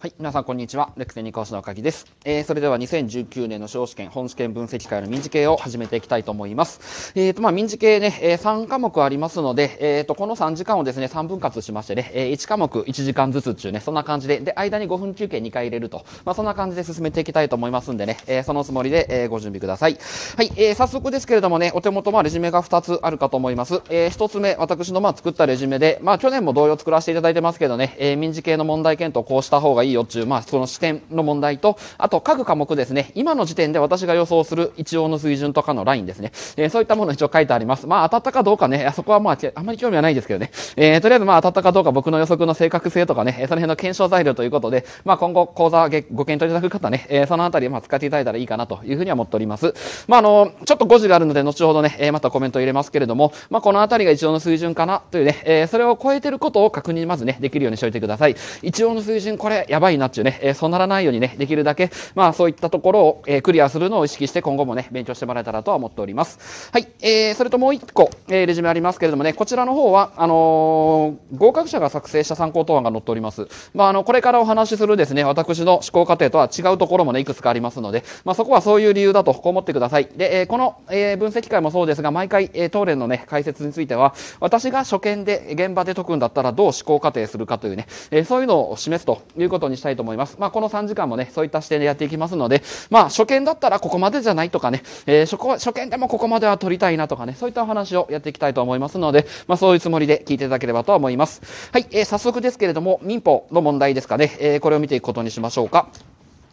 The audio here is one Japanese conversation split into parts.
はい、皆さんこんにちは。レクセニ講師の赤木です。えー、それでは2019年の司法試験、本試験分析会の民事系を始めていきたいと思います。えっ、ー、と、まあ、民事系ね、えー、3科目ありますので、えっ、ー、と、この3時間をですね、3分割しましてね、えー、1科目1時間ずつ中ね、そんな感じで、で、間に5分休憩2回入れると、まあ、そんな感じで進めていきたいと思いますんでね、えー、そのつもりで、えー、ご準備ください。はい、えー、早速ですけれどもね、お手元、まあ、レジュメが2つあるかと思います。えー、1つ目、私の、まあ、作ったレジュメで、まあ、去年も同様作らせていただいてますけどね、えー、民事系の問題検討こうした方がいいいいよっていう、まあ、その視点の問題と、あと各科目ですね、今の時点で私が予想する一応の水準とかのラインですね、えー、そういったもの一応書いてあります。まあ、当たったかどうかね、そこはまあ、あんまり興味はないですけどね、えー、とりあえずまあ、当たったかどうか僕の予測の正確性とかね、その辺の検証材料ということで、まあ、今後講座ご検討いただく方ね、えー、そのあたり、まあ、使っていただいたらいいかなというふうには思っております。まあ、あの、ちょっと誤字があるので、後ほどね、えー、またコメント入れますけれども、まあ、このあたりが一応の水準かなというね、えー、それを超えてることを確認まずね、できるようにしておいてください。一応の水準、これ、ややばいなっていうね、えそうならないようにね、できるだけ、まあそういったところを、えクリアするのを意識して今後もね、勉強してもらえたらとは思っております。はい、えー、それともう一個、えレジュメありますけれどもね、こちらの方は、あの合格者が作成した参考答案が載っております。まああの、これからお話しするですね、私の思考過程とは違うところもね、いくつかありますので、まあそこはそういう理由だと、こう思ってください。で、えこの、え分析会もそうですが、毎回、え当連のね、解説については、私が初見で現場で解くんだったらどう思考過程するかというね、えそういうのを示すということにしたいと思います。まあ、この3時間もね、そういった視点でやっていきますので、まあ、初見だったらここまでじゃないとかね、えー、初初見でもここまでは撮りたいなとかね、そういったお話をやっていきたいと思いますので、まあ、そういうつもりで聞いていただければと思います。はい、えー、早速ですけれども、民法の問題ですかね、えー、これを見ていくことにしましょうか。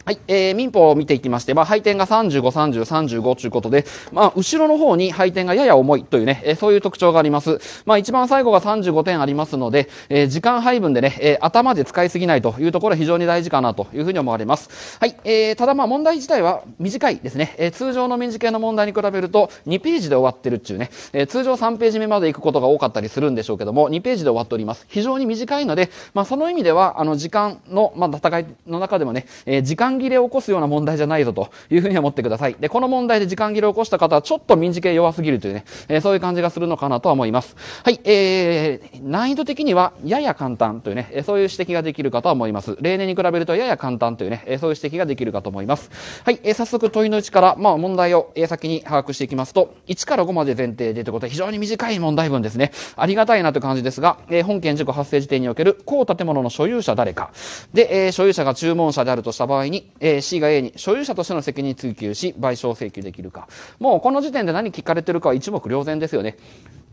はい、えー、民法を見ていきまして、まあ、配点が35、30、35ということで、まあ、後ろの方に配点がやや重いというね、えー、そういう特徴があります。まあ、一番最後が35点ありますので、えー、時間配分でね、えー、頭で使いすぎないというところは非常に大事かなというふうに思われます。はい、えー、ただまあ、問題自体は短いですね。えー、通常の民事系の問題に比べると、2ページで終わってるっていうね、えー、通常3ページ目まで行くことが多かったりするんでしょうけども、2ページで終わっております。非常に短いので、まあ、その意味では、あの、時間の、まあ、戦いの中でもね、えー、時間切れを起こすような問題じゃないぞというふうに思ってください。で、この問題で時間切れを起こした方はちょっと民事系弱すぎるというね、えー、そういう感じがするのかなとは思います。はい、えー、難易度的にはやや簡単というね、えー、そういう指摘ができるかと思います。例年に比べるとやや簡単というね、えー、そういう指摘ができるかと思います。はい、えー、早速問いのうちから、まあ問題を、え先に把握していきますと、1から5まで前提でということは非常に短い問題文ですね。ありがたいなという感じですが、えー、本件事故発生時点における、高建物の所有者誰か。で、えー、所有者が注文者であるとした場合に、えー、C が A に所有者としての責任追及し、賠償請求できるか。もうこの時点で何聞かれてるかは一目瞭然ですよね。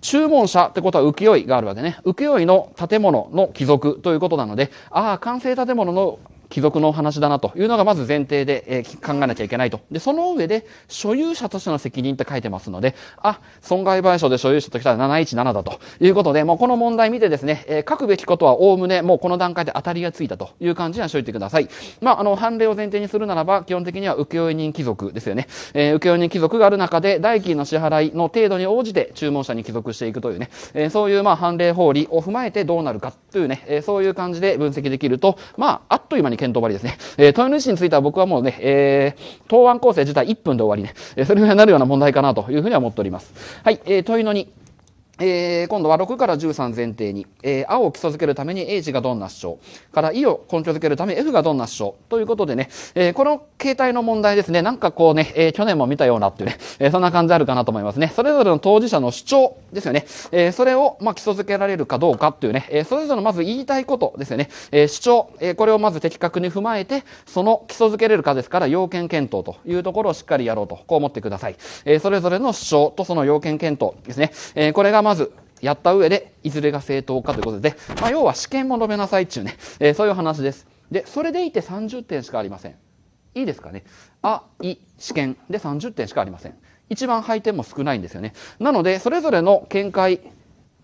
注文者ってことは浮世絵があるわけね。浮世絵の建物の帰属ということなので、ああ、完成建物の貴族のお話だなというのがまず前提で、えー、考えなきゃいけないと。で、その上で、所有者としての責任って書いてますので、あ、損害賠償で所有者としたら717だということで、もうこの問題見てですね、えー、書くべきことはおおむね、もうこの段階で当たりがついたという感じにはしといてください。まあ、あの、判例を前提にするならば、基本的には請負人貴族ですよね。えー、請負人貴族がある中で、代金の支払いの程度に応じて注文者に帰属していくというね、えー、そういうまあ判例法理を踏まえてどうなるかというね、えー、そういう感じで分析できると、まあ、あっという間に検討りですね。えー、豊野市については僕はもうね、えー、答案構成自体1分で終わりね、えそれぐらいになるような問題かなというふうには思っております。はい、えー、い野にえー、今度は6から13前提に、えー、青を基礎づけるために H がどんな主張、から E を根拠づけるため F がどんな主張、ということでね、えー、この形態の問題ですね、なんかこうね、え去年も見たようなっていうね、えそんな感じあるかなと思いますね。それぞれの当事者の主張ですよね、えそれを、ま基礎づけられるかどうかっていうね、えそれぞれのまず言いたいことですよね、え主張、えこれをまず的確に踏まえて、その基礎づけれるかですから、要件検討というところをしっかりやろうと、こう思ってください。えそれぞれの主張とその要件検討ですね、えこれがまずまずやった上で、いずれが正当かということで、まあ、要は試験も述べなさいっていうね、えー、そういう話です。で、それでいて30点しかありません。いいですかね。あ、い、試験で30点しかありません。一番配点も少ないんですよね。なので、それぞれの見解、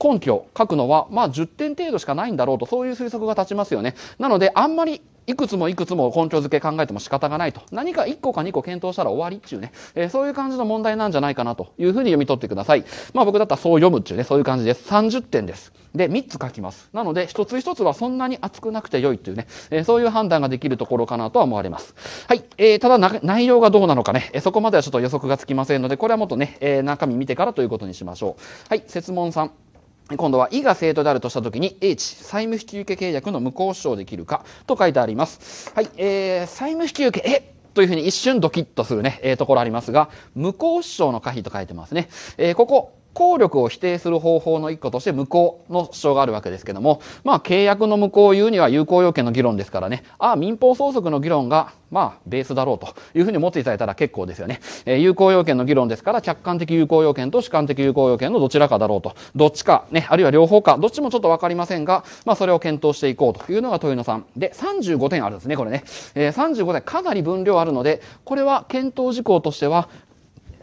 根拠書くのは、まあ10点程度しかないんだろうと、そういう推測が立ちますよね。なので、あんまりいくつもいくつも根拠づけ考えても仕方がないと。何か1個か2個検討したら終わりっちゅうね。えー、そういう感じの問題なんじゃないかなというふうに読み取ってください。まあ僕だったらそう読むっちゅうね、そういう感じです。30点です。で、3つ書きます。なので、一つ一つはそんなに厚くなくて良いっていうね、えー、そういう判断ができるところかなとは思われます。はい。えー、ただ内容がどうなのかね、えそこまではちょっと予測がつきませんので、これはもっとね、え中身見てからということにしましょう。はい。説問3。今度は「い」が正当であるとしたときに H 債務引受契約の無効主張できるかと書いてあります。はい、えー、債務引受えというふうに一瞬ドキッとするね、えー、ところありますが、無効主張の可否と書いてますね。えー、ここ、効力を否定する方法の一個として無効の主張があるわけですけども、まあ契約の無効を言うには有効要件の議論ですからね、ああ民法総則の議論が、まあベースだろうというふうに思っていただいたら結構ですよね。えー、有効要件の議論ですから客観的有効要件と主観的有効要件のどちらかだろうと、どっちかね、あるいは両方か、どっちもちょっとわかりませんが、まあそれを検討していこうというのが豊野さん。で、35点あるんですね、これね。えー、35点かなり分量あるので、これは検討事項としては、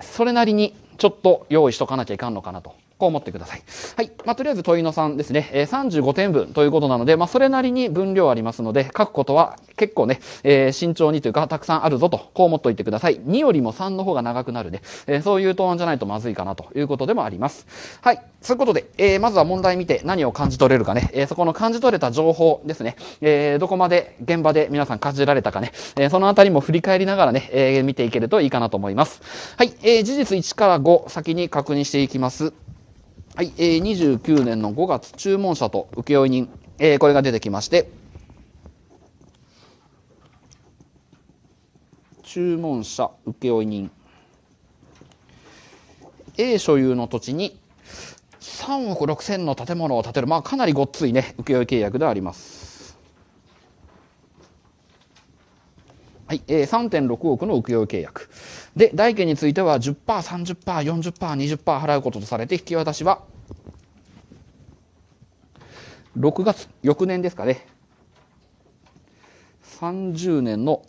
それなりにちょっと用意しとかなきゃいかんのかなとこう思ってください。はい。まあ、とりあえず問いの3ですね。えー、35点分ということなので、まあ、それなりに分量ありますので、書くことは結構ね、えー、慎重にというか、たくさんあるぞと、こう思っておいてください。2よりも3の方が長くなるね。えー、そういう答案じゃないとまずいかなということでもあります。はい。そういうことで、えー、まずは問題見て何を感じ取れるかね。えー、そこの感じ取れた情報ですね。えー、どこまで現場で皆さん感じられたかね。えー、そのあたりも振り返りながらね、えー、見ていけるといいかなと思います。はい。えー、事実1から5、先に確認していきます。はい、えー、29年の5月、注文者と請負人、えー、これが出てきまして、注文者、請負人、A 所有の土地に3億6000の建物を建てる、まあ、かなりごっついね、請負契約であります。はい、えー、3.6億の請負契約。で、代金については10%、30%、40%、20%払うこととされて、引き渡しは、6月、翌年ですかね。30年の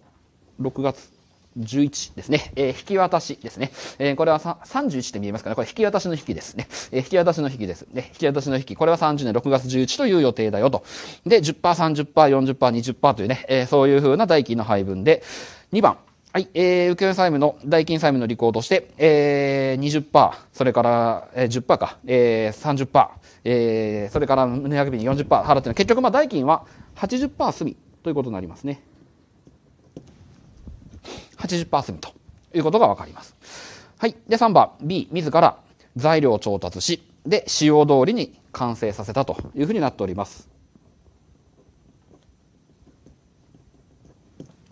6月11ですね。えー、引き渡しですね。えー、これは31って見えますかね。これ引き渡しの引きですね。えー、引き渡しの引きです。ね。引き渡しの引き。これは30年6月11という予定だよと。で、10%、30%、40%、20%というね、えー、そういうふうな代金の配分で、2番。はい、えー、受け債務の、代金債務の履行として、えー、20%、それから、えー、10%か、えー、30%、えー、それから胸焼け日に40%払っての結局、まあ、代金は80%済みということになりますね。80%ということがわかります。はい。で、3番、B、自ら材料を調達し、で、使用通りに完成させたというふうになっております。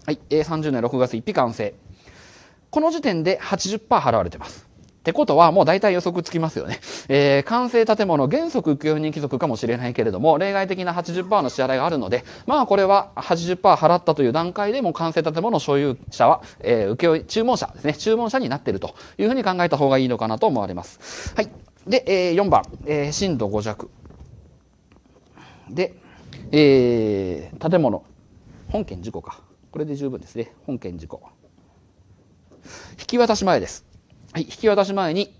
はい。30年6月1日完成。この時点で80%払われてます。ってことは、もう大体予測つきますよね。えー、完成建物、原則供与人貴族かもしれないけれども、例外的な80%の支払いがあるので、まあこれは80%払ったという段階でも完成建物所有者は、えー、受け注文者ですね、注文者になっているというふうに考えた方がいいのかなと思われます。はい。で、えー、4番、えー、震度5弱。で、えー、建物、本件事故か。これで十分ですね。本件事故。引き渡し前です。はい、引き渡し前に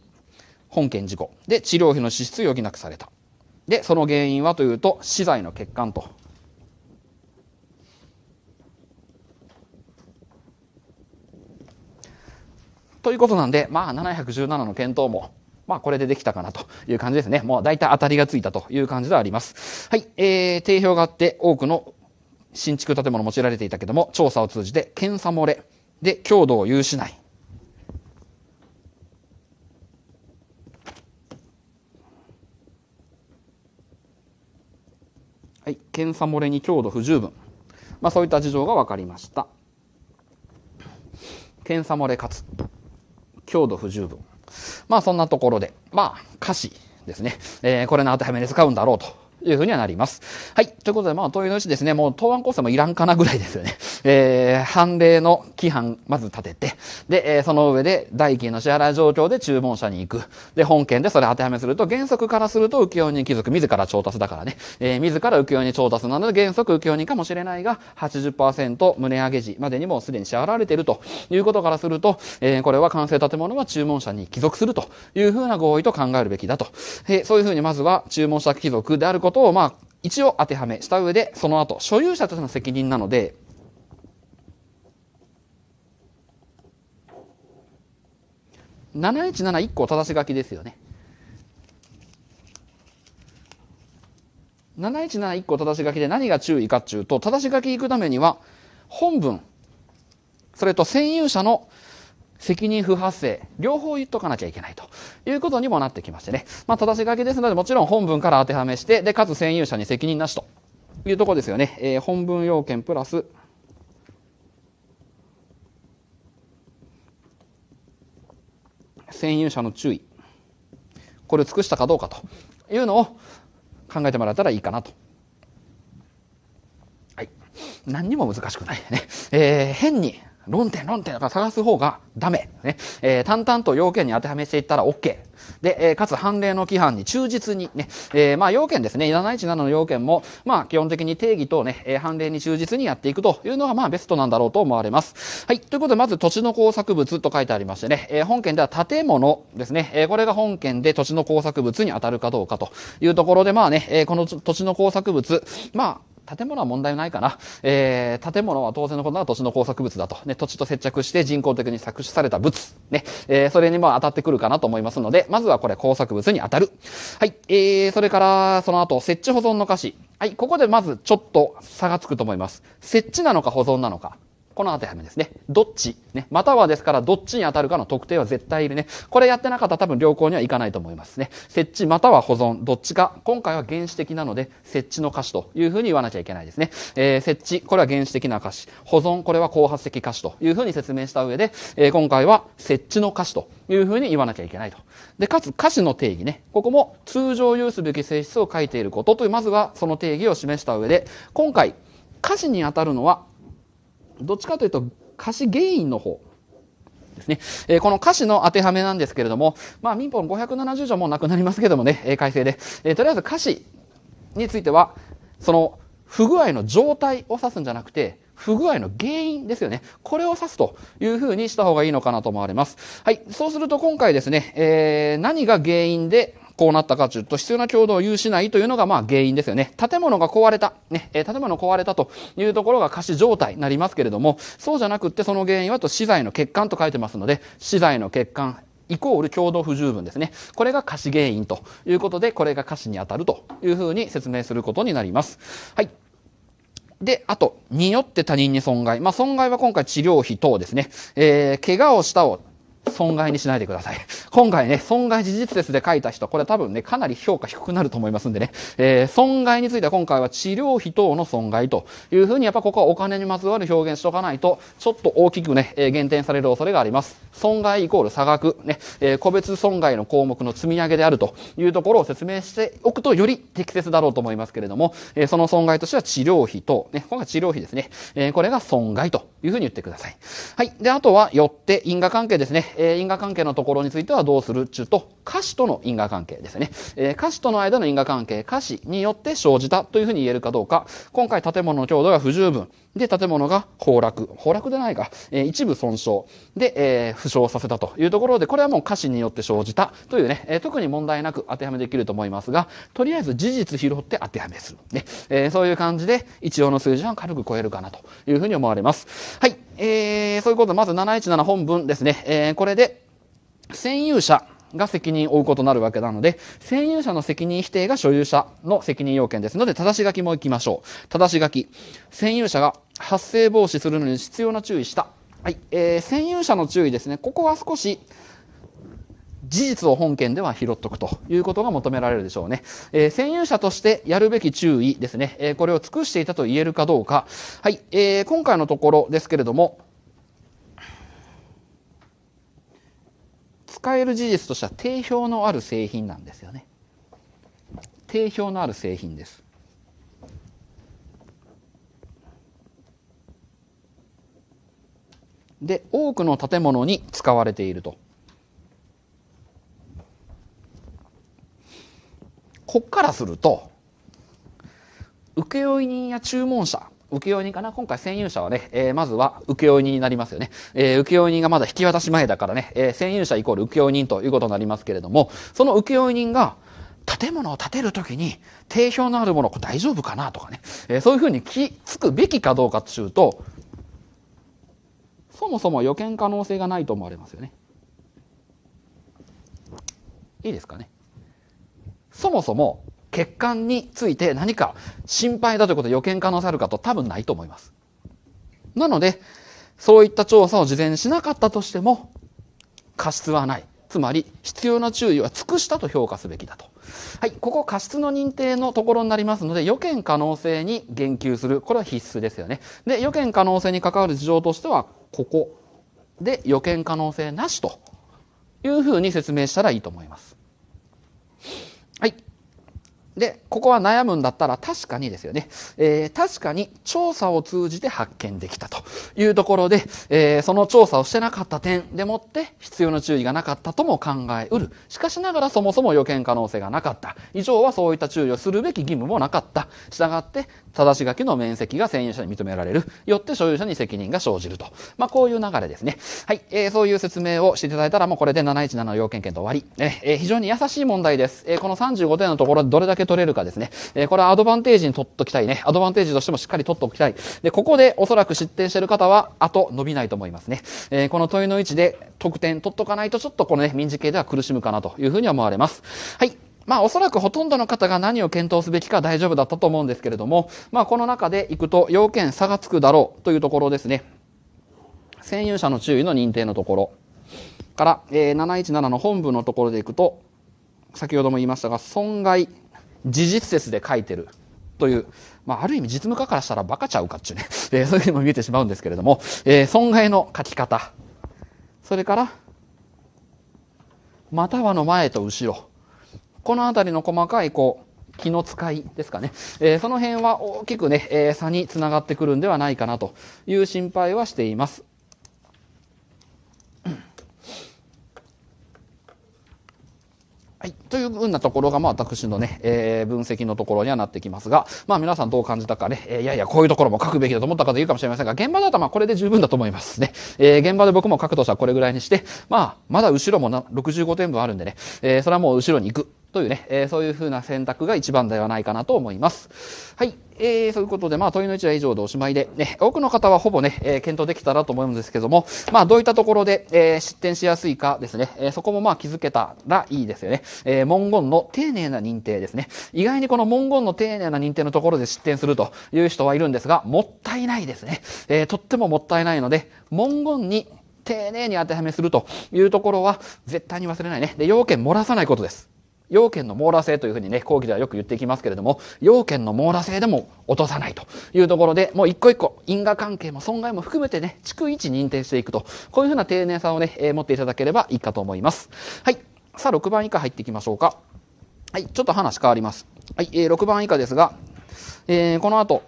本件事故で治療費の支出を余儀なくされた。で、その原因はというと、資材の欠陥と。ということなんで、まあ、717の検討も、まあ、これでできたかなという感じですね。もう大体当たりがついたという感じではあります。はい、えー、定評があって多くの新築建物を用いられていたけども、調査を通じて検査漏れで強度を有しない。はい、検査漏れに強度不十分。まあそういった事情が分かりました。検査漏れかつ、強度不十分。まあそんなところで、まあ歌詞ですね。えー、これの当てはめに使うんだろうというふうにはなります。はい。ということで、まあ、問いのうちですね、もう答案構成もいらんかなぐらいですよね。えー、判例の規範、まず立てて、で、えー、その上で、代金の支払い状況で注文者に行く。で、本件でそれ当てはめすると、原則からすると請負に気づく。自ら調達だからね。えー、自ら請負に調達なので、原則請負にかもしれないが80、80%胸上げ時までにもすでに支払われているということからすると、えー、これは完成建物は注文者に帰属するというふうな合意と考えるべきだと。えー、そういうふうにまずは注文者帰属であることことを、まあ、一応当てはめした上で、その後、所有者としての責任なので、7171個正し書きですよね。7 1 7一個正し書きで何が注意かっていうと、正し書き行くためには、本文、それと占有者の責任不発生、両方言っとかなきゃいけないということにもなってきましてね。まあ、正し書きですので、もちろん本文から当てはめして、で、かつ占有者に責任なしというところですよね。えー、本文要件プラス、占有者の注意。これを尽くしたかどうかというのを考えてもらえたらいいかなとはい。何にも難しくないね。えー、変に論点論点だから探す方がダメ。ね。えー、淡々と要件に当てはめていったら OK。で、えー、かつ判例の規範に忠実にね、えー、まあ要件ですね、717の要件も、まあ基本的に定義とね、えー、判例に忠実にやっていくというのがまあベストなんだろうと思われます。はい。ということで、まず土地の工作物と書いてありましてね、えー、本件では建物ですね、えー、これが本件で土地の工作物に当たるかどうかというところで、まあね、えー、この土地の工作物、まあ、建物は問題ないかな。えー、建物は当然のことは土地の工作物だと。ね、土地と接着して人工的に搾取された物。ね、えー、それにも当たってくるかなと思いますので、まずはこれ工作物に当たる。はい、えー、それから、その後、設置保存の歌詞。はい、ここでまずちょっと差がつくと思います。設置なのか保存なのか。この当てはめですね。どっち、ね、またはですから、どっちに当たるかの特定は絶対いるね。これやってなかったら多分良好にはいかないと思いますね。設置または保存、どっちか。今回は原始的なので、設置の歌詞というふうに言わなきゃいけないですね。えー、設置、これは原始的な歌詞。保存、これは後発的歌詞というふうに説明した上で、えー、今回は設置の歌詞というふうに言わなきゃいけないと。で、かつ歌詞の定義ね。ここも通常有すべき性質を書いていることという、まずはその定義を示した上で、今回、歌詞に当たるのはどっちかというと歌詞原因の方ですね。えー、この歌詞の当てはめなんですけれども、まあ民法の570条もなくなりますけどもね、え改正で、えー、とりあえず歌詞については、その不具合の状態を指すんじゃなくて、不具合の原因ですよね。これを指すというふうにした方がいいのかなと思われます。はい。そうすると今回ですね、えー、何が原因で、こうなったかというと、必要な共同を有しないというのが、まあ、原因ですよね。建物が壊れた、ね、え建物壊れたというところが瑕疵状態になりますけれども、そうじゃなくって、その原因はと、資材の欠陥と書いてますので、資材の欠陥、イコール共同不十分ですね。これが瑕疵原因ということで、これが瑕疵に当たるというふうに説明することになります。はい。で、あと、によって他人に損害。まあ、損害は今回治療費等ですね。えー、怪我をしたを損害にしないでください。今回ね、損害事実説で書いた人、これ多分ね、かなり評価低くなると思いますんでね、えー、損害については今回は治療費等の損害というふうに、やっぱここはお金にまつわる表現しとかないと、ちょっと大きくね、えー、減点される恐れがあります。損害イコール差額、ね、えー、個別損害の項目の積み上げであるというところを説明しておくとより適切だろうと思いますけれども、えー、その損害としては治療費等、ね、こ回が治療費ですね、えー、これが損害というふうに言ってください。はい。で、あとは、よって因果関係ですね。え因果関係のところについてはどうするっちゅうと、歌詞との因果関係ですね。え歌詞との間の因果関係、歌詞によって生じたというふうに言えるかどうか、今回建物の強度が不十分、で、建物が崩落。崩落でないか。えー、一部損傷。で、えー、負傷させたというところで、これはもう歌詞によって生じたというね、えー、特に問題なく当てはめできると思いますが、とりあえず事実拾って当てはめする。ね、えー、そういう感じで、一応の数字は軽く超えるかなというふうに思われます。はい。えー、そういうこと、まず717本文ですね。えー、これで、占有者。が責任を負うことになるわけなので、占有者の責任否定が所有者の責任要件ですので、正し書きも行きましょう。正し書き。占有者が発生防止するのに必要な注意した。はい。えー、占有者の注意ですね。ここは少し、事実を本件では拾っとくということが求められるでしょうね。えー、占有者としてやるべき注意ですね。えー、これを尽くしていたと言えるかどうか。はい。えー、今回のところですけれども、使える事実としては定評のある製品なんですよね。定評のある製品です。で、多くの建物に使われていると。こっからすると、請負人や注文者、請負人かな今回占有者はね、えー、まずは請負人になりますよね。えー、請負人がまだ引き渡し前だからね、えー、占有者イコール請負人ということになりますけれども、その請負人が、建物を建てるときに定評のあるもの、これ大丈夫かなとかね、えー、そういうふうに気つくべきかどうかというと、そもそも予見可能性がないと思われますよね。いいですかね。そもそも血管について何か心配だということで予見可能性あるかと多分ないと思います。なので、そういった調査を事前にしなかったとしても過失はない。つまり必要な注意は尽くしたと評価すべきだとはい、ここ過失の認定のところになりますので、予見可能性に言及する。これは必須ですよね。で、予見可能性に関わる事情としては、ここで予見可能性なしというふうに説明したらいいと思います。で、ここは悩むんだったら確かにですよね。えー、確かに調査を通じて発見できたというところで、えー、その調査をしてなかった点でもって必要な注意がなかったとも考えうる。しかしながらそもそも予見可能性がなかった。以上はそういった注意をするべき義務もなかった。したがって正し書きの面積が占有者に認められる。よって所有者に責任が生じると。まあ、こういう流れですね。はい。えー、そういう説明をしていただいたら、もうこれで717の要件件と終わり。えー、非常に優しい問題です。えー、この35点のところでどれだけ取れるかですね。えー、これはアドバンテージに取っときたいね。アドバンテージとしてもしっかり取っておきたい。で、ここでおそらく失点してる方は、あと伸びないと思いますね。えー、この問いの位置で得点取っとかないと、ちょっとこのね、民事系では苦しむかなというふうに思われます。はい。まあおそらくほとんどの方が何を検討すべきか大丈夫だったと思うんですけれども、まあこの中でいくと要件差がつくだろうというところですね。占有者の注意の認定のところから、えー、717の本部のところでいくと、先ほども言いましたが、損害、事実説で書いてるという、まあ、ある意味実務家からしたらバカちゃうかっちゅうね、えー、そういうのも見えてしまうんですけれども、えー、損害の書き方、それから、またはの前と後ろ、このあたりの細かい、こう、気の使いですかね。えー、その辺は大きくね、えー、差につながってくるんではないかなという心配はしています。はい。というふうなところが、まあ、私のね、えー、分析のところにはなってきますが、まあ、皆さんどう感じたかね、えー、いやいや、こういうところも書くべきだと思った方いるかもしれませんが、現場だと、まあ、これで十分だと思いますね。えー、現場で僕も書くとしたらこれぐらいにして、まあ、まだ後ろもな65点分あるんでね、えー、それはもう後ろに行く。というね、えー、そういうふうな選択が一番ではないかなと思います。はい。えー、そういうことで、まあ、問いの一は以上でおしまいで、ね、多くの方はほぼね、えー、検討できたらと思うんですけども、まあ、どういったところで、えー、失点しやすいかですね、えー、そこもまあ、気づけたらいいですよね。えー、文言の丁寧な認定ですね。意外にこの文言の丁寧な認定のところで失点するという人はいるんですが、もったいないですね。えー、とってももったいないので、文言に丁寧に当てはめするというところは、絶対に忘れないね。で、要件漏らさないことです。要件の網羅性というふうにね、講義ではよく言っていきますけれども、要件の網羅性でも落とさないというところで、もう一個一個、因果関係も損害も含めてね、逐一認定していくと、こういうふうな丁寧さをね、えー、持っていただければいいかと思います。はい。さあ、6番以下入っていきましょうか。はい、ちょっと話変わります。はい、えー、6番以下ですが、えー、この後、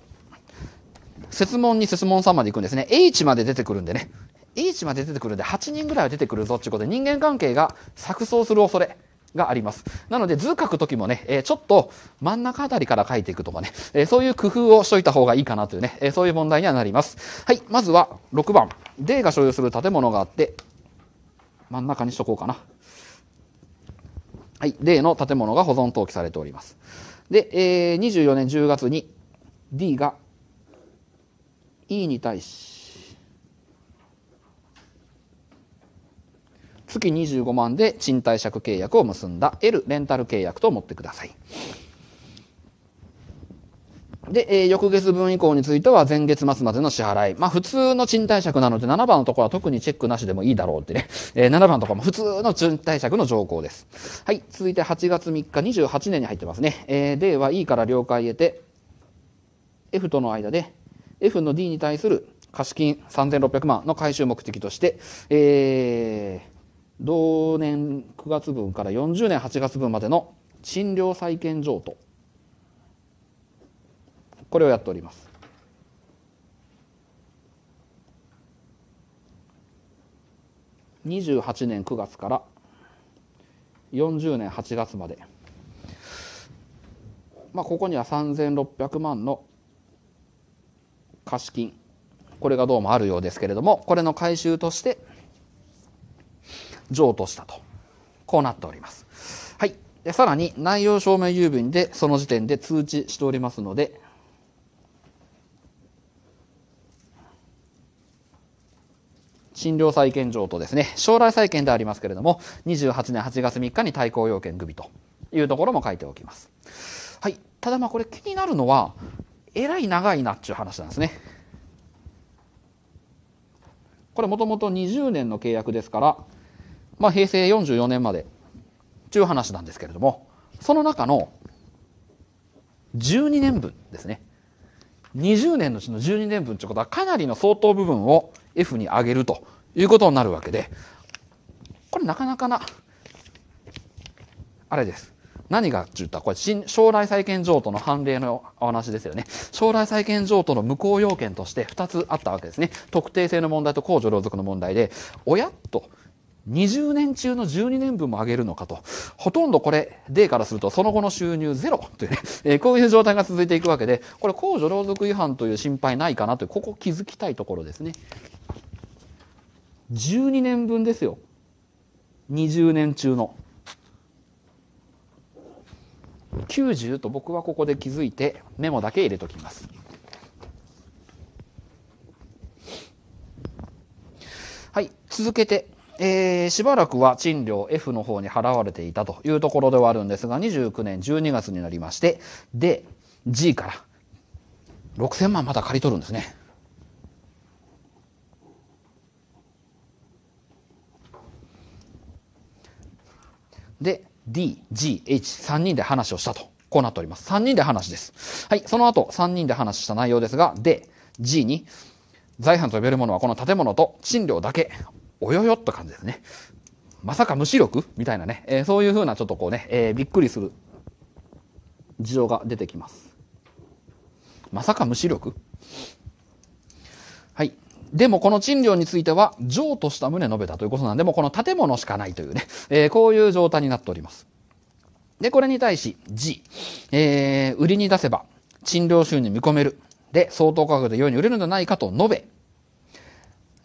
説問に説問さんまで行くんですね。H まで出てくるんでね。H まで出てくるんで、8人ぐらいは出てくるぞっていうことで、人間関係が錯綜する恐れ。があります。なので図書くときもね、えちょっと真ん中あたりから書いていくとかね、えそういう工夫をしといた方がいいかなというね、えそういう問題にはなります。はい、まずは6番。ーが所有する建物があって、真ん中にしとこうかな。はい、例の建物が保存登記されております。で、えー、24年10月に D が E に対し月25万で賃貸借契約を結んだ L レンタル契約と思ってください。で、えー、翌月分以降については前月末までの支払い。まあ普通の賃貸借なので7番のところは特にチェックなしでもいいだろうってね。えー、7番のところも普通の賃貸借の条項です。はい、続いて8月3日28年に入ってますね。えー、では E から了解得て、F との間で F の D に対する貸金3600万の回収目的として、えー、同年9月分から40年8月分までの賃料債権譲渡これをやっております28年9月から40年8月まで、まあ、ここには3600万の貸金これがどうもあるようですけれどもこれの回収として譲渡したと。こうなっております。はい。でさらに、内容証明郵便でその時点で通知しておりますので、診療債権譲渡ですね。将来債権でありますけれども、28年8月3日に対抗要件組というところも書いておきます。はい。ただまあこれ気になるのは、えらい長いなっちゅう話なんですね。これもともと20年の契約ですから、まあ、平成44年までという話なんですけれどもその中の12年分ですね20年のうちの12年分ということはかなりの相当部分を F に上げるということになるわけでこれなかなかなあれです何がってうったこれ将来債権譲渡の判例のお話ですよね将来債権譲渡の無効要件として2つあったわけですね特定性の問題と公序良俗の問題で親と20年中の12年分も上げるのかと。ほとんどこれ、例からするとその後の収入ゼロというね、えー、こういう状態が続いていくわけで、これ公序良俗違反という心配ないかなという、ここ気づきたいところですね。12年分ですよ。20年中の。90と僕はここで気づいてメモだけ入れときます。はい、続けてえー、しばらくは賃料 F の方に払われていたというところではあるんですが、29年12月になりまして、で、G から6000万また借り取るんですね。で、D、G、H、3人で話をしたと。こうなっております。3人で話です。はい、その後、3人で話した内容ですが、で、G に、財産と呼べるものはこの建物と賃料だけ。およよっと感じですね。まさか無視力みたいなね、えー、そういうふうなちょっとこうね、えー、びっくりする事情が出てきます。まさか無視力はい。でもこの賃料については、譲渡した旨述べたということなんで、もうこの建物しかないというね、えー、こういう状態になっております。で、これに対し、G、えー、売りに出せば、賃料収入見込める。で、相当価格で世に売れるんじゃないかと述べ、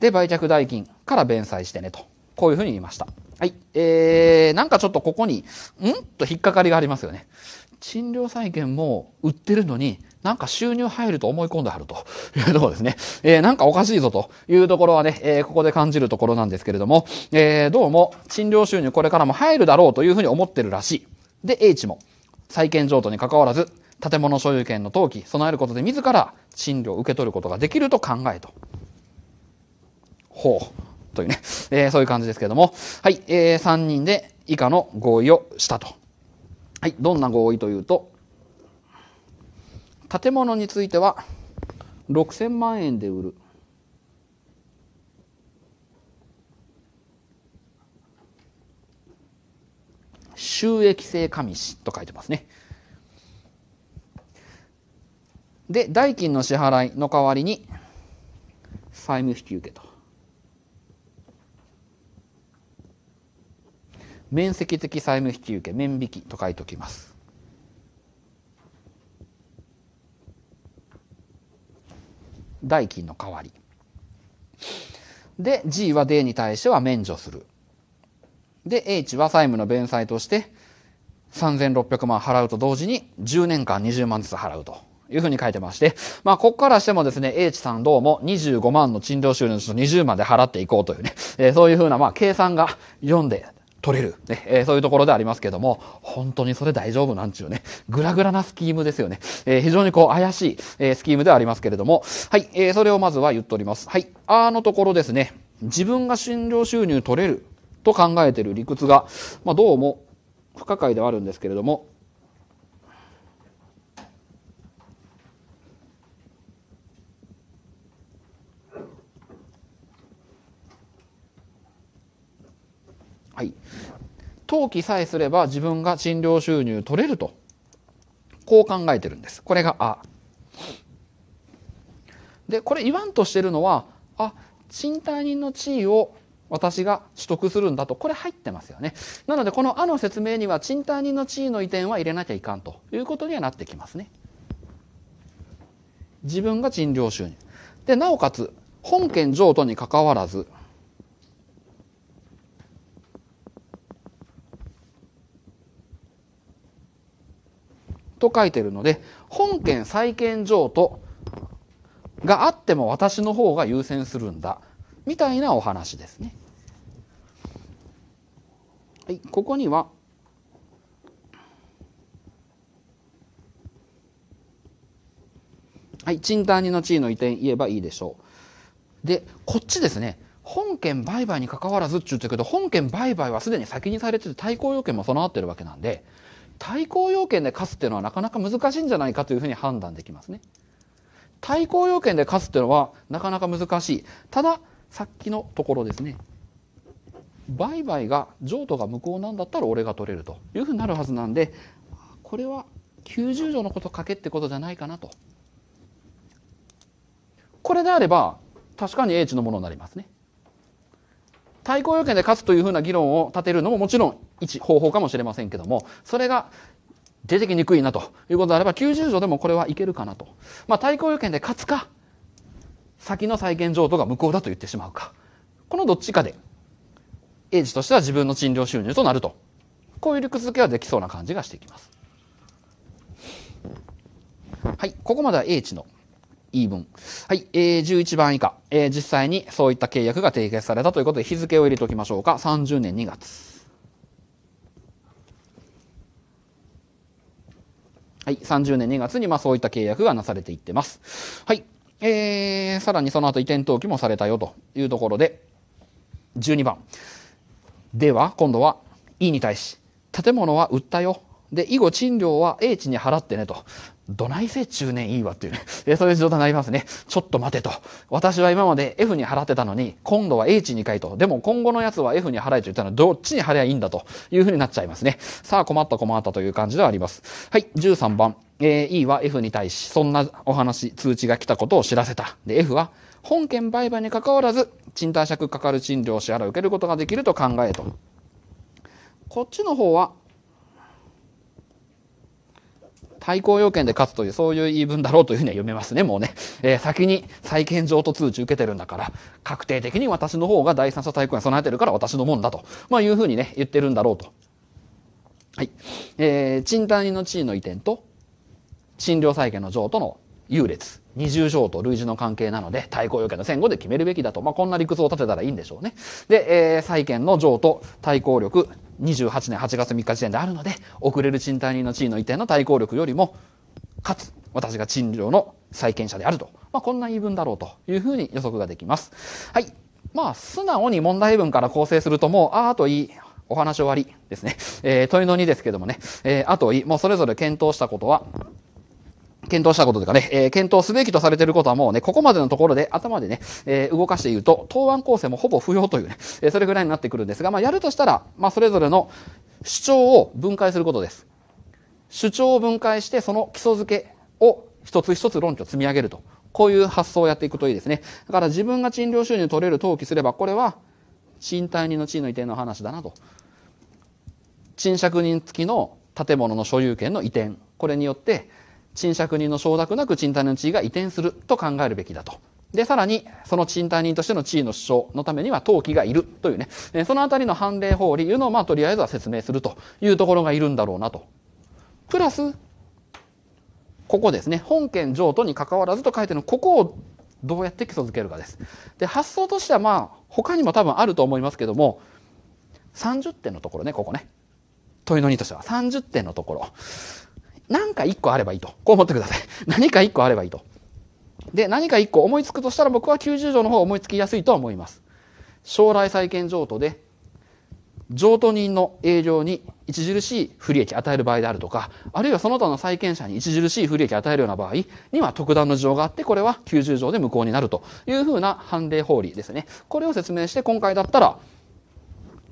で、売却代金から弁済してねと。こういうふうに言いました。はい。えー、なんかちょっとここに、んと引っかかりがありますよね。賃料債権も売ってるのに、なんか収入入ると思い込んであるというところですね。えー、なんかおかしいぞというところはね、えー、ここで感じるところなんですけれども、えー、どうも賃料収入これからも入るだろうというふうに思ってるらしい。で、H も債権譲渡に関わらず、建物所有権の登記、備えることで自ら賃料を受け取ることができると考えと。ほう。というね、えー、そういう感じですけども、はい、えー、3人で以下の合意をしたと。はい、どんな合意というと、建物については6000万円で売る。収益性上しと書いてますね。で、代金の支払いの代わりに債務引き受けと。面積的債務引き受け面引きと書いておきます。代金の代わり。で、G は D に対しては免除する。で、H は債務の弁済として、3600万払うと同時に、10年間20万ずつ払うというふうに書いてまして、まあ、ここからしてもですね、H さんどうも25万の賃料収入のうち20まで払っていこうというね、えー、そういうふうな、まあ、計算が読んで取れる、ねえー、そういうところでありますけども、本当にそれ大丈夫なんちゅうね、グラグラなスキームですよね。えー、非常にこう怪しい、えー、スキームではありますけれども、はい、えー、それをまずは言っております。はい、あのところですね、自分が診療収入取れると考えている理屈が、まあ、どうも不可解ではあるんですけれども、登記さえすれば自分が診療収入取れると、こう考えてるんです。これがあ。で、これ言わんとしてるのは、あ、賃貸人の地位を私が取得するんだと、これ入ってますよね。なので、このあの説明には、賃貸人の地位の移転は入れなきゃいかんということにはなってきますね。自分が賃料収入。で、なおかつ、本件譲渡にかかわらず、と書いてるので、本件債権譲渡があっても私の方が優先するんだ。みたいなお話ですね。はい、ここには、はい、賃貸人の地位の移転言えばいいでしょう。で、こっちですね。本件売買に関わらずっちゅうてけど、本件売買はすでに先にされてて、対抗要件も備わってるわけなんで、対抗要件で勝つっていうのはなかなか難しいんじゃないかというふうに判断できますね。対抗要件で勝つっていうのはなかなか難しい。ただ、さっきのところですね。売買が譲渡が無効なんだったら俺が取れるというふうになるはずなんで、これは90条のこと書けってことじゃないかなと。これであれば、確かに英知のものになりますね。対抗要件で勝つというふうな議論を立てるのももちろん一方法かもしれませんけども、それが出てきにくいなということであれば、90条でもこれはいけるかなと。まあ、対抗要件で勝つか、先の再建譲渡が無効だと言ってしまうか。このどっちかで、英治としては自分の賃料収入となると。こういう理屈付けはできそうな感じがしてきます。はい、ここまでは英知の言い分。はい、えー、11番以下、えー、実際にそういった契約が締結されたということで、日付を入れておきましょうか。30年2月。はい、30年2月に、まあ、そういった契約がなされていってます。はい、えー、さらにその後移転登記もされたよというところで、12番。では、今度は、E に対し、建物は売ったよ。で、以後賃料は英知に払ってねと。どないせ中年いいわっていうね。えそういう状態になりますね。ちょっと待てと。私は今まで F に払ってたのに、今度は H に回と。でも今後のやつは F に払えと言ったのはどっちに払えばいいんだというふうになっちゃいますね。さあ困った困ったという感じではあります。はい、13番。えー、E は F に対し、そんなお話、通知が来たことを知らせた。で、F は、本件売買に関わらず、賃貸借かかる賃料を支払い受けることができると考えと。こっちの方は、対抗要件で勝つという、そういう言い分だろうというふうには読めますね、もうね。えー、先に債権上と通知受けてるんだから、確定的に私の方が第三者対抗に備えてるから私のもんだと、まあいうふうにね、言ってるんだろうと。はい。えー、賃貸人の地位の移転と、診療債権の譲渡の優劣二重条と類似の関係なので対抗要件の戦後で決めるべきだと、まあ、こんな理屈を立てたらいいんでしょうねで、えー、債権の上と対抗力28年8月3日時点であるので遅れる賃貸人の地位の移転の対抗力よりもかつ私が賃料の債権者であると、まあ、こんな言い分だろうというふうに予測ができます。はい。まあ、素直に問題文から構成するともう、ああといい、お話終わりですね。えー、問いの2ですけどもね、えー、あといい、もうそれぞれ検討したことは、検討したことというかね、えー、検討すべきとされていることはもうね、ここまでのところで頭でね、えー、動かしていると、答案構成もほぼ不要というね、えー、それぐらいになってくるんですが、まあ、やるとしたら、まあ、それぞれの主張を分解することです。主張を分解して、その基礎づけを一つ一つ論拠積み上げると。こういう発想をやっていくといいですね。だから自分が賃料収入取れる登記すれば、これは、賃貸人の地位の移転の話だなと。賃借人付きの建物の所有権の移転。これによって、賃借人の承諾なく賃貸人の地位が移転すると考えるべきだと。で、さらに、その賃貸人としての地位の主張のためには登記がいるというね、えそのあたりの判例法理いうのを、まあ、とりあえずは説明するというところがいるんだろうなと。プラス、ここですね、本件譲渡に関わらずと書いての、ここをどうやって基礎づけるかです。で、発想としては、まあ、他にも多分あると思いますけども、30点のところね、ここね。問いの2としては。30点のところ。何か1個あればいいと。こう思ってください。何か1個あればいいと。で、何か1個思いつくとしたら僕は90条の方が思いつきやすいとは思います。将来債権譲渡で、譲渡人の営業に著しい不利益与える場合であるとか、あるいはその他の債権者に著しい不利益与えるような場合には特段の事情があって、これは90条で無効になるというふうな判例法理ですね。これを説明して今回だったら、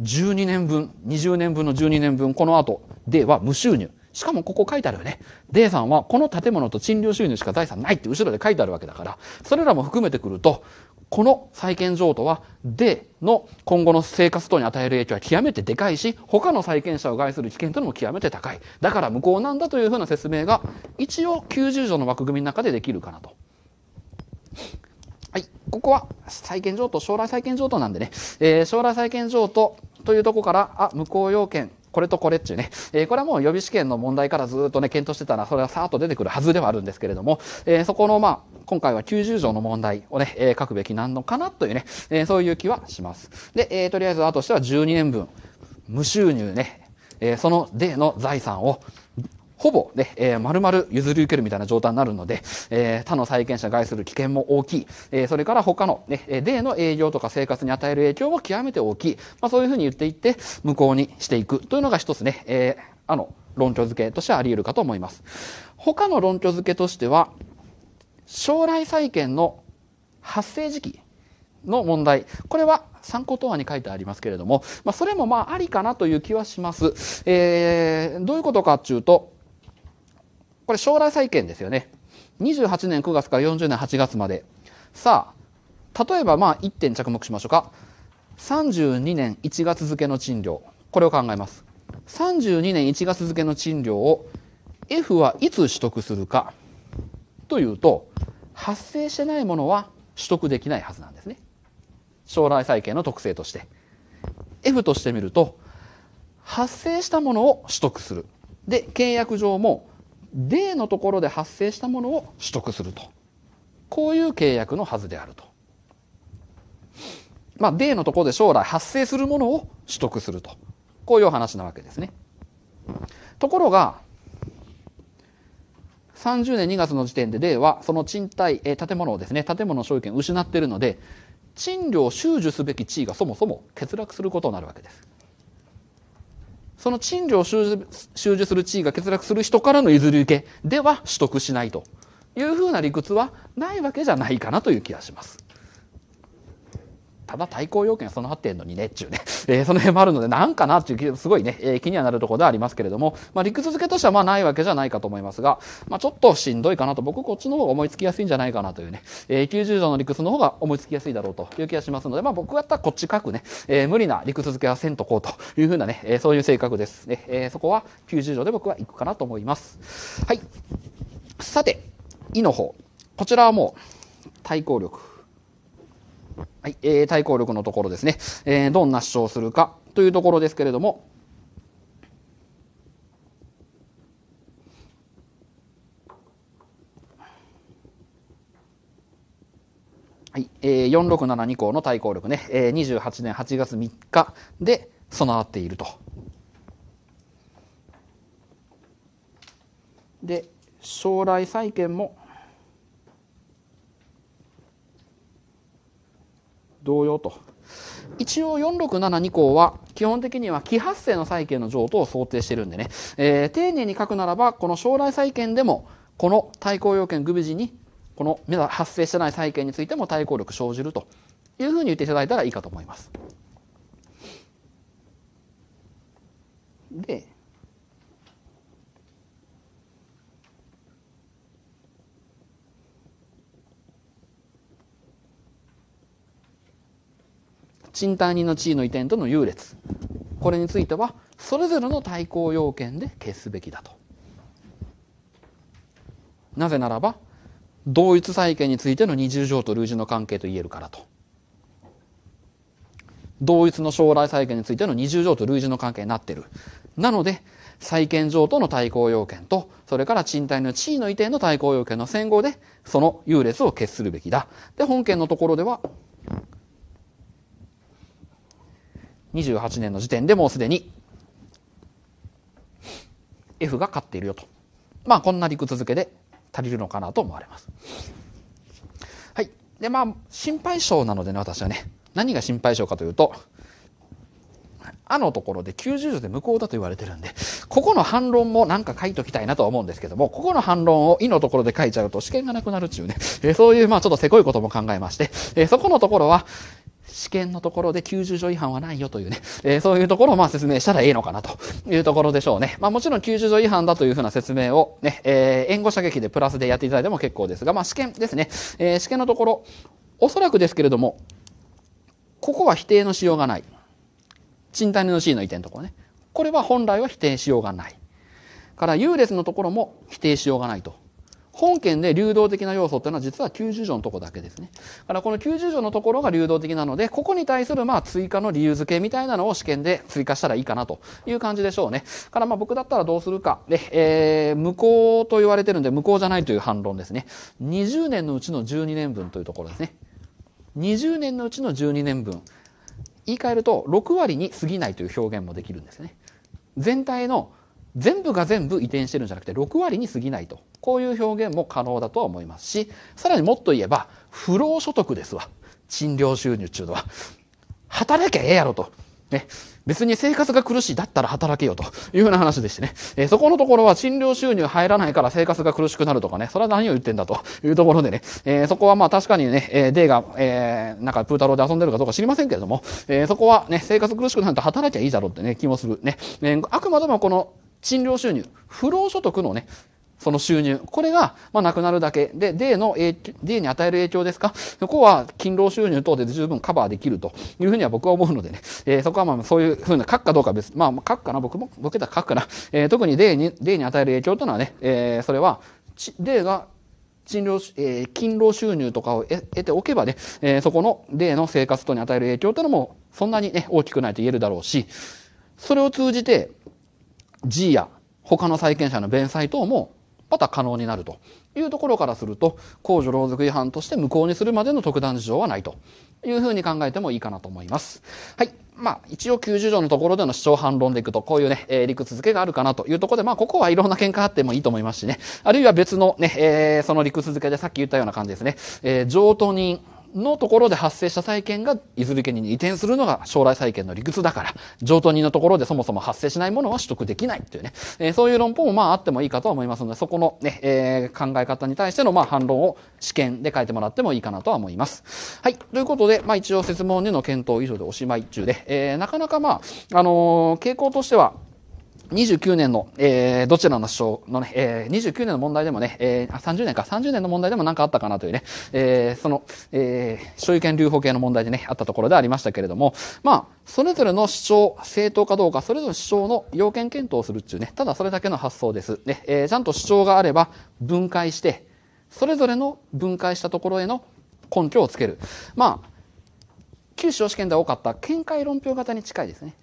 12年分、20年分の12年分、この後では無収入。しかもここ書いてあるよね。デさんはこの建物と賃料収入しか財産ないって後ろで書いてあるわけだから、それらも含めてくると、この債権譲渡は、デの今後の生活等に与える影響は極めてでかいし、他の債権者を害する危険というのも極めて高い。だから無効なんだというふうな説明が、一応90条の枠組みの中でできるかなと。はい。ここは、債権譲渡、将来債権譲渡なんでね、えー、将来債権譲渡というとこから、あ、無効要件、これとこれっちゅうね。えー、これはもう予備試験の問題からずっとね、検討してたら、それはさーっと出てくるはずではあるんですけれども、えー、そこの、まあ、今回は90条の問題をね、えー、書くべきなのかなというね、えそういう気はします。で、えとりあえず、あとしては12年分、無収入ね、えそのでの財産を、ほぼね、えー、丸々譲り受けるみたいな状態になるので、えー、他の債権者害する危険も大きい、えー、それから他のね、例の営業とか生活に与える影響も極めて大きい、まあ、そういうふうに言っていって、無効にしていくというのが一つね、えー、あの、論拠付けとしてあり得るかと思います。他の論拠付けとしては、将来債権の発生時期の問題。これは参考答案に書いてありますけれども、まあ、それもまあありかなという気はします。えー、どういうことかっていうと、これ将来債権ですよね。28年9月から40年8月まで。さあ、例えばまあ1点着目しましょうか。32年1月付の賃料。これを考えます。32年1月付の賃料を F はいつ取得するかというと、発生してないものは取得できないはずなんですね。将来債権の特性として。F として見ると、発生したものを取得する。で、契約上も例のところで発生したものを取得すると。こういう契約のはずであると。まあ、例のところで将来発生するものを取得すると。こういう話なわけですね。ところが、30年2月の時点で例は、その賃貸、え建物をですね、建物の所有権を失っているので、賃料を収受すべき地位がそもそも欠落することになるわけです。その賃料を収受する地位が欠落する人からの譲り受けでは取得しないというふうな理屈はないわけじゃないかなという気がします。ただ対抗要件はのわってんのにねっちゅうね、えー、その辺もあるので、なんかなっていう、すごいね、えー、気にはなるところではありますけれども、まあ、理屈付けとしてはまあないわけじゃないかと思いますが、まあ、ちょっとしんどいかなと、僕こっちの方が思いつきやすいんじゃないかなというね、えー、90条の理屈の方が思いつきやすいだろうという気がしますので、まあ、僕だったらこっち書くね、えー、無理な理屈付けはせんとこうというふうなね、えー、そういう性格ですね、えー、そこは90条で僕は行くかなと思います。はい。さて、いの方。こちらはもう、対抗力。はい、えー、対抗力のところですね、えー、どんな主張をするかというところですけれども、はいえー、4672項の対抗力ね、えー、28年8月3日で備わっていると。で将来債権も同様と一応4672項は基本的には既発生の債権の譲渡を想定してるんでね、えー、丁寧に書くならばこの将来債権でもこの対抗要件グビジにこの発生してない債権についても対抗力生じるというふうに言っていただいたらいいかと思います。で賃貸人の地位の移転との優劣これについてはそれぞれの対抗要件で消すべきだとなぜならば同一債権についての二重条と類似の関係と言えるからと同一の将来債権についての二重条と類似の関係になってるなので債権上との対抗要件と、それから賃貸の地位の移転の対抗要件の戦後で、その優劣を決するべきだ。で、本件のところでは、28年の時点でもうすでに F が勝っているよと。まあこんな陸続けで足りるのかなと思われます。はい。でまあ心配性なのでね私はね何が心配性かというと「あ」のところで90度で無効だと言われてるんでここの反論もなんか書いときたいなとは思うんですけどもここの反論を「い」のところで書いちゃうと試験がなくなるっちゅうね、えそういうまあちょっとせこいことも考えまして、えそこのところは試験のところで90条違反はないよというね、えー、そういうところをまあ説明したらいいのかなというところでしょうね。まあもちろん90条違反だというふうな説明をね、えー、援護射撃でプラスでやっていただいても結構ですが、まあ試験ですね、えー、試験のところ、おそらくですけれども、ここは否定のしようがない。賃貸の C の移転のところね。これは本来は否定しようがない。から優劣のところも否定しようがないと本件で流動的な要素っていうのは実は90条のとこだけですね。だからこの90条のところが流動的なので、ここに対するまあ追加の理由付けみたいなのを試験で追加したらいいかなという感じでしょうね。からまあ僕だったらどうするか。で、えー、無効と言われてるんで無効じゃないという反論ですね。20年のうちの12年分というところですね。20年のうちの12年分。言い換えると6割に過ぎないという表現もできるんですね。全体の全部が全部移転してるんじゃなくて6割に過ぎないとこういう表現も可能だとは思いますしさらにもっと言えば不労所得ですわ賃料収入っちうのは働きゃええやろと。ね、別に生活が苦しいだったら働けよというような話でしてね、えー、そこのところは賃料収入入らないから生活が苦しくなるとかね、それは何を言ってんだというところでね、えー、そこはまあ確かにね、えー、デイが、えー、なんかプータローで遊んでるかどうか知りませんけれども、えー、そこはね、生活苦しくなると働きゃいいだろうってね、気もするね。えー、あくまでもこの賃料収入、不労所得のね、その収入。これが、まあ、なくなるだけ。で、D の、A、D に与える影響ですかそこは、勤労収入等で十分カバーできるというふうには僕は思うのでね。えー、そこはまあ、そういうふうな、書くかどうか別。まあ、書くかな僕も、僕だ書くかな。えー、特に D に、D に与える影響というのはね、えー、それは、D が、賃料、えー、勤労収入とかを得ておけばね、えー、そこの例の生活等に与える影響というのも、そんなにね、大きくないと言えるだろうし、それを通じて、G や他の債権者の弁済等もまた可能になるというところからすると公序良俗違反として無効にするまでの特段事情はないというふうに考えてもいいかなと思います。はい。まあ、一応90条のところでの主張反論でいくと、こういうね、えー、理屈付けがあるかなというところで、まあ、ここはいろんな喧嘩あってもいいと思いますしね。あるいは別のね、えー、その理屈付けでさっき言ったような感じですね。えー、譲渡人のところで発生した債権がいずれ家に移転するのが将来債権の理屈だから、譲渡人のところでそもそも発生しないものは取得できないっていうね、えー、そういう論法もまああってもいいかとは思いますので、そこのね、えー、考え方に対してのまあ反論を試験で書いてもらってもいいかなとは思います。はい。ということで、まあ一応説問2の検討以上でおしまい中で、えー、なかなかまあ、あのー、傾向としては、29年の、えー、どちらの主張のね、えー、29年の問題でもね、えー、30年か、30年の問題でも何かあったかなというね、えー、その、えー、所有権留保系の問題でね、あったところでありましたけれども、まあ、それぞれの主張、正当かどうか、それぞれの主張の要件検討をするっていうね、ただそれだけの発想です。ね、えー、ちゃんと主張があれば分解して、それぞれの分解したところへの根拠をつける。まあ、旧司法試験では多かった見解論評型に近いですね。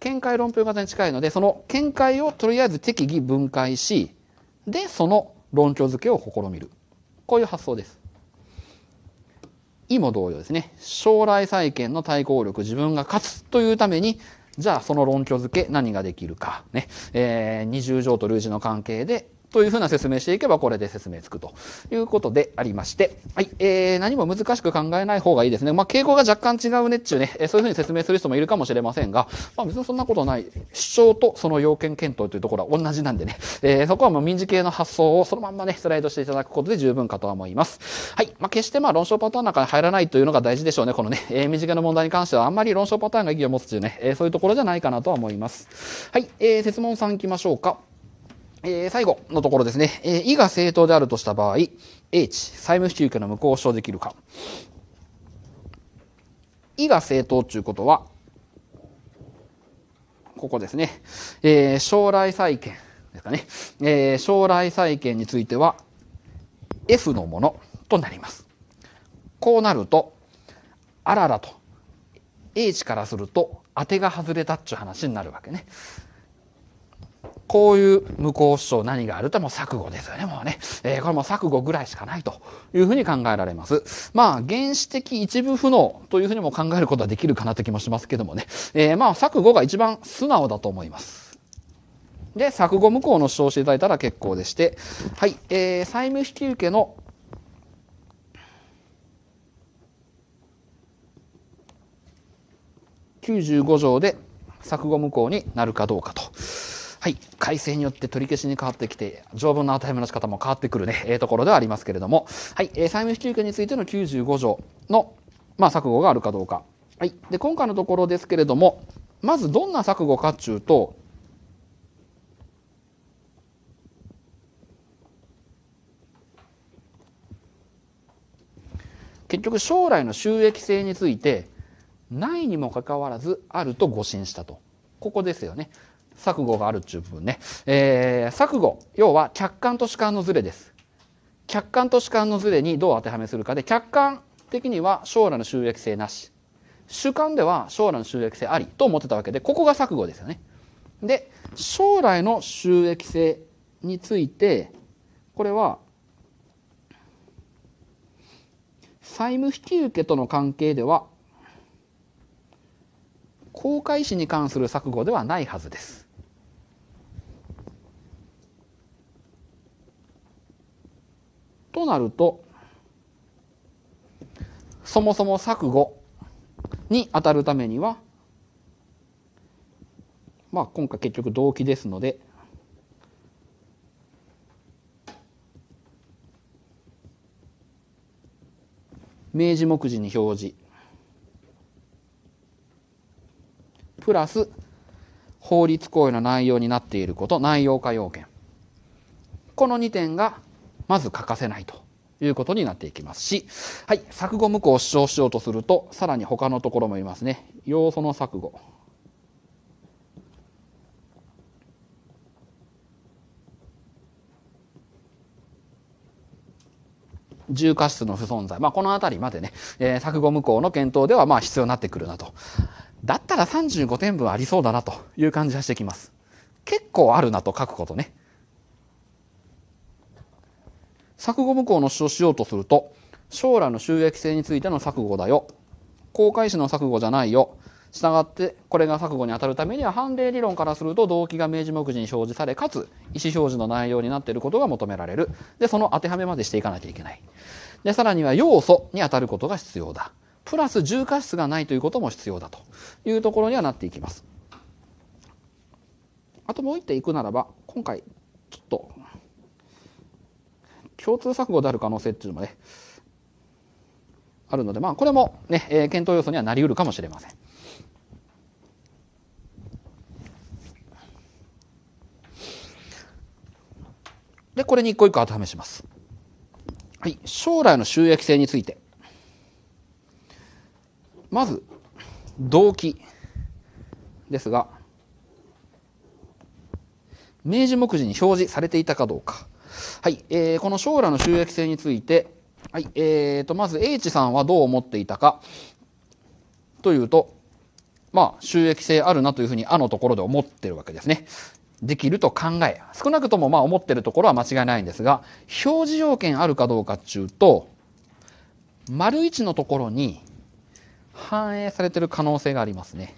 見解論評型に近いので、その見解をとりあえず適宜分解し、で、その論拠づけを試みる。こういう発想です。意も同様ですね。将来債権の対抗力、自分が勝つというために、じゃあその論拠づけ何ができるか。ね。えー、二重条と類似の関係でというふうな説明していけばこれで説明つくということでありまして、はい、えー、何も難しく考えない方がいいですね。まあ、向が若干違うねっちゅうね、えー、そういうふうに説明する人もいるかもしれませんが、まあ、別にそんなことない。主張とその要件検討というところは同じなんでね、えー、そこはもう民事系の発想をそのまんまね、スライドしていただくことで十分かとは思います。はい、まあ、決してまあ論証パターンの中に入らないというのが大事でしょうね、このね、えー、民事系の問題に関してはあんまり論証パターンが意義を持つというね、えー、そういうところじゃないかなとは思います。はい、えー、説問さん行きましょうか。えー、最後のところですね、えー、が正当であるとした場合、H、債務不けの無効を主張できるか。意が正当ということは、ここですね、えー、将来債権ですかね、えー、将来債権については、F のものとなります。こうなると、あららと、H からすると、当てが外れたっちゅう話になるわけね。こういう無効主張何があるともう錯誤ですよね、もうね。えー、これも錯誤ぐらいしかないというふうに考えられます。まあ、原始的一部不能というふうにも考えることはできるかなという気もしますけどもね。えー、まあ、錯誤が一番素直だと思います。で、錯誤無効の主張していただいたら結構でして、はい、えー、債務引受の95条で錯誤無効になるかどうかと。はい、改正によって取り消しに変わってきて、条文の与えの仕方も変わってくるね、えー、ところではありますけれども、はい、えー、債務き受けについての95条の、まあ、錯誤があるかどうか。はい、で、今回のところですけれども、まずどんな錯誤かっちゅうと、結局将来の収益性について、ないにもかかわらず、あると誤信したと。ここですよね。錯誤があるっう部分ね。えー、錯誤、要は客観と主観のズレです。客観と主観のズレにどう当てはめするかで、客観的には将来の収益性なし。主観では将来の収益性ありと思ってたわけで、ここが錯誤ですよね。で、将来の収益性について、これは、債務引き受けとの関係では、公開誌に関する錯誤ではないはずです。となるとそもそも錯誤に当たるためにはまあ今回結局動機ですので明示目次に表示プラス法律行為の内容になっていること内容化要件この2点がまず欠かせないということになっていきますし、はい、錯誤無効を主張しようとすると、さらに他のところも言いますね。要素の錯誤。重過失の不存在。まあ、この辺りまでね、えー、錯誤無効の検討ではまあ必要になってくるなと。だったら35点分ありそうだなという感じがしてきます。結構あるなと書くことね。錯誤無効の主張しようとすると、将来の収益性についての錯誤だよ。公開誌の錯誤じゃないよ。したがって、これが錯誤に当たるためには、判例理論からすると、動機が明示目次に表示され、かつ、意思表示の内容になっていることが求められる。で、その当てはめまでしていかなきゃいけない。で、さらには、要素に当たることが必要だ。プラス、重過失がないということも必要だというところにはなっていきます。あともう一点いくならば、今回、ちょっと共通錯誤である可能性っていうのもね、あるので、まあ、これもね、えー、検討要素にはなり得るかもしれません。で、これに一個一個当てはめします。はい、将来の収益性について。まず、動機ですが、明示目次に表示されていたかどうか。はい、えー、この将来の収益性について、はい、えーと、まず H さんはどう思っていたかというと、まあ、収益性あるなというふうに、あのところで思ってるわけですね。できると考え、少なくともまあ思ってるところは間違いないんですが、表示条件あるかどうかっていうと、丸1のところに反映されてる可能性がありますね。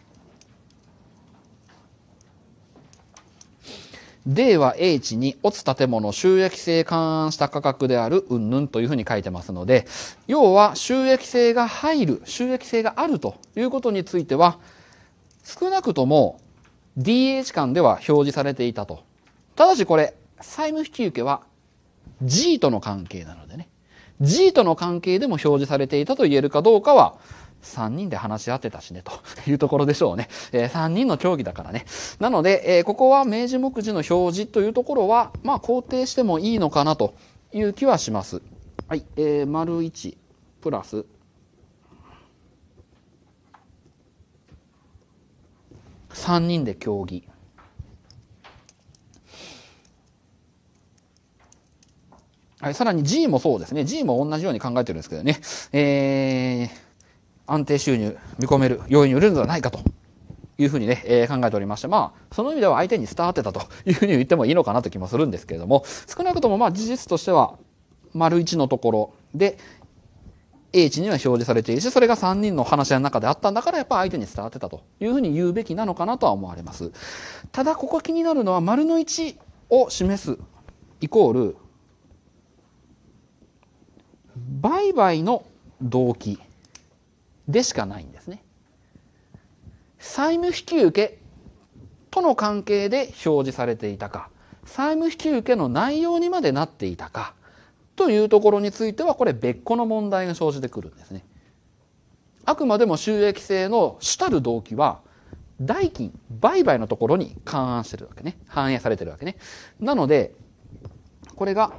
例は H に落つ建物収益性勘案した価格であるうんぬんというふうに書いてますので、要は収益性が入る、収益性があるということについては、少なくとも DH 間では表示されていたと。ただしこれ、債務引受は G との関係なのでね。G との関係でも表示されていたと言えるかどうかは、3人で話し合ってたしね、と いうところでしょうね。えー、3人の競技だからね。なので、えー、ここは明治目次の表示というところは、まあ、肯定してもいいのかなという気はします。はい、えー、丸1プラス、3人で競技。はい、さらに G もそうですね。G も同じように考えてるんですけどね。えー、安定収入見込める要因によるのではないかというふうにね、えー、考えておりまして、まあ、その意味では相手に伝わってたというふうに言ってもいいのかなという気もするんですけれども、少なくともまあ事実としては、丸1のところで、英知には表示されているし、それが3人の話し合いの中であったんだから、やっぱ相手に伝わってたというふうに言うべきなのかなとは思われます。ただ、ここ気になるのは、丸の1を示すイコール、売買の動機。でしかないんですね。債務引受との関係で表示されていたか債務引受の内容にまでなっていたかというところについてはこれ別個の問題が生じてくるんですね。あくまでも収益性の主たる動機は代金売買のところに勘案してるわけね反映されてるわけね。なのでこれが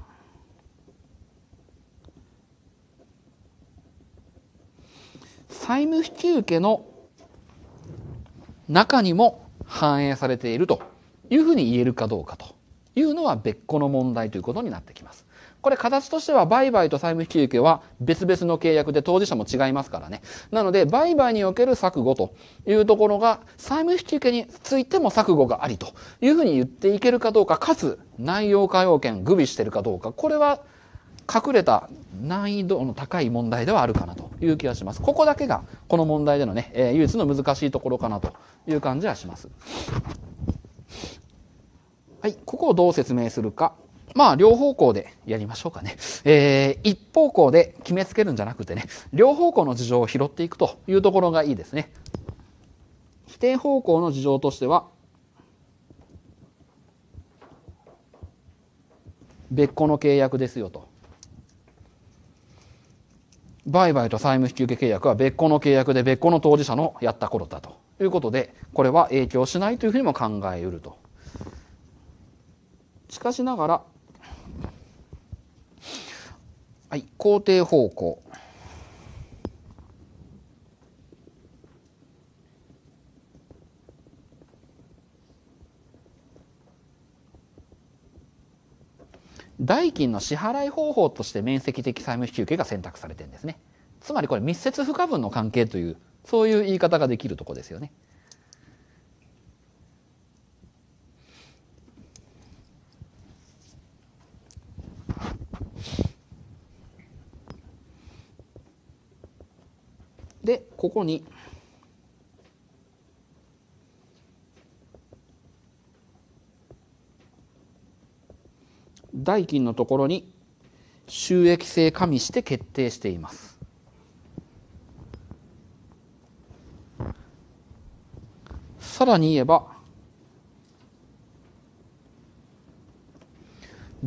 債務引き受けの中にも反映されているというふうに言えるかどうかというのは別個の問題ということになってきます。これ形としては売買と債務引き受けは別々の契約で当事者も違いますからね。なので売買における錯誤というところが債務引き受けについても錯誤がありというふうに言っていけるかどうか、かつ内容化要件、具備しているかどうか、これは隠れた難易度の高い問題ではあるかなという気がします。ここだけがこの問題でのね、え唯一の難しいところかなという感じはします。はい、ここをどう説明するか。まあ、両方向でやりましょうかね。えー、一方向で決めつけるんじゃなくてね、両方向の事情を拾っていくというところがいいですね。否定方向の事情としては、別個の契約ですよと。売買と債務引受契約は別個の契約で別個の当事者のやった頃だということで、これは影響しないというふうにも考えうると。しかしながら、はい、肯定方向。代金の支払い方法として面積的債務引き受けが選択されてるんですね。つまりこれ密接不可分の関係という、そういう言い方ができるとこですよね。で、ここに代金のところに収益性加味して決定しています。さらに言えば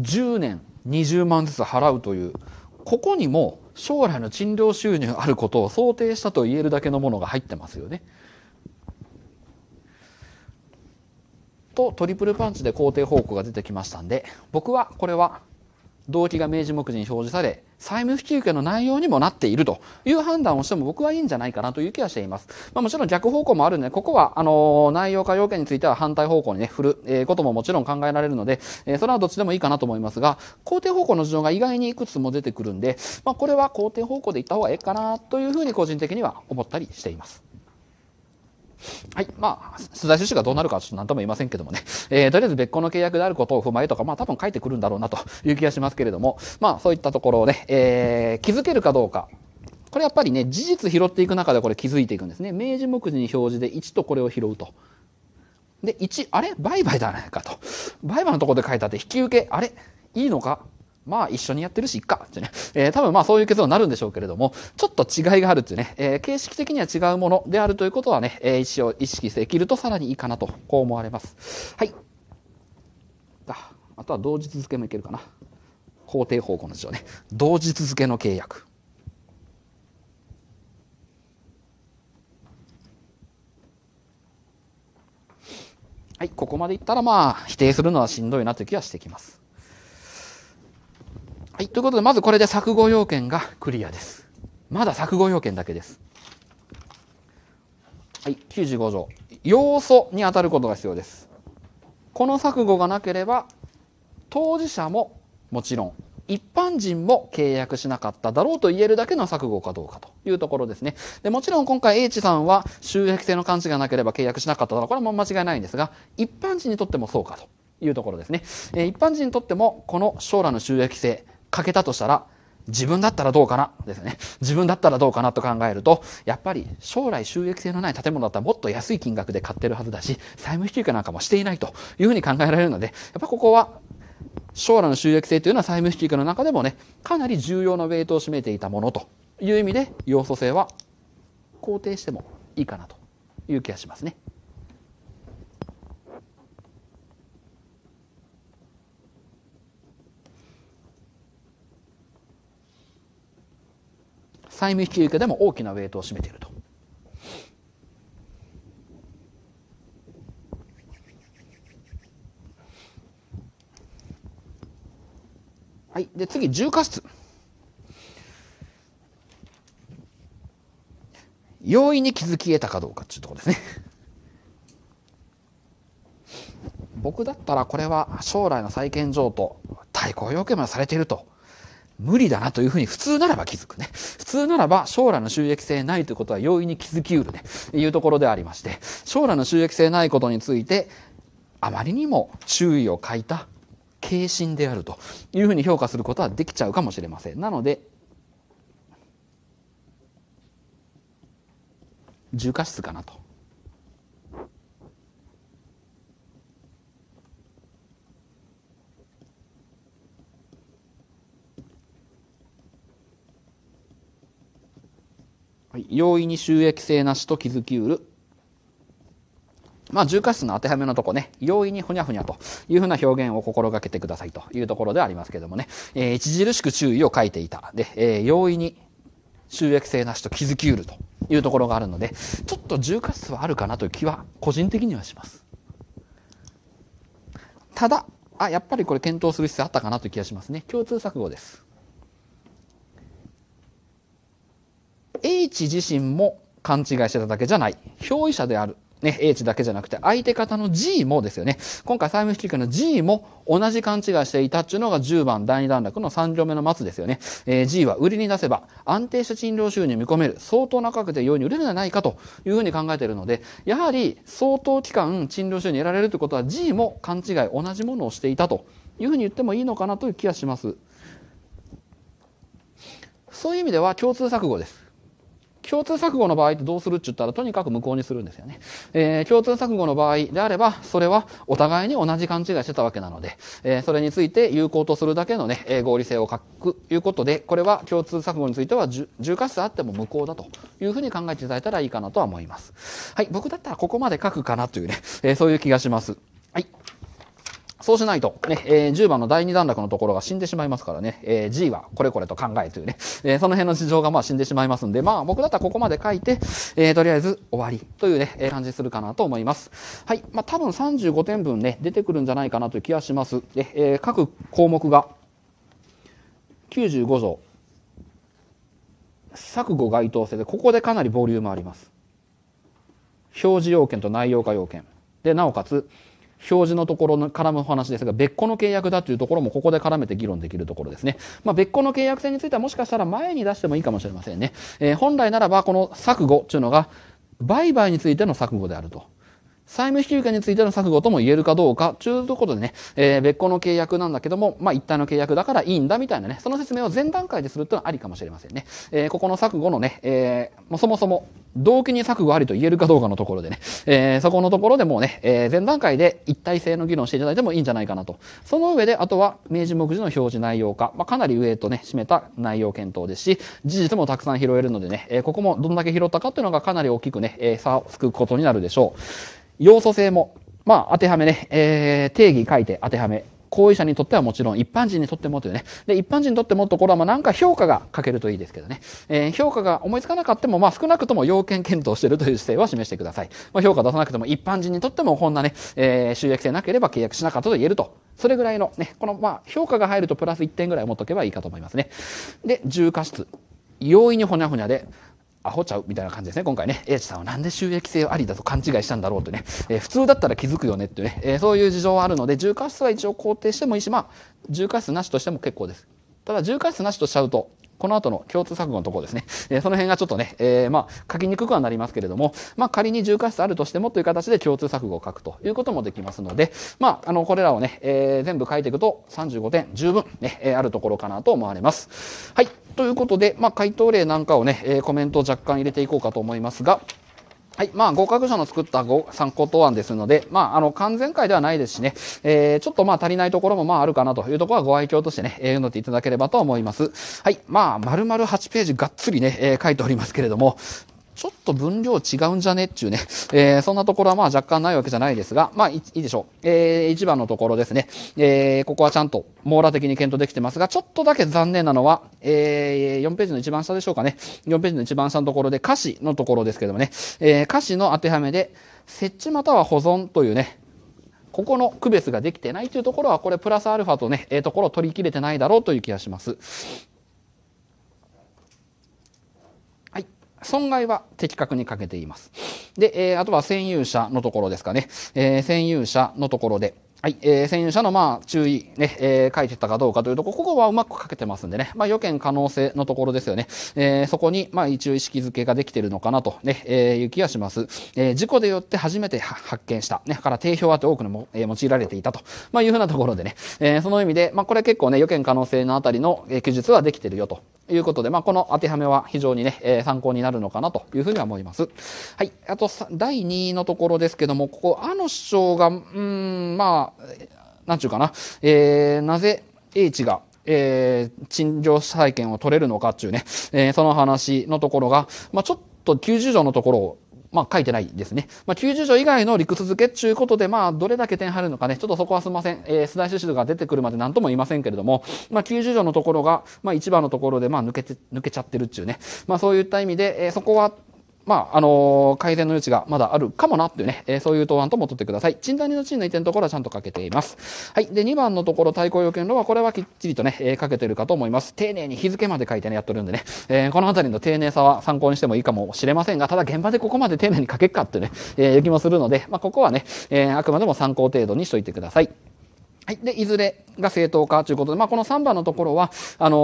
10年20万ずつ払うというここにも将来の賃料収入あることを想定したと言えるだけのものが入ってますよね。とトリプルパンチで肯定方向が出てきましたんで、僕はこれは動機が明示目次に表示され、債務き受けの内容にもなっているという判断をしても僕はいいんじゃないかなという気はしています。まあ、もちろん逆方向もあるので、ここは、あの内容か要件については反対方向にね、振る、えことももちろん考えられるので、えそれはどっちでもいいかなと思いますが、肯定方向の事情が意外にいくつも出てくるんで、まあ、これは肯定方向でいった方がええかなというふうに個人的には思ったりしています。はい。まあ、取材趣旨がどうなるかはちょっと何とも言いませんけどもね。えー、とりあえず別個の契約であることを踏まえとか、まあ多分書いてくるんだろうなという気がしますけれども、まあそういったところをね、えー、気づけるかどうか。これやっぱりね、事実拾っていく中でこれ気づいていくんですね。明示目次に表示で1とこれを拾うと。で、1、あれ売買だゃないかと。売買のところで書いてあって、引き受け、あれいいのかまあ一緒にやってるし、いっかってね。えー、多分まあそういう結論になるんでしょうけれども、ちょっと違いがあるっていうね、えー、形式的には違うものであるということはね、えー、一応意識できるとさらにいいかなと、こう思われます。はい。あとは同日付けもいけるかな。法定方向の事情ね。同日付の契約。はい、ここまでいったらまあ否定するのはしんどいなという気はしてきます。はい、ということで、まずこれで錯誤要件がクリアです。まだ錯誤要件だけです。はい、95条。要素に当たることが必要です。この錯誤がなければ、当事者ももちろん、一般人も契約しなかっただろうと言えるだけの錯誤かどうかというところですね。でもちろん今回 H さんは収益性の感知がなければ契約しなかっただろう。これは間違いないんですが、一般人にとってもそうかというところですね。え一般人にとってもこの将来の収益性、欠けたとしたら、自分だったらどうかなですね。自分だったらどうかなと考えると、やっぱり将来収益性のない建物だったらもっと安い金額で買ってるはずだし、債務引き受けなんかもしていないというふうに考えられるので、やっぱここは将来の収益性というのは債務引き受けの中でもね、かなり重要なウェイトを占めていたものという意味で、要素性は肯定してもいいかなという気がしますね。債務引き受けでも大きなウェイトを占めていると。はい、で次重過失容易に気づき得たかどうかっていうところですね僕だったらこれは将来の債権譲渡対抗要件もされていると無理だなというふうに普通ならば気づくね。普通ならば将来の収益性ないということは容易に気づきうるね、いうところでありまして、将来の収益性ないことについて、あまりにも注意を欠いた軽心であるというふうに評価することはできちゃうかもしれません。なので、重過失かなと容易に収益性なしと気づきうる。まあ、重過失の当てはめのとこね、容易にほにゃほにゃというふうな表現を心がけてくださいというところでありますけどもね、えー、著しく注意を書いていた。で、えー、容易に収益性なしと気づきうるというところがあるので、ちょっと重過失はあるかなという気は個人的にはします。ただ、あ、やっぱりこれ検討する必要あったかなという気がしますね。共通錯誤です。H 自身も勘違いしてただけじゃない。表意者である。ね、H だけじゃなくて、相手方の G もですよね。今回、債務引き換の G も同じ勘違いしていたっていうのが10番第2段落の3行目の末ですよね。えー、G は売りに出せば安定した賃料収入見込める。相当な価格で容易に売れるんじゃないかというふうに考えているので、やはり相当期間賃料収入得られるということは G も勘違い同じものをしていたというふうに言ってもいいのかなという気がします。そういう意味では共通錯誤です。共通錯誤の場合ってどうするって言ったらとにかく無効にするんですよね。えー、共通錯誤の場合であれば、それはお互いに同じ勘違いしてたわけなので、えー、それについて有効とするだけのね、え合理性を書くということで、これは共通錯誤については重過失あっても無効だというふうに考えていただいたらいいかなとは思います。はい、僕だったらここまで書くかなというね、えー、そういう気がします。はい。そうしないと、ね、えー、10番の第2段落のところが死んでしまいますからね、えー、G はこれこれと考えというね、えー、その辺の事情がまあ死んでしまいますんで、まあ僕だったらここまで書いて、えー、とりあえず終わりというね、えー、感じするかなと思います。はい。まあ多分35点分ね、出てくるんじゃないかなという気はします。で、えー、各項目が95条、錯誤該当性で、ここでかなりボリュームあります。表示要件と内容化要件。で、なおかつ、表示のところの絡む話ですが、別個の契約だというところもここで絡めて議論できるところですね。まあ、別個の契約性についてはもしかしたら前に出してもいいかもしれませんね。えー、本来ならば、この錯誤というのが、売買についての錯誤であると。債務引き受けについての錯誤とも言えるかどうか、ちゅうところでね、えー、別個の契約なんだけども、まあ、一体の契約だからいいんだみたいなね、その説明を前段階でするっていうのはありかもしれませんね。えー、ここの錯誤のね、えー、もそもそも、動機に錯誤ありと言えるかどうかのところでね、えー、そこのところでもうね、えー、前段階で一体性の議論していただいてもいいんじゃないかなと。その上で、あとは、明示目次の表示内容化、まあ、かなり上とね、占めた内容検討ですし、事実もたくさん拾えるのでね、えー、ここもどんだけ拾ったかっていうのがかなり大きくね、えー、差をつくことになるでしょう。要素性も、まあ、当てはめね、えー、定義書いて当てはめ。行為者にとってはもちろん一般人にとってもというね。で、一般人にとってもところはまあなんか評価が書けるといいですけどね。えー、評価が思いつかなかっても、まあ少なくとも要件検討してるという姿勢は示してください。まあ評価出さなくても一般人にとってもこんなね、えー、収益性なければ契約しなかったと言えると。それぐらいのね、このまあ評価が入るとプラス1点ぐらい持っとけばいいかと思いますね。で、重過失。容易にほにゃほにゃで、アホちゃうみたいな感じですね今回ね A 氏さんは何で収益性ありだと勘違いしたんだろうとね、えー、普通だったら気づくよねっていうね、えー、そういう事情はあるので重過失は一応肯定してもいいしまあ重過失なしとしても結構ですただ重過失なしとしちゃうとこの後の共通錯誤のところですね、えー、その辺がちょっとね、えー、まあ、書きにくくはなりますけれども、まあ、仮に重過失あるとしてもという形で共通錯誤を書くということもできますので、まあ、あの、これらをね、えー、全部書いていくと35点十分ね、えあるところかなと思われます。はい。ということで、まあ、回答例なんかをね、えコメントを若干入れていこうかと思いますが、はい。まあ、合格者の作った参考答案ですので、まあ、あの、完全回ではないですしね、えー、ちょっとまあ、足りないところもまあ、あるかなというところはご愛嬌としてね、えー、読んでいただければと思います。はい。まあ、丸々8ページがっつりね、えー、書いておりますけれども、ちょっと分量違うんじゃねっていうね、えー、そんなところはまあ若干ないわけじゃないですが、まあいいでしょう。えー、一番のところですね、えー、ここはちゃんと網羅的に検討できてますが、ちょっとだけ残念なのは、えー、4ページの一番下でしょうかね。4ページの一番下のところで歌詞のところですけどもね、えー、歌詞の当てはめで、設置または保存というね、ここの区別ができてないというところは、これプラスアルファとね、えー、ところを取り切れてないだろうという気がします。損害は的確にかけています。で、えー、あとは占有者のところですかね。えー、占有者のところで、はい、えー、占有者の、まあ、注意、ね、えー、書いてたかどうかというとこここはうまく書けてますんでね、まあ、予見可能性のところですよね。えー、そこに、まあ、一応意識づけができてるのかなと、ね、えー、いう気します。えー、事故でよって初めて発見した、ね、から定評はって多くのも、えー、用いられていたと、まあ、いうふうなところでね、えー、その意味で、まあ、これ結構ね、予見可能性のあたりの記述はできてるよということで、まあ、この当てはめは非常にね、えー、参考になるのかなというふうには思います。はい。あと、第2位のところですけども、ここ、あの主張が、うん、まあ、なんちゅうかな、えー、なぜ H が、えー、陳情債権を取れるのかっていうね、えー、その話のところが、まあ、ちょっと90条のところをまあ、書いてないですね。まあ、90条以外の理屈付けっちゅうことで、まあ、どれだけ点入るのかね、ちょっとそこはすみません。えー、スライス指導が出てくるまで何とも言いませんけれども、まあ、90条のところが、まあ、1番のところで、まあ、抜けて、抜けちゃってるっちゅうね。まあ、そういった意味で、えー、そこは、まあ、あのー、改善の余地がまだあるかもなっていうね、えー、そういう答案とも取ってください。賃貸にの賃の一点のところはちゃんと書けています。はい。で、2番のところ、対抗要件論は、これはきっちりとね、えー、書けてるかと思います。丁寧に日付まで書いてね、やっとるんでね、えー、この辺りの丁寧さは参考にしてもいいかもしれませんが、ただ現場でここまで丁寧に書けっかってね、えー、気もするので、まあ、ここはね、えー、あくまでも参考程度にしといてください。はい。で、いずれが正当化ということで、まあ、この3番のところは、あの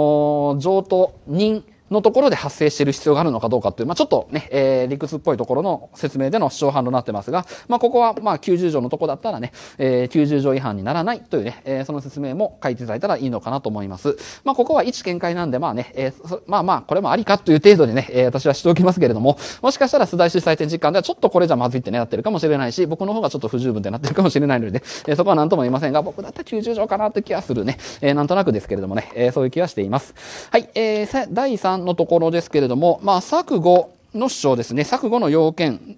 ー、上等、人、のところで発生している必要があるのかどうかという、まあ、ちょっとね、えー、理屈っぽいところの説明での主張反論になってますが、まあ、ここは、まあ、90条のとこだったらね、えー、90条違反にならないというね、えー、その説明も書いていただいたらいいのかなと思います。まあ、ここは一見解なんで、まあね、えー、まあまあ、これもありかという程度にね、えー、私はしておきますけれども、もしかしたら須大主催点実感ではちょっとこれじゃまずいってね、なってるかもしれないし、僕の方がちょっと不十分ってなってるかもしれないので、えそこは何とも言いませんが、僕だったら90条かなという気はするね、えー、なんとなくですけれどもね、えー、そういう気はしています。はい、えー、第3 3のところですけれども、まあ、錯誤の主張ですね。錯誤の要件。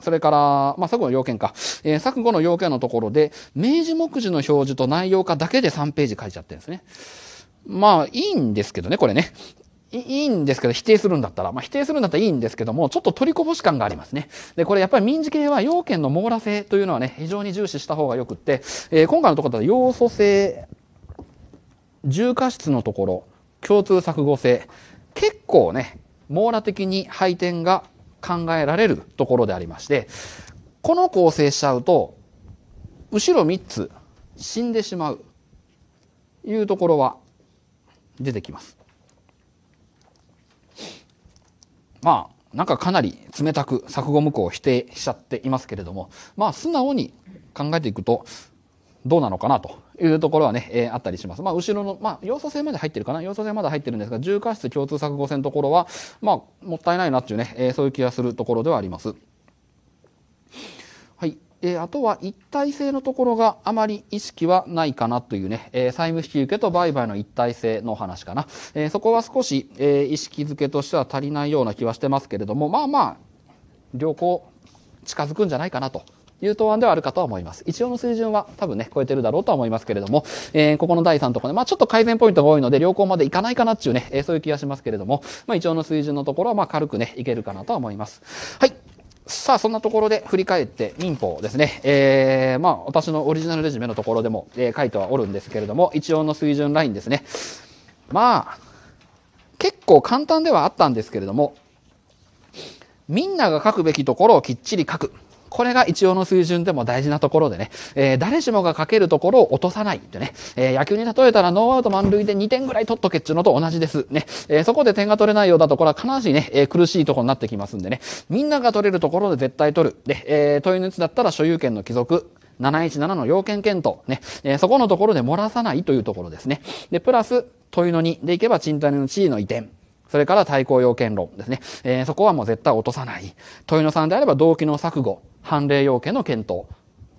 それから、まあ、錯誤の要件か。えー、錯誤の要件のところで、明示目次の表示と内容化だけで3ページ書いちゃってるんですね。まあ、いいんですけどね、これね。いいんですけど、否定するんだったら。まあ、否定するんだったらいいんですけども、ちょっと取りこぼし感がありますね。で、これやっぱり民事系は要件の網羅性というのはね、非常に重視した方がよくって、えー、今回のところだと要素性、重過失のところ、共通錯誤性、結構ね、網羅的に配点が考えられるところでありまして、この構成しちゃうと、後ろ3つ死んでしまう、いうところは出てきます。まあ、なんかかなり冷たく錯誤無効を否定しちゃっていますけれども、まあ素直に考えていくとどうなのかなというところはね、えー、あったりします。まあ、後ろの、まあ、要素性まで入ってるかな要素性まで入ってるんですが、重過失共通錯誤線のところは、まあ、もったいないなっていうね、えー、そういう気がするところではあります。はい。えー、あとは一体性のところがあまり意識はないかなというね、えー、債務引き受けと売買の一体性の話かな。えー、そこは少し、えー、意識づけとしては足りないような気はしてますけれども、まあまあ、良好近づくんじゃないかなという答案ではあるかとは思います。一応の水準は多分ね、超えてるだろうとは思いますけれども、えー、ここの第3とろね、まあちょっと改善ポイントが多いので、良好までいかないかなっていうね、えー、そういう気がしますけれども、まあ一応の水準のところはまあ軽くね、いけるかなとは思います。はい。さあ、そんなところで振り返って民法ですね。えー、まあ私のオリジナルレジュメのところでも、えー、書いてはおるんですけれども、一応の水準ラインですね。まあ、結構簡単ではあったんですけれども、みんなが書くべきところをきっちり書く。これが一応の水準でも大事なところでね、えー、誰しもがかけるところを落とさないってね、えー、野球に例えたらノーアウト満塁で2点ぐらい取っとけっちゅうのと同じです。ね、えー、そこで点が取れないようだとこれは必ずね、え苦しいとこになってきますんでね、みんなが取れるところで絶対取る。で、え問いのつだったら所有権の帰属、717の要件検討、ね、えー、そこのところで漏らさないというところですね。で、プラス、問いの2でいけば賃貸の地位の移転。それから対抗要件論ですね。えー、そこはもう絶対落とさない。問いの3であれば動機の錯誤、判例要件の検討。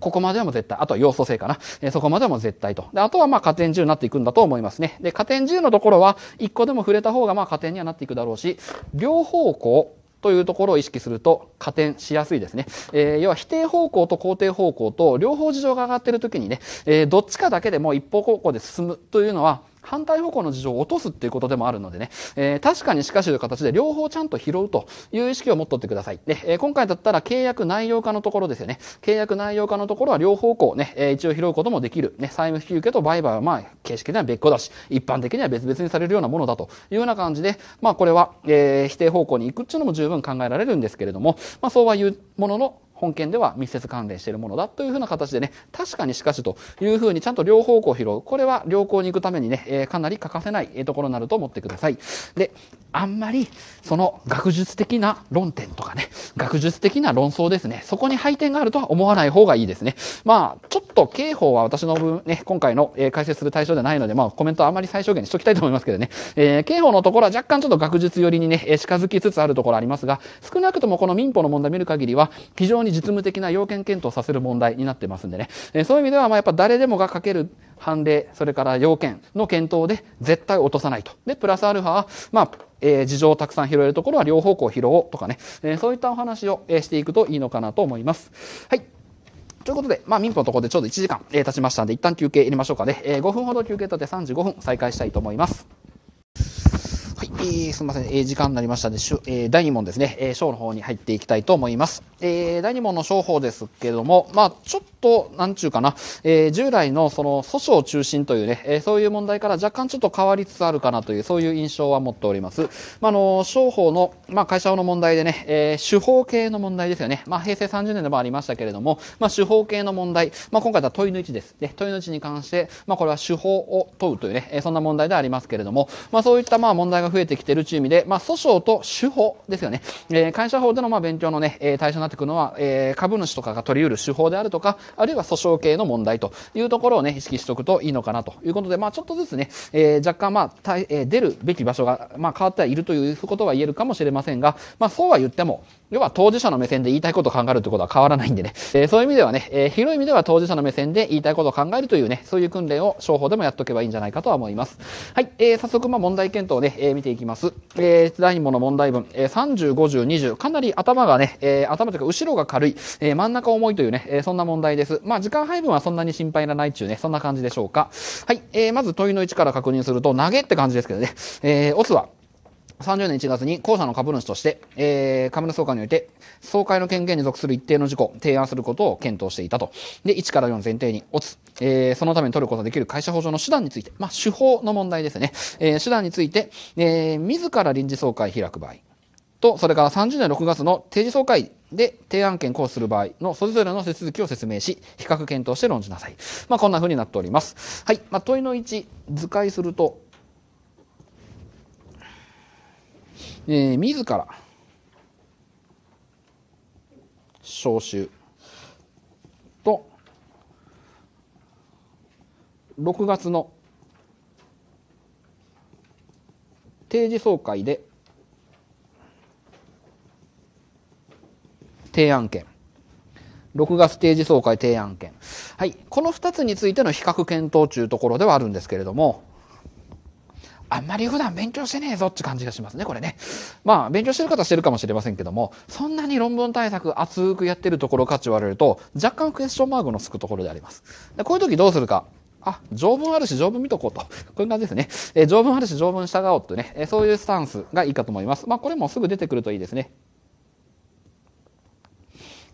ここまではもう絶対。あとは要素性かな。えー、そこまではもう絶対と。で、あとはまあ加点10になっていくんだと思いますね。で、加点10のところは、1個でも触れた方がまあ加点にはなっていくだろうし、両方向、というところを意識すると加点しやすいですね。えー、要は否定方向と肯定方向と両方事情が上がっている時にね、えー、どっちかだけでも一方方向で進むというのは反対方向の事情を落とすっていうことでもあるのでね、えー、確かにしかしという形で両方ちゃんと拾うという意識を持っとってください。で、えー、今回だったら契約内容化のところですよね。契約内容化のところは両方向ね、えー、一応拾うこともできる。ね、債務引受と売買はまあ、形式では別個だし、一般的には別々にされるようなものだというような感じで、まあこれは、えー、否定方向に行くっていうのも十分考えられるんですけれども、まあそうは言うものの、本件では密接関連しているものだというふうな形でね、確かにしかしというふうにちゃんと両方向を拾う。これは良好に行くためにね、えー、かなり欠かせないところになると思ってください。で、あんまり、その学術的な論点とかね、学術的な論争ですね、そこに配点があるとは思わない方がいいですね。まあ、ちょっと刑法は私の分ね、今回の、え解説する対象ではないので、まあ、コメントはあまり最小限にしときたいと思いますけどね、えー、刑法のところは若干ちょっと学術寄りにね、近づきつつあるところありますが、少なくともこの民法の問題を見る限りは、非常に実務的な要件検討させる問題になってますんでね、えそういう意味では、まやっぱ誰でもが書ける判例、それから要件の検討で絶対落とさないと。で、プラスアルファは、まあ、えー、事情をたくさん拾えるところは両方向拾おうとかね、えー、そういったお話を、えー、していくといいのかなと思います。はい。ということで、まあ、民法のところでちょうど1時間、えー、経ちましたんで、一旦休憩入れましょうかね。え5分ほど休憩経って3時5分再開したいと思います。えー、すみません、えー、時間になりましたので、えー、第2問ですね、えー、章の方に入っていきたいと思います。えー、第2問の章法ですけれども、まあ、ちょっと、なんちゅうかな、えー、従来のその訴訟中心というね、えー、そういう問題から若干ちょっと変わりつつあるかなという、そういう印象は持っております。まあ、あの、商法の、まあ、会社の問題でね、えー、手法系の問題ですよね。まあ、平成30年でもありましたけれども、まあ、手法系の問題、まあ、今回は問いの1です。ね、問いの1に関して、まあ、これは手法を問うというね、えー、そんな問題でありますけれども、まあ、そういったまあ、問題が増えててきているチームで、まあ、訴訟と手法ですよね。えー、会社法でのまあ勉強のね、えー、対象になってくるのは、えー、株主とかが取り得る手法であるとか、あるいは訴訟系の問題というところをね、意識しておくといいのかなということで、まあ、ちょっとずつね、えー、若干まあ、たえー、出るべき場所が、まあ、変わってはいるということは言えるかもしれませんが、まあ、そうは言っても、要は当事者の目線で言いたいことを考えるってことは変わらないんでね。えー、そういう意味ではね、えー、広い意味では当事者の目線で言いたいことを考えるというね、そういう訓練を商法でもやっとけばいいんじゃないかとは思います。はい、えー、早速、ま問題検討をね、えー、見ていきます。えー、第2問の問題文、えー、30、50、20、かなり頭がね、えー、頭というか後ろが軽い、えー、真ん中重いというね、えー、そんな問題です。まあ、時間配分はそんなに心配いらないっちいうね、そんな感じでしょうか。はい、えー、まず問いの1から確認すると、投げって感じですけどね、えー、オスは、30年1月に後者の株主として、えー、株主総会において、総会の権限に属する一定の事項、提案することを検討していたと。で、1から4前提に、落つ、えー、そのために取ることができる会社法上の手段について、まあ、手法の問題ですね。えー、手段について、えー、自ら臨時総会開く場合、と、それから30年6月の定時総会で提案権行使する場合のそれぞれの手続きを説明し、比較検討して論じなさい。まあ、こんな風になっております。はい。まあ、問いの1、図解すると、えー、自ら召集と6月の定時総会で提案権6月定時総会提案権はいこの2つについての比較検討中ところではあるんですけれどもあんまり普段勉強してねえぞって感じがしますね、これね。まあ、勉強してる方してるかもしれませんけども、そんなに論文対策熱くやってるところかって言われると、若干クエスチョンマークのつくところであります。でこういう時どうするか。あ、条文あるし条文見とこうと。こんな感じですね。えー、条文あるし条文従おうとね、えそういうスタンスがいいかと思います。まあ、これもすぐ出てくるといいですね。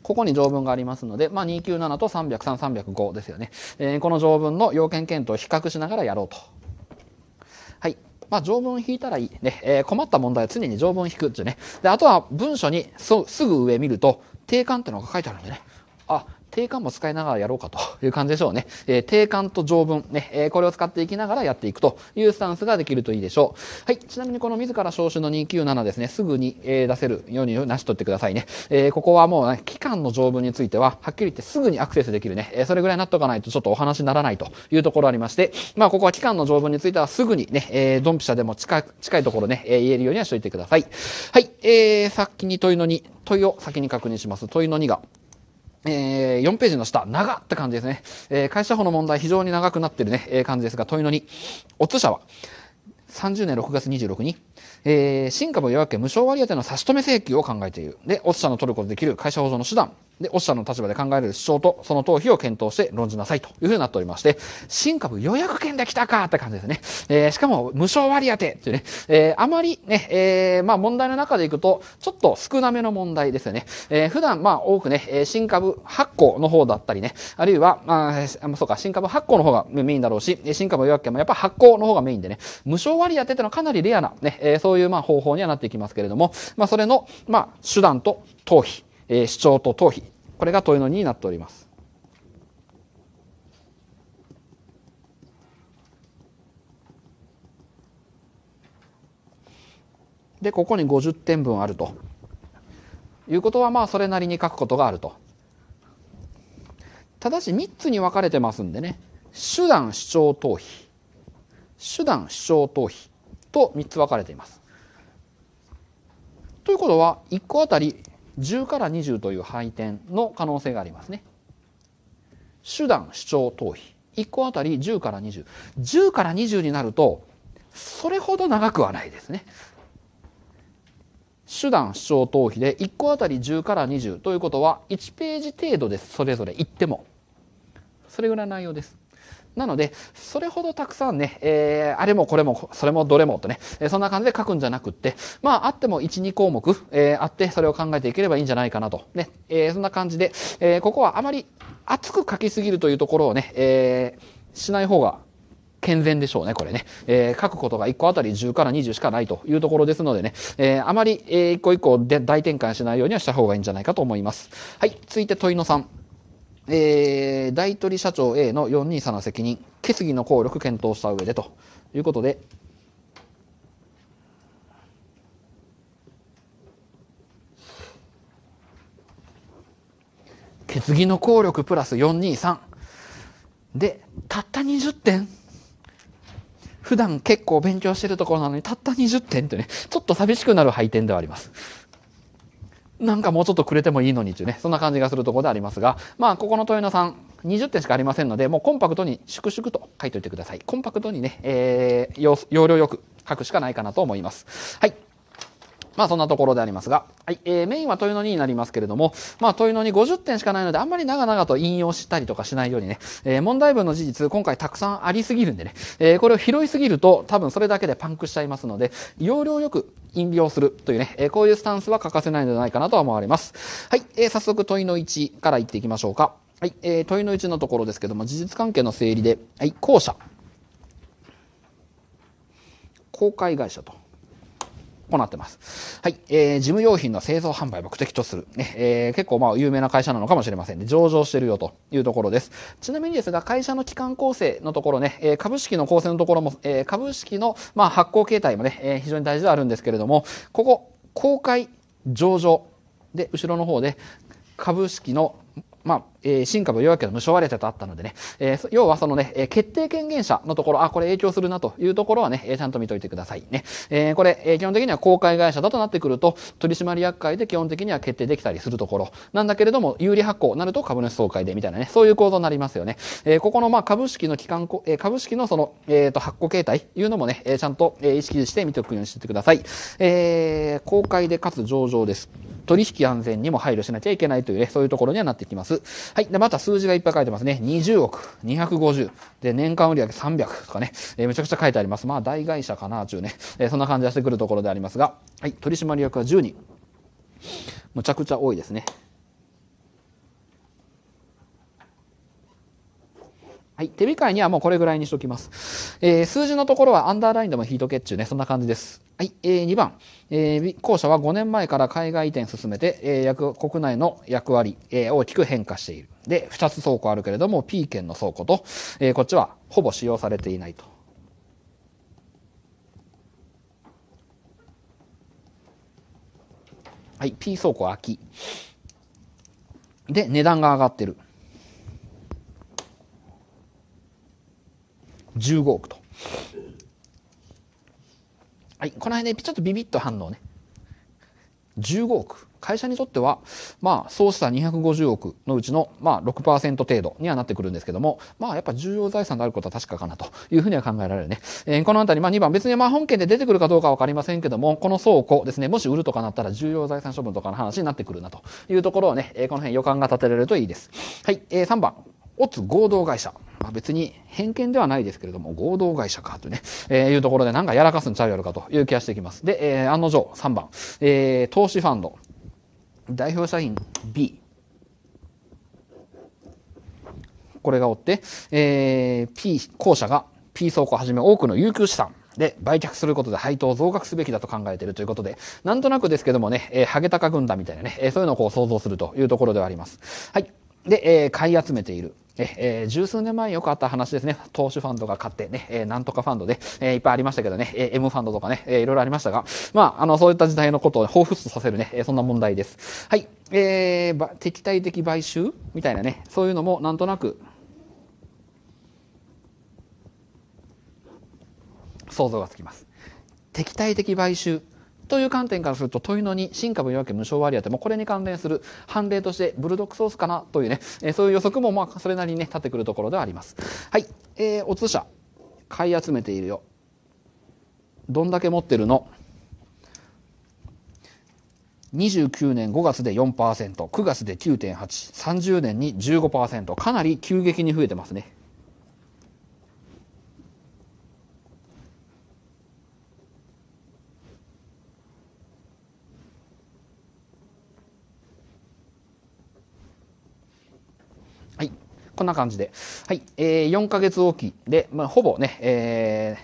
ここに条文がありますので、まあ、297と303305ですよね。えー、この条文の要件検討を比較しながらやろうと。まあ、条文引いたらいい。ね、えー、困った問題は常に条文引くっていうね。で、あとは文書に、そう、すぐ上見ると、定款ってのが書いてあるんでね。あ、定冠も使いながらやろうかという感じでしょうね。えー、定冠と条文、ね、えー、これを使っていきながらやっていくというスタンスができるといいでしょう。はい。ちなみにこの自ら招集の297ですね、すぐに、えー、出せるようになしとってくださいね。えー、ここはもう、ね、期間の条文については、はっきり言ってすぐにアクセスできるね。えー、それぐらいなっとかないとちょっとお話にならないというところありまして、まあ、ここは期間の条文についてはすぐにね、えー、ドンピシャでも近近いところね、えー、言えるようにはしといてください。はい。えー、さっきに問いの2、問いを先に確認します。問いの2が、えー、4ページの下、長って感じですね。えー、会社法の問題非常に長くなってるね、えー、感じですが、問いの2。おッ社は、30年6月26日えー、新株予約権無償割当の差し止め請求を考えている。で、落ちたの取ることできる会社保存の手段。で、落ちたの立場で考える主張と、その逃避を検討して論じなさいというふうになっておりまして、新株予約権できたかって感じですね。えー、しかも、無償割当てていうね、えー、あまりね、えー、まあ問題の中でいくと、ちょっと少なめの問題ですよね。えー、普段、まあ多くね、新株発行の方だったりね、あるいは、まあ、そうか、新株発行の方がメインだろうし、新株予約権もやっぱ発行の方がメインでね、無償割当てってのはかなりレアな、ね、えー、そういうういうまあ方法にはなっていきますけれども、まあ、それのまあ手段と逃避、えー、主張と逃避、これが問いの2になっております。で、ここに50点分あると。いうことはまあそれなりに書くことがあると。ただし3つに分かれてますんでね。手段主張逃避。手段主張逃避と3つ分かれています。ということは1個あたり10から20という配点の可能性がありますね。手段、主張、逃避。1個あたり10から20。10から20になると、それほど長くはないですね。手段、主張、逃避で1個あたり10から20ということは1ページ程度です。それぞれ言っても。それぐらい内容です。なので、それほどたくさんね、えー、あれもこれも、それもどれもとね、えー、そんな感じで書くんじゃなくって、まあ、あっても1、2項目、えー、あって、それを考えていければいいんじゃないかなと。ね、えー、そんな感じで、えー、ここはあまり熱く書きすぎるというところをね、えー、しない方が健全でしょうね、これね。えー、書くことが1個あたり10から20しかないというところですのでね、えー、あまり、えー、1個1個で大転換しないようにはした方がいいんじゃないかと思います。はい、続いて問いの3。えー、大取社長 A の423の責任、決議の効力検討した上でということで、決議の効力プラス423。で、たった20点普段結構勉強してるところなのに、たった20点ってね、ちょっと寂しくなる配点ではあります。なんかもうちょっとくれてもいいのにていうね、そんな感じがするところでありますが、まあ、ここの問いのん、20点しかありませんので、もうコンパクトに粛々と書いておいてください。コンパクトにね、えー、要領よく書くしかないかなと思います。はい。まあそんなところでありますが、はい、えー、メインは問いの2になりますけれども、まあ問いの2 50点しかないので、あんまり長々と引用したりとかしないようにね、えー、問題文の事実、今回たくさんありすぎるんでね、えー、これを拾いすぎると、多分それだけでパンクしちゃいますので、要領よく引用するというね、えー、こういうスタンスは欠かせないのではないかなと思われます。はい、えー、早速問いの1からいっていきましょうか。はい、えー、問いの1のところですけども、事実関係の整理で、はい、後者。公開会社と。行ってます。はい。えー、事務用品の製造販売を目的とする。ね、えー、結構まあ有名な会社なのかもしれませんね。上場してるよというところです。ちなみにですが、会社の機関構成のところね、えー、株式の構成のところも、えー、株式のまあ発行形態もね、えー、非常に大事ではあるんですけれども、ここ、公開、上場。で、後ろの方で、株式のまあ、えー、新株弱野けの無償割てとあったのでね、えー、要はそのね、えー、決定権限者のところ、あ、これ影響するなというところはね、えー、ちゃんと見といてくださいね。えー、これ、えー、基本的には公開会社だとなってくると、取締役会で基本的には決定できたりするところ、なんだけれども、有利発行なると株主総会でみたいなね、そういう構造になりますよね。えー、ここのまあ株式の機関、えー、株式のその、えっ、ー、と、発行形態いうのもね、えー、ちゃんと、えー、意識して見ておくようにしてください。えー、公開でかつ上場です。取引安全にも配慮しなきゃいけないというね、そういうところにはなってきます。。はい。で、また数字がいっぱい書いてますね。20億、250。で、年間売上300とかね。えー、めちゃくちゃ書いてあります。まあ、大会社かな、ちゅうね。えー、そんな感じがしてくるところでありますが。はい。取締役は10人。むちゃくちゃ多いですね。はい。手控えにはもうこれぐらいにしときます。えー、数字のところはアンダーラインでも引いとけっちゅうね、そんな感じです。はい。えー、2番。えー、校舎は5年前から海外移転進めて、えー、国内の役割、えー、大きく変化している。で、2つ倉庫あるけれども、P 県の倉庫と、えー、こっちはほぼ使用されていないと。はい。P 倉庫空き。で、値段が上がってる。15億と。はい、この辺で、ね、ちょっとビビッと反応ね。15億。会社にとっては、まあ、総資産250億のうちの、まあ、6%程度にはなってくるんですけども、まあ、やっぱ重要財産であることは確かかなというふうには考えられるね。えー、このあたり、まあ、2番、別にまあ、本件で出てくるかどうかわかりませんけども、この倉庫ですね、もし売るとかなったら重要財産処分とかの話になってくるなというところをね、えー、この辺予感が立てられるといいです。はい、えー、3番。オツ合同会社。まあ、別に偏見ではないですけれども、合同会社かとね、えー、いうところでなんかやらかすんちゃうやろかという気がしてきます。で、えー、案の定3番、えー、投資ファンド、代表社員 B。これがおって、えー、P 公社が P 倉庫はじめ多くの有給資産。で、売却することで配当を増額すべきだと考えているということで、なんとなくですけどもね、えー、ハゲタカ軍団みたいなね、えー、そういうのをこう想像するというところではあります。はい。で、えー、買い集めている。えー、十数年前によくあった話ですね。投資ファンドが買ってね、えー、なんとかファンドで、えー、いっぱいありましたけどね、えー、M ファンドとかね、えー、いろいろありましたが、まあ、あの、そういった時代のことを彷彿とさせるね、えー、そんな問題です。はい。えー、敵対的買収みたいなね、そういうのもなんとなく、想像がつきます。敵対的買収という観点からすると問いの2新株部夜無償割当もこれに関連する判例としてブルドックソースかなというね、えー、そういう予測もまあそれなりにね立ってくるところではあります。はい、えー、お通社買い集めているよ。どんだけ持ってるの29年5月で 4%9 月で9.830年に15%かなり急激に増えてますね。こんな感じで。はい。えー、4ヶ月おきで、まあ、ほぼね、え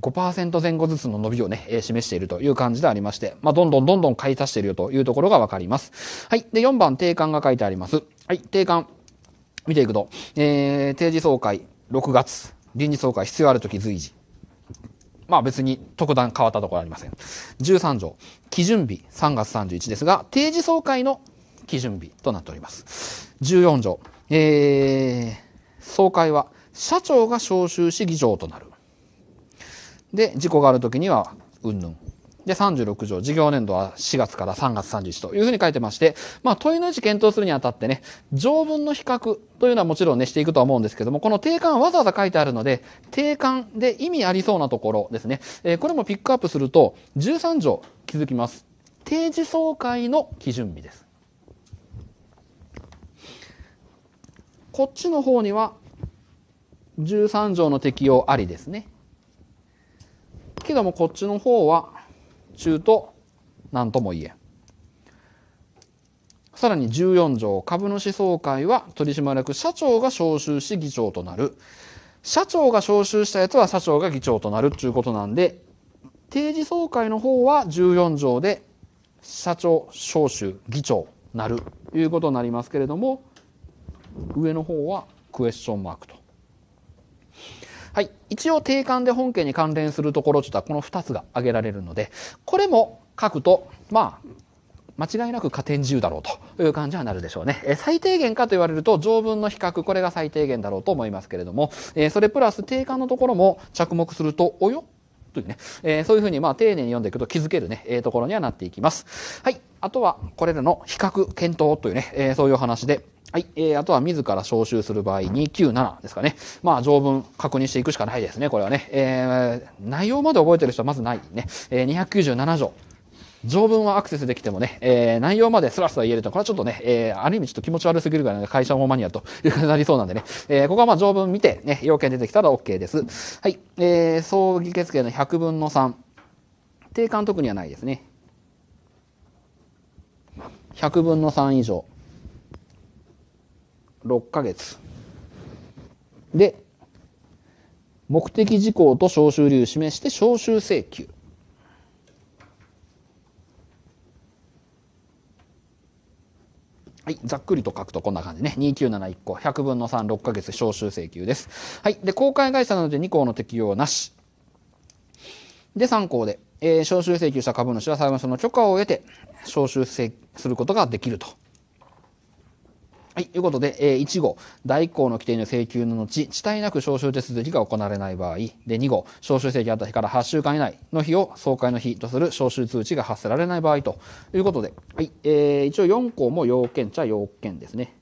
ー、5%前後ずつの伸びをね、え示しているという感じでありまして、まあ、どんどんどんどん買い足しているよというところがわかります。はい。で、4番、定款が書いてあります。はい。定款。見ていくと、えー、定時総会、6月。臨時総会、必要あるとき随時。まあ別に特段変わったところありません。13条、基準日3月31ですが、定時総会の基準日となっております。14条、えー、総会は社長が招集し議長となる。で、事故がある時には、うんぬん。で、36条、事業年度は4月から3月31日というふうに書いてまして、まあ、問いの字検討するにあたってね、条文の比較というのはもちろんね、していくとは思うんですけども、この定款わざわざ書いてあるので、定款で意味ありそうなところですね。えー、これもピックアップすると、13条気づきます。定時総会の基準日です。こっちの方には13条の適用ありですね。けどもこっちの方は中途何とも言えん。さらに14条株主総会は取締役社長が招集し議長となる。社長が招集したやつは社長が議長となるっていうことなんで、定時総会の方は14条で社長招集議長なるということになりますけれども、上の方はクエスチョンマークと。はい。一応定款で本件に関連するところとしてはこの2つが挙げられるので、これも書くと、まあ、間違いなく加点自由だろうという感じはなるでしょうね。え最低限かと言われると条文の比較、これが最低限だろうと思いますけれども、えそれプラス定款のところも着目すると、およというね、えー、そういうふうにまあ丁寧に読んでいくと気づけるね、えー、ところにはなっていきます。はい。あとは、これらの比較検討というね、えー、そういう話で、はい。えー、あとは自ら招集する場合297ですかね。まあ、条文確認していくしかないですね、これはね。えー、内容まで覚えてる人はまずないね。えー、297条。条文はアクセスできてもね、えー、内容までスラスラ言えると、これはちょっとね、えー、ある意味ちょっと気持ち悪すぎるぐらいの会社もマニアという感じになりそうなんでね、えー、ここはまあ条文見て、ね、要件出てきたら OK です。はい、えー、葬儀決定の100分の3。定款特にはないですね。100分の3以上。6ヶ月。で、目的事項と招集理由示して招集請求。はい。ざっくりと書くとこんな感じね。2971個。100分の3、6ヶ月、招集請求です。はい。で、公開会社なので2項の適用なし。で、3項で、えー、招集請求した株主は裁判所の許可を得て、招集することができると。はい、ということで、えー、1号、代行の規定の請求の後、遅滞なく招集手続きが行われない場合、で、2号、招集請求あった日から8週間以内の日を総会の日とする招集通知が発せられない場合ということで、はい、えー、一応4項も要件っちゃ要件ですね。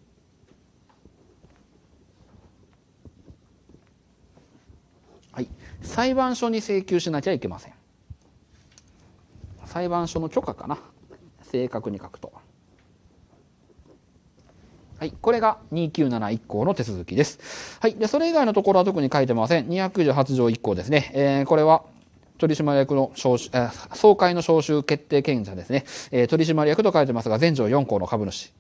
はい、裁判所に請求しなきゃいけません。裁判所の許可かな。正確に書くと。はい。これが2971項の手続きです。はい。で、それ以外のところは特に書いてません。298条1項ですね。えー、これは、取締役の招集、総会の招集決定権者ですね。えー、取締役と書いてますが、全条4項の株主。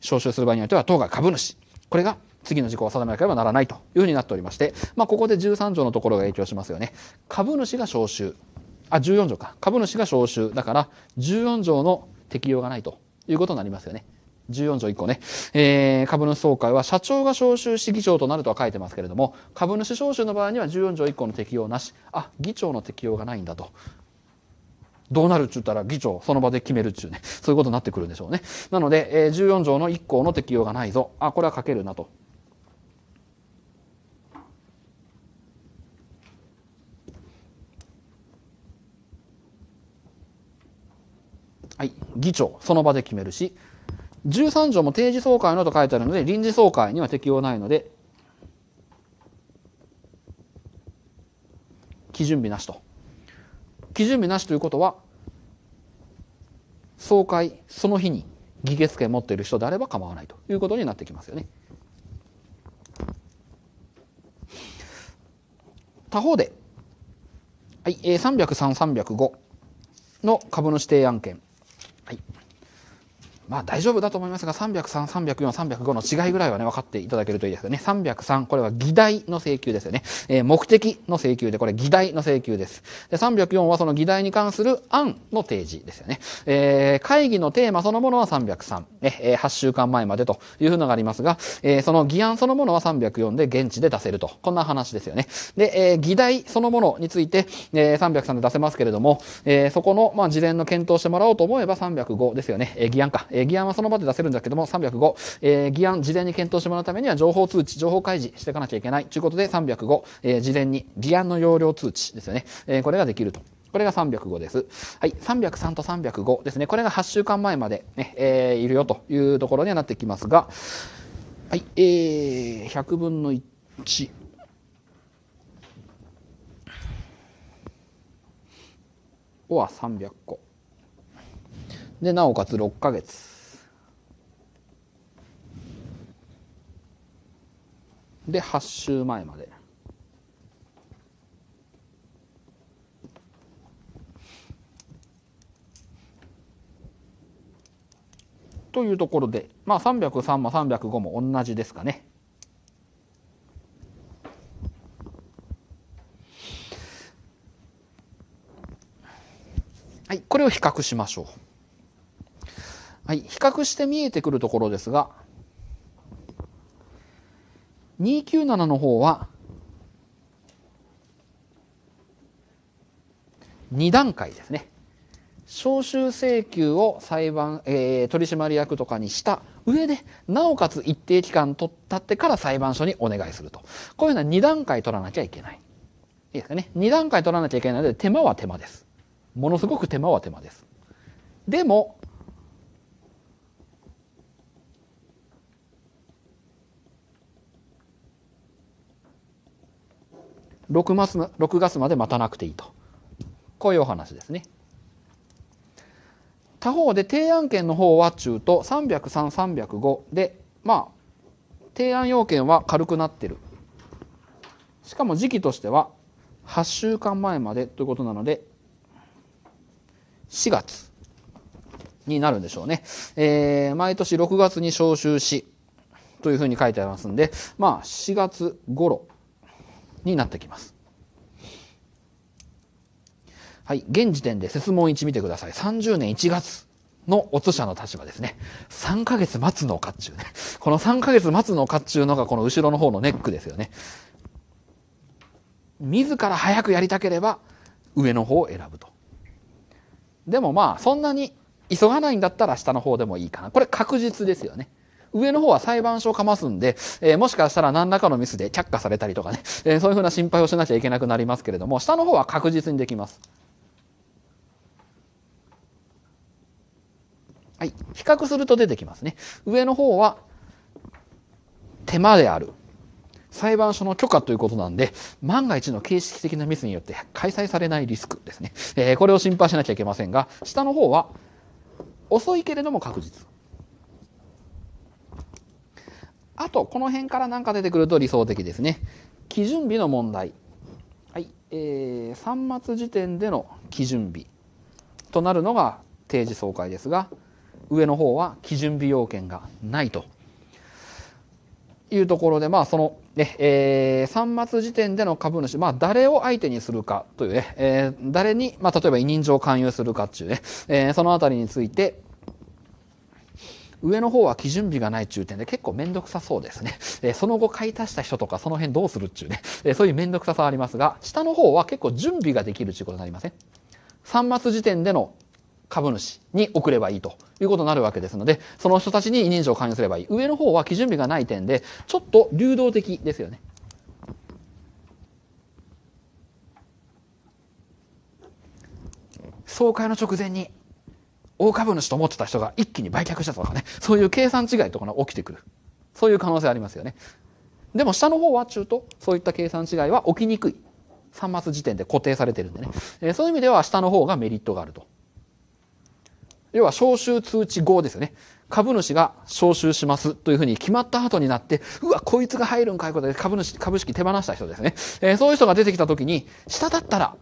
招集する場合によっては、当該株主。これが次の事項を定めなければならないというふうになっておりまして、まあ、ここで13条のところが影響しますよね。株主が招集。あ、14条か。株主が招集。だから、14条の適用がないということになりますよね。14条1個ね、えー、株主総会は社長が招集し議長となるとは書いてますけれども、株主招集の場合には14条1個の適用なし、あ、議長の適用がないんだと。どうなるっちゅったら議長、その場で決めるっちゅうね。そういうことになってくるんでしょうね。なので、えー、14条の1項の適用がないぞ。あ、これは書けるなと。はい、議長、その場で決めるし、13条も定時総会のと書いてあるので、臨時総会には適用ないので、基準日なしと。基準日なしということは、総会その日に議決権持っている人であれば構わないということになってきますよね。他方で、はい、303、305の株主提案権。まあ大丈夫だと思いますが、303、304、305の違いぐらいはね、分かっていただけるといいですよね。303、これは議題の請求ですよね。えー、目的の請求で、これ議題の請求です。で、304はその議題に関する案の提示ですよね。えー、会議のテーマそのものは303、えー、8週間前までというのがありますが、えー、その議案そのものは304で現地で出せると。こんな話ですよね。で、えー、議題そのものについて、えー、303で出せますけれども、えー、そこの、まあ、事前の検討してもらおうと思えば305ですよね。えー、議案か。えーえー、議案はその場で出せるんだけども、305、えー、議案事前に検討してもらうためには情報通知、情報開示していかなきゃいけない。ということで、305、えー、事前に議案の要領通知ですよね。えこれができると。これが305です。はい。303と305ですね。これが8週間前までね、えいるよというところにはなってきますが、はい。えー、100分の1。は300個。で、なおかつ6ヶ月。で8週前までというところで、まあ、303も305も同じですかね。はい、これを比較しましょう。はい、比較して見えてくるところですが、297の方は、2段階ですね。招集請求を裁判、えー、取締役とかにした上で、なおかつ一定期間取ったってから裁判所にお願いすると。こういうのは2段階取らなきゃいけない。いいですかね。2段階取らなきゃいけないので、手間は手間です。ものすごく手間は手間です。でも、6, マス6月まで待たなくていいとこういうお話ですね。他方で提案権の方は中と303305でまあ提案要件は軽くなってるしかも時期としては8週間前までということなので4月になるんでしょうね、えー、毎年6月に招集しというふうに書いてありますんでまあ4月頃になってきます。はい、現時点で説問1見てください。30年1月のお通社の立場ですね。3ヶ月待つのかっちゅうね。この3ヶ月待つのかっちゅうのがこの後ろの方のネックですよね。自ら早くやりたければ上の方を選ぶと。でもまあそんなに急がないんだったら下の方でもいいかな。これ確実ですよね。上の方は裁判所をかますんで、えー、もしかしたら何らかのミスで却下されたりとかね、えー、そういうふうな心配をしなきゃいけなくなりますけれども、下の方は確実にできます。はい。比較すると出てきますね。上の方は、手間である。裁判所の許可ということなんで、万が一の形式的なミスによって開催されないリスクですね。えー、これを心配しなきゃいけませんが、下の方は、遅いけれども確実。あと、この辺から何か出てくると理想的ですね。基準日の問題。はい。えー、3末時点での基準日となるのが定時総会ですが、上の方は基準日要件がないというところで、まあ、その、ね、えー、3末時点での株主、まあ、誰を相手にするかというね、えー、誰に、まあ、例えば委任状を勧誘するかっていうね、えー、そのあたりについて、上の方は基準日がない中点で結構めんどくさそうですね。えー、その後買い足した人とかその辺どうするっちゅうね、えー、そういうめんどくささありますが、下の方は結構準備ができるということになりません ?3 末時点での株主に送ればいいということになるわけですので、その人たちに委任状を勧誘すればいい。上の方は基準日がない点で、ちょっと流動的ですよね。総会の直前に大株主と思ってた人が一気に売却したとかね、そういう計算違いとかが起きてくる。そういう可能性ありますよね。でも下の方は中途、そういった計算違いは起きにくい。3末時点で固定されてるんでね。えー、そういう意味では下の方がメリットがあると。要は招集通知後ですよね。株主が招集しますというふうに決まった後になって、うわ、こいつが入るんかいうことで株主、株式手放した人ですね。えー、そういう人が出てきた時に、下だったら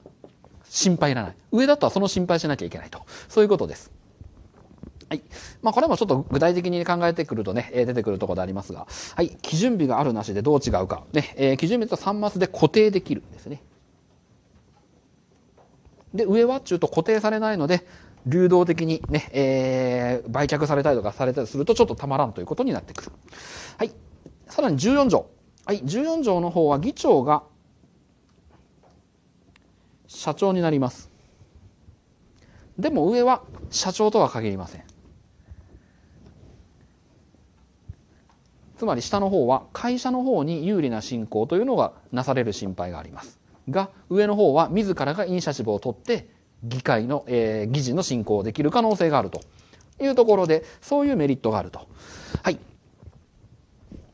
心配いらない。上だったらその心配しなきゃいけないと。そういうことです。はい。まあ、これもちょっと具体的に考えてくるとね、え出てくるところでありますが、はい。基準日があるなしでどう違うか。ね、えー、基準日と3マスで固定できるんですね。で、上は中と固定されないので、流動的にね、えー、売却されたりとかされたりするとちょっとたまらんということになってくる。はい。さらに14条。はい。14条の方は議長が社長になります。でも上は社長とは限りません。つまり下の方は会社の方に有利な進行というのがなされる心配があります。が、上の方は自らがイニシアチブを取って、議会の、えー、議事の進行できる可能性があるというところで、そういうメリットがあると。はい。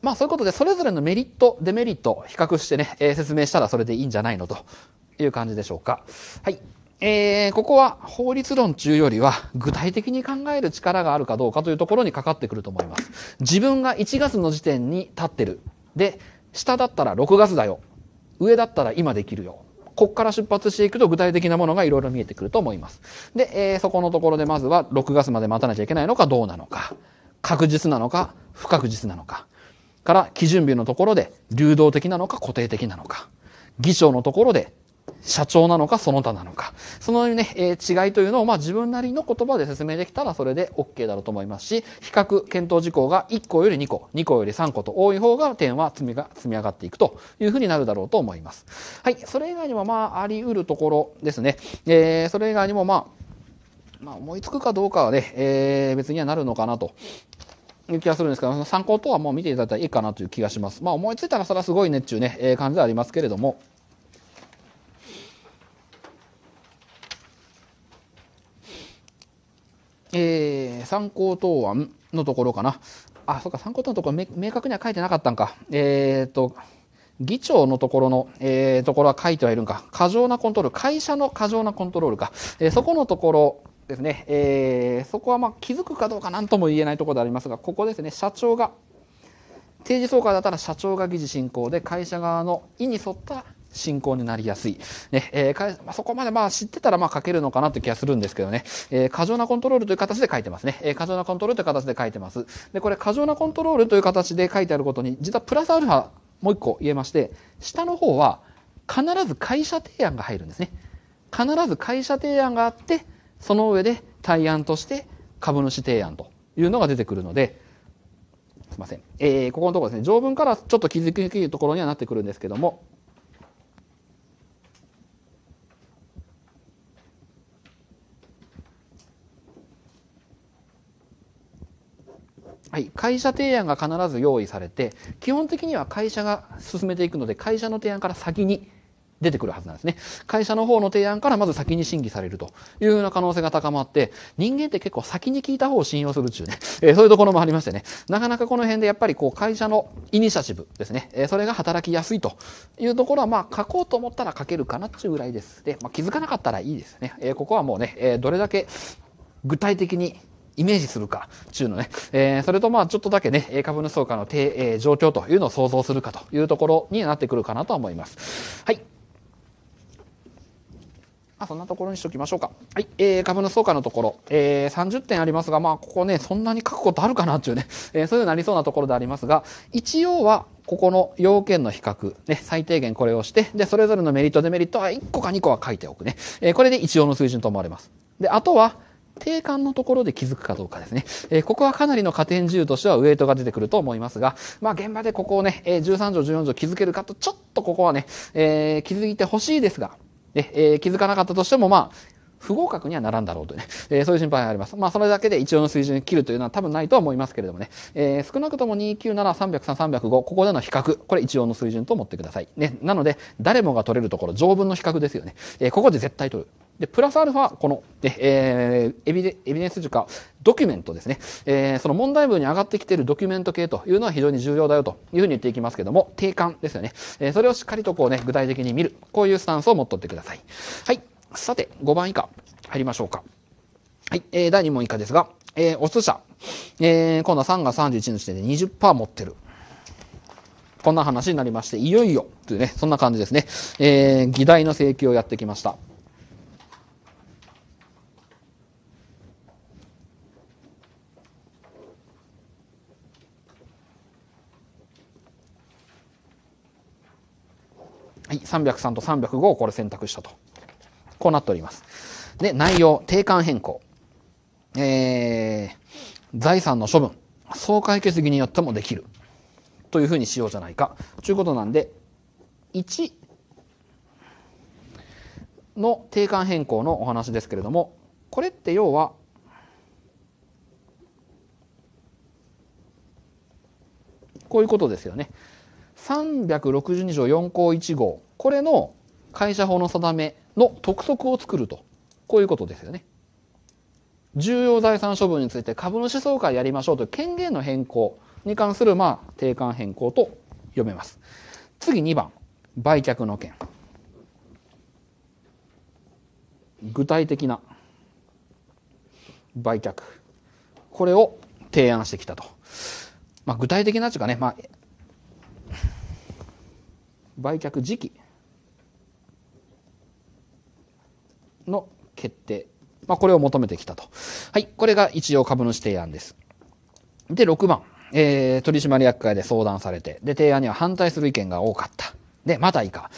まあそういうことで、それぞれのメリット、デメリット、を比較してね、えー、説明したらそれでいいんじゃないのという感じでしょうか。はい。えー、ここは法律論中よりは具体的に考える力があるかどうかというところにかかってくると思います。自分が1月の時点に立ってる。で、下だったら6月だよ。上だったら今できるよ。こっから出発していくと具体的なものがいろいろ見えてくると思います。で、えー、そこのところでまずは6月まで待たなきゃいけないのかどうなのか。確実なのか不確実なのか。から基準日のところで流動的なのか固定的なのか。議長のところで社長なのかその他なのか。そのね、えー、違いというのを、まあ自分なりの言葉で説明できたらそれで OK だろうと思いますし、比較検討事項が1個より2個、2個より3個と多い方が点は積みが積み上がっていくというふうになるだろうと思います。はい。それ以外にもまああり得るところですね。えー、それ以外にもまあ、まあ思いつくかどうかはね、えー、別にはなるのかなという気がするんですけど、その参考等はもう見ていただいたらいいかなという気がします。まあ思いついたらそれはすごいねっていうね、えー、感じではありますけれども、えー、参考答案のところかな。あ、そっか、参考答案のところ明確には書いてなかったんか。えっ、ー、と、議長のところの、えー、ところは書いてはいるんか。過剰なコントロール。会社の過剰なコントロールか。えー、そこのところですね。えー、そこはまあ気づくかどうか何とも言えないところでありますが、ここですね、社長が、定時総会だったら社長が議事進行で、会社側の意に沿った進行になりやすい。ね、えー、そこまでまあ知ってたらまあ書けるのかなって気がするんですけどね、えー、過剰なコントロールという形で書いてますね。えー、過剰なコントロールという形で書いてます。で、これ過剰なコントロールという形で書いてあることに、実はプラスアルファもう一個言えまして、下の方は必ず会社提案が入るんですね。必ず会社提案があって、その上で対案として株主提案というのが出てくるので、すいません。えー、ここのところですね、条文からちょっと気づきにくいところにはなってくるんですけども、はい、会社提案が必ず用意されて基本的には会社が進めていくので会社の提案から先に出てくるはずなんですね。会社の方の提案からまず先に審議されるというような可能性が高まって、人間って結構先に聞いた方を信用するっちいうね、えー、そういうところもありましてね、なかなかこの辺でやっぱりこう会社のイニシアチブですね、えー、それが働きやすいというところは、まあ書こうと思ったら書けるかなっていうぐらいです。で、まあ、気づかなかったらいいですね。えー、ここはもうね、えどれだけ具体的にイメージするか、中のね、えー、それとまあちょっとだけね、株主総会の、えー、状況というのを想像するかというところになってくるかなと思います。はい。あ、そんなところにしときましょうか。はい。えー、株の総価のところ、えー、30点ありますが、まあ、ここね、そんなに書くことあるかなっていうね、えー、そういうなりそうなところでありますが、一応は、ここの要件の比較、ね、最低限これをして、で、それぞれのメリット、デメリットは1個か2個は書いておくね。えー、これで一応の水準と思われます。で、あとは、定感のところで気づくかどうかですね。えー、ここはかなりの加点自由としてはウエイトが出てくると思いますが、まあ現場でここをね、えー、13条、14条気づけるかと、ちょっとここはね、えー、気づいてほしいですが、ええー、気づかなかったとしても、まあ、不合格にはならんだろうというね、えー、そういう心配があります。まあ、それだけで一応の水準に切るというのは多分ないとは思いますけれどもね、えー、少なくとも297、303、305、ここでの比較、これ一応の水準と思ってください。ね、なので、誰もが取れるところ、条文の比較ですよね。えー、ここで絶対取る。で、プラスアルファ、この、えー、エビデエビデンス塾か、ドキュメントですね。えー、その問題文に上がってきているドキュメント系というのは非常に重要だよというふうに言っていきますけども、定感ですよね。えー、それをしっかりとこうね、具体的に見る。こういうスタンスを持っとってください。はい。さて、5番以下、入りましょうか。はい。えー、第2問以下ですが、えー、お通者。えー、今度は3月31の時点で20%持ってる。こんな話になりまして、いよいよ、というね、そんな感じですね。えー、議題の請求をやってきました。はい、303と305をこれ選択したと。こうなっております。で、内容、定款変更。えー、財産の処分。総解決議によってもできる。というふうにしようじゃないか。ということなんで、1の定款変更のお話ですけれども、これって要は、こういうことですよね。362条4項1号これの会社法の定めの督促を作るとこういうことですよね。重要財産処分について株主総会やりましょうという権限の変更に関するまあ定款変更と読めます。次2番売却の件。具体的な売却これを提案してきたと。まあ、具体的なというかね、まあ、売却時期の決定、まあ、これを求めてきたと。はい、これが一応株主提案です。で、6番、えー、取締役会で相談されて、で、提案には反対する意見が多かった。で、また以下、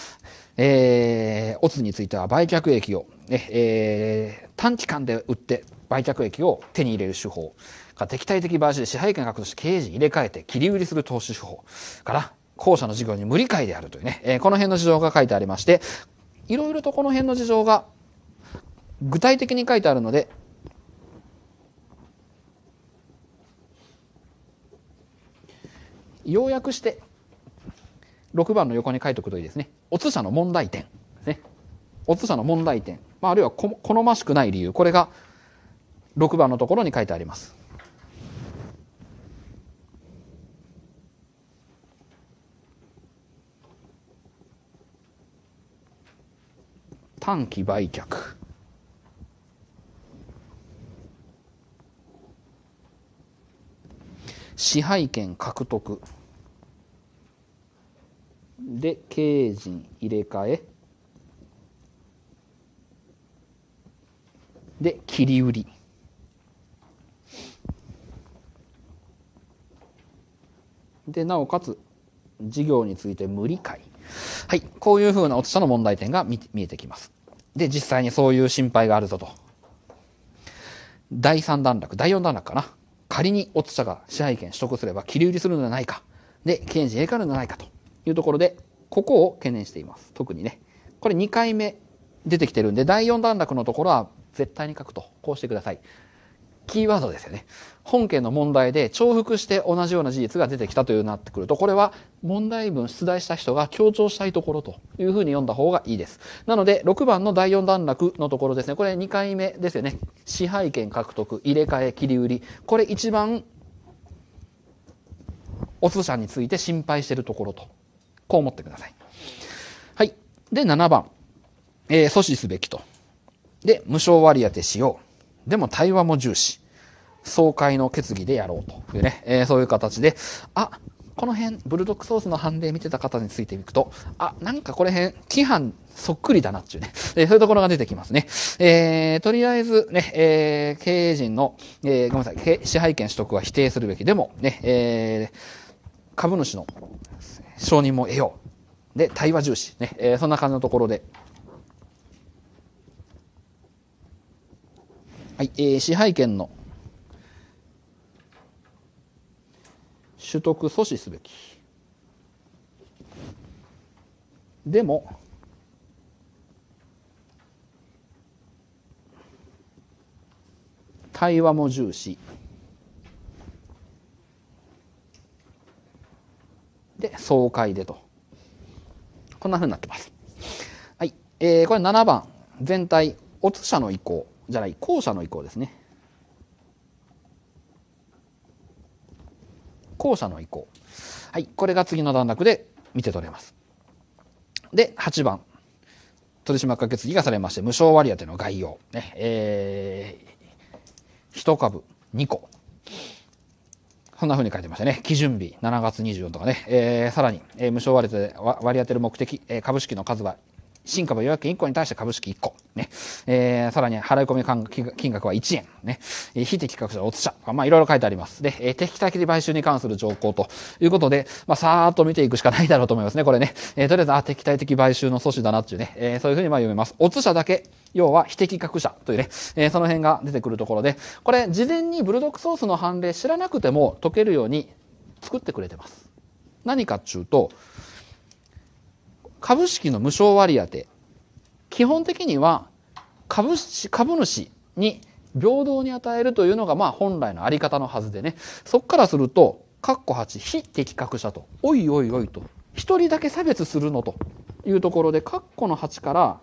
えー、オツについては売却益を、ね、えー、短期間で売って売却益を手に入れる手法。敵対的買収で支配権を獲得して経営入れ替えて切り売りする投資手法から、後者の授業に無理解であるというね、えー、この辺の事情が書いてありまして、いろいろとこの辺の事情が具体的に書いてあるので、要約して6番の横に書いておくといいですね。お通者の問題点ですね。お通者の問題点。まあ、あるいは好ましくない理由。これが6番のところに書いてあります。短期売却。支配権獲得。で、経営陣入れ替え。で、切り売り。で、なおかつ、事業について無理解。はい。こういうふうな落ちたの問題点が見えてきます。で、実際にそういう心配があるぞと。第3段落、第4段落かな。仮に落ちが支配権取得すれば切り売りするのではないか。で、期限自かるのではないかというところで、ここを懸念しています。特にね。これ2回目出てきてるんで、第4段落のところは絶対に書くと。こうしてください。キーワードですよね。本件の問題で重複して同じような事実が出てきたというなってくると、これは問題文出題した人が強調したいところというふうに読んだ方がいいです。なので、6番の第4段落のところですね。これ2回目ですよね。支配権獲得、入れ替え、切り売り。これ一番、お通者について心配しているところと、こう思ってください。はい。で、7番。えー、阻止すべきと。で、無償割り当てしよう。でも対話も重視。総会の決議でやろうというね、えー、そういう形で、あ、この辺、ブルドックソースの判例見てた方についていくと、あ、なんかこれ辺、規範そっくりだなっちゅうね、えー、そういうところが出てきますね。えー、とりあえずね、えー、経営陣の、えー、ごめんなさい、支配権取得は否定するべき。でも、ね、えー、株主の承認も得よう。で、対話重視。ね、えー、そんな感じのところで、はい、えー、支配権の取得阻止すべきでも対話も重視で爽快でとこんなふうになってます。はい、えー、これ7番全体「おつ者の意向」じゃない後者の意向ですね後者の意向。はい、これが次の段落で見て取れます。で、8番。取締役決議がされまして、無償割当の概要。ね、えー、1株2個。こんな風に書いてましたね。基準日、7月24日とかね。えー、さらに、えー、無償割当で割り当てる目的、えー、株式の数は新株予約1個に対して株式1個。ね。えー、さらに払い込み金額は1円。ね。えー、非適格者、おつ者。まあ、いろいろ書いてあります。で、えー、適的買収に関する条項ということで、まあ、さーっと見ていくしかないだろうと思いますね。これね。えー、とりあえず、あ、敵対的買収の阻止だなっていうね。えー、そういうふうにまあ読めます。おつ者だけ。要は、非適格者というね、えー、その辺が出てくるところで、これ、事前にブルドックソースの判例知らなくても解けるように作ってくれてます。何かっていうと、株式の無償割当基本的には株株主に平等に与えるというのがまあ本来のあり方のはずでねそこからすると括弧8非適格者とおいおいおいと1人だけ差別するのというところで括弧の8から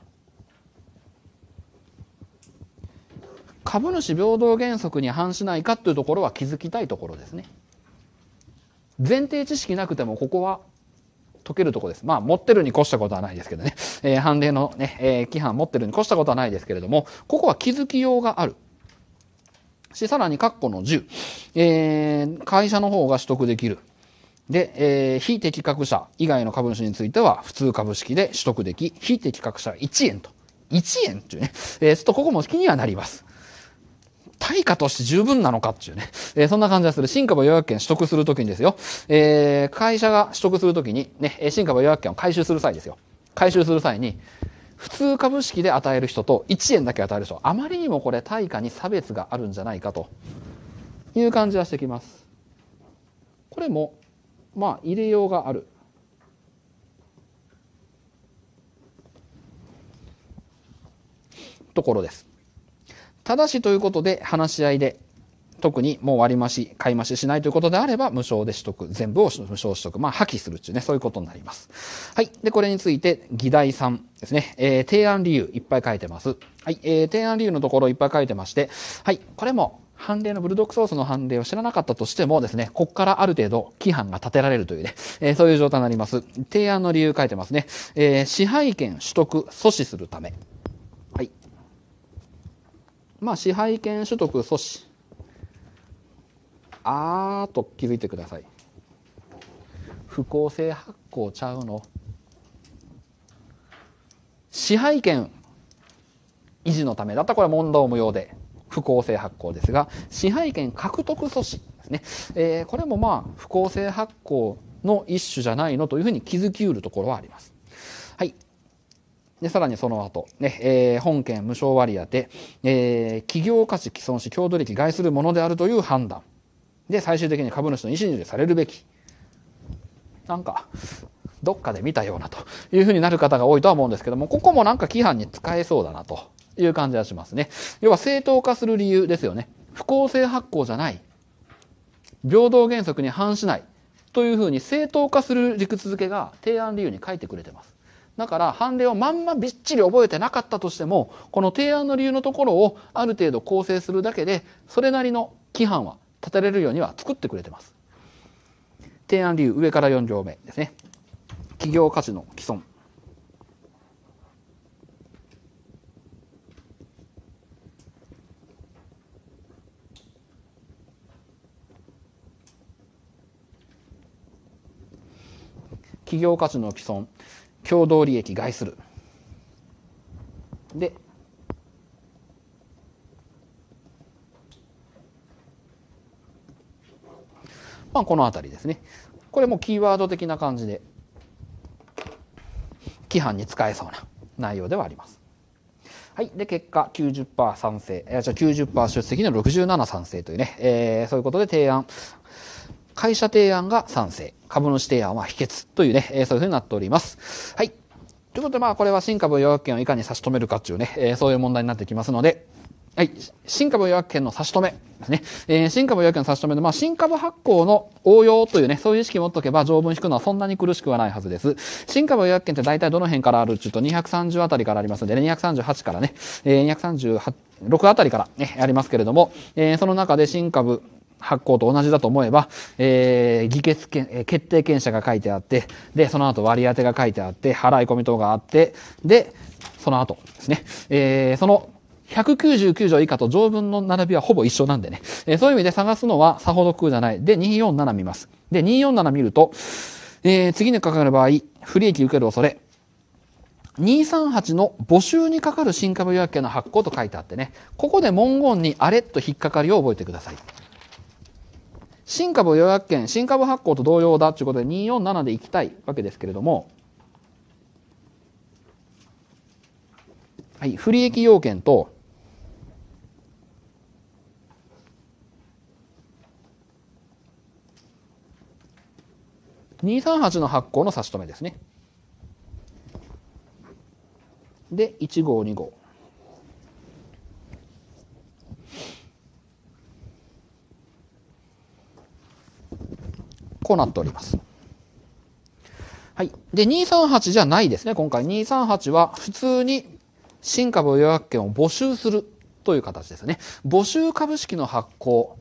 株主平等原則に反しないかというところは気づきたいところですね。前提知識なくてもここは解けるとこです。まあ、持ってるに越したことはないですけどね。えー、判例のね、えー、規範持ってるに越したことはないですけれども、ここは気づきようがある。し、さらに、括弧の10。えー、会社の方が取得できる。で、えー、非適格者以外の株主については、普通株式で取得でき、非適格者1円と。1円というね。えー、ちょっとここも気にはなります。対価として十分なのかっていうね。えー、そんな感じがする。新株予約権取得するときにですよ。えー、会社が取得するときに、ね、新株予約権を回収する際ですよ。回収する際に、普通株式で与える人と1円だけ与える人、あまりにもこれ対価に差別があるんじゃないかという感じがしてきます。これも、まあ、入れようがある。ところです。ただしということで話し合いで特にもう割り増し、買い増ししないということであれば、無償で取得、全部を無償取得、まあ破棄するっていうね、そういうことになります。はい。で、これについて、議題3ですね。えー、提案理由、いっぱい書いてます。はい。えー、提案理由のところいっぱい書いてまして、はい。これも、判例のブルドックソースの判例を知らなかったとしてもですね、ここからある程度規範が立てられるというね、えー、そういう状態になります。提案の理由書いてますね。えー、支配権取得阻止するため。まあ、支配権取得阻止。あーと気づいてください。不公正発行ちゃうの。支配権維持のためだったらこれは問答無用で不公正発行ですが、支配権獲得阻止ですね。えー、これもまあ不公正発行の一種じゃないのというふうに気づきうるところはあります。はい。で、さらにその後、ね、えー、本件無償割当て、えー、企業価値既存し、同利益害するものであるという判断。で、最終的に株主の意思にでされるべき。なんか、どっかで見たようなというふうになる方が多いとは思うんですけども、ここもなんか規範に使えそうだなという感じはしますね。要は正当化する理由ですよね。不公正発行じゃない。平等原則に反しない。というふうに正当化する理屈付けが提案理由に書いてくれてます。だから判例をまんまびっちり覚えてなかったとしてもこの提案の理由のところをある程度構成するだけでそれなりの規範は立てれるようには作ってくれてます。提案理由上から4行目ですね。企業価値の既存企業価値の既存共同利益害する。で、まあ、この辺りですね。これもキーワード的な感じで、規範に使えそうな内容ではあります。はい。で、結果、90%賛成、えー、じゃあ90%出席の67賛成というね、えー、そういうことで提案会社提案が賛成、株主提案は否決というね、えー、そういう風になっております。はい。ということで、まあ、これは新株予約権をいかに差し止めるかっていうね、えー、そういう問題になってきますので、はい。新株予約権の差し止めですね。えー、新株予約権の差し止めで、まあ、新株発行の応用というね、そういう意識を持っておけば条文引くのはそんなに苦しくはないはずです。新株予約権って大体どの辺からあるっていうと230あたりからありますので、ね、238からね、えー、238、6あたりからね、ありますけれども、えー、その中で新株発行と同じだと思えば、えー、議決権、え決定権者が書いてあって、で、その後割り当てが書いてあって、払い込み等があって、で、その後ですね、えー、その199条以下と条文の並びはほぼ一緒なんでね、えー、そういう意味で探すのはさほど空じゃない。で、247見ます。で、247見ると、えー、次にかかる場合、不利益受ける恐れ、238の募集にかかる新株予約権の発行と書いてあってね、ここで文言にあれと引っかかりを覚えてください。新株予約権、新株発行と同様だということで247でいきたいわけですけれども、はい、不利益要件と、238の発行の差し止めですね。で、1号、2号。こうなっております。はい。で、238じゃないですね、今回。238は普通に新株予約権を募集するという形ですね。募集株式の発行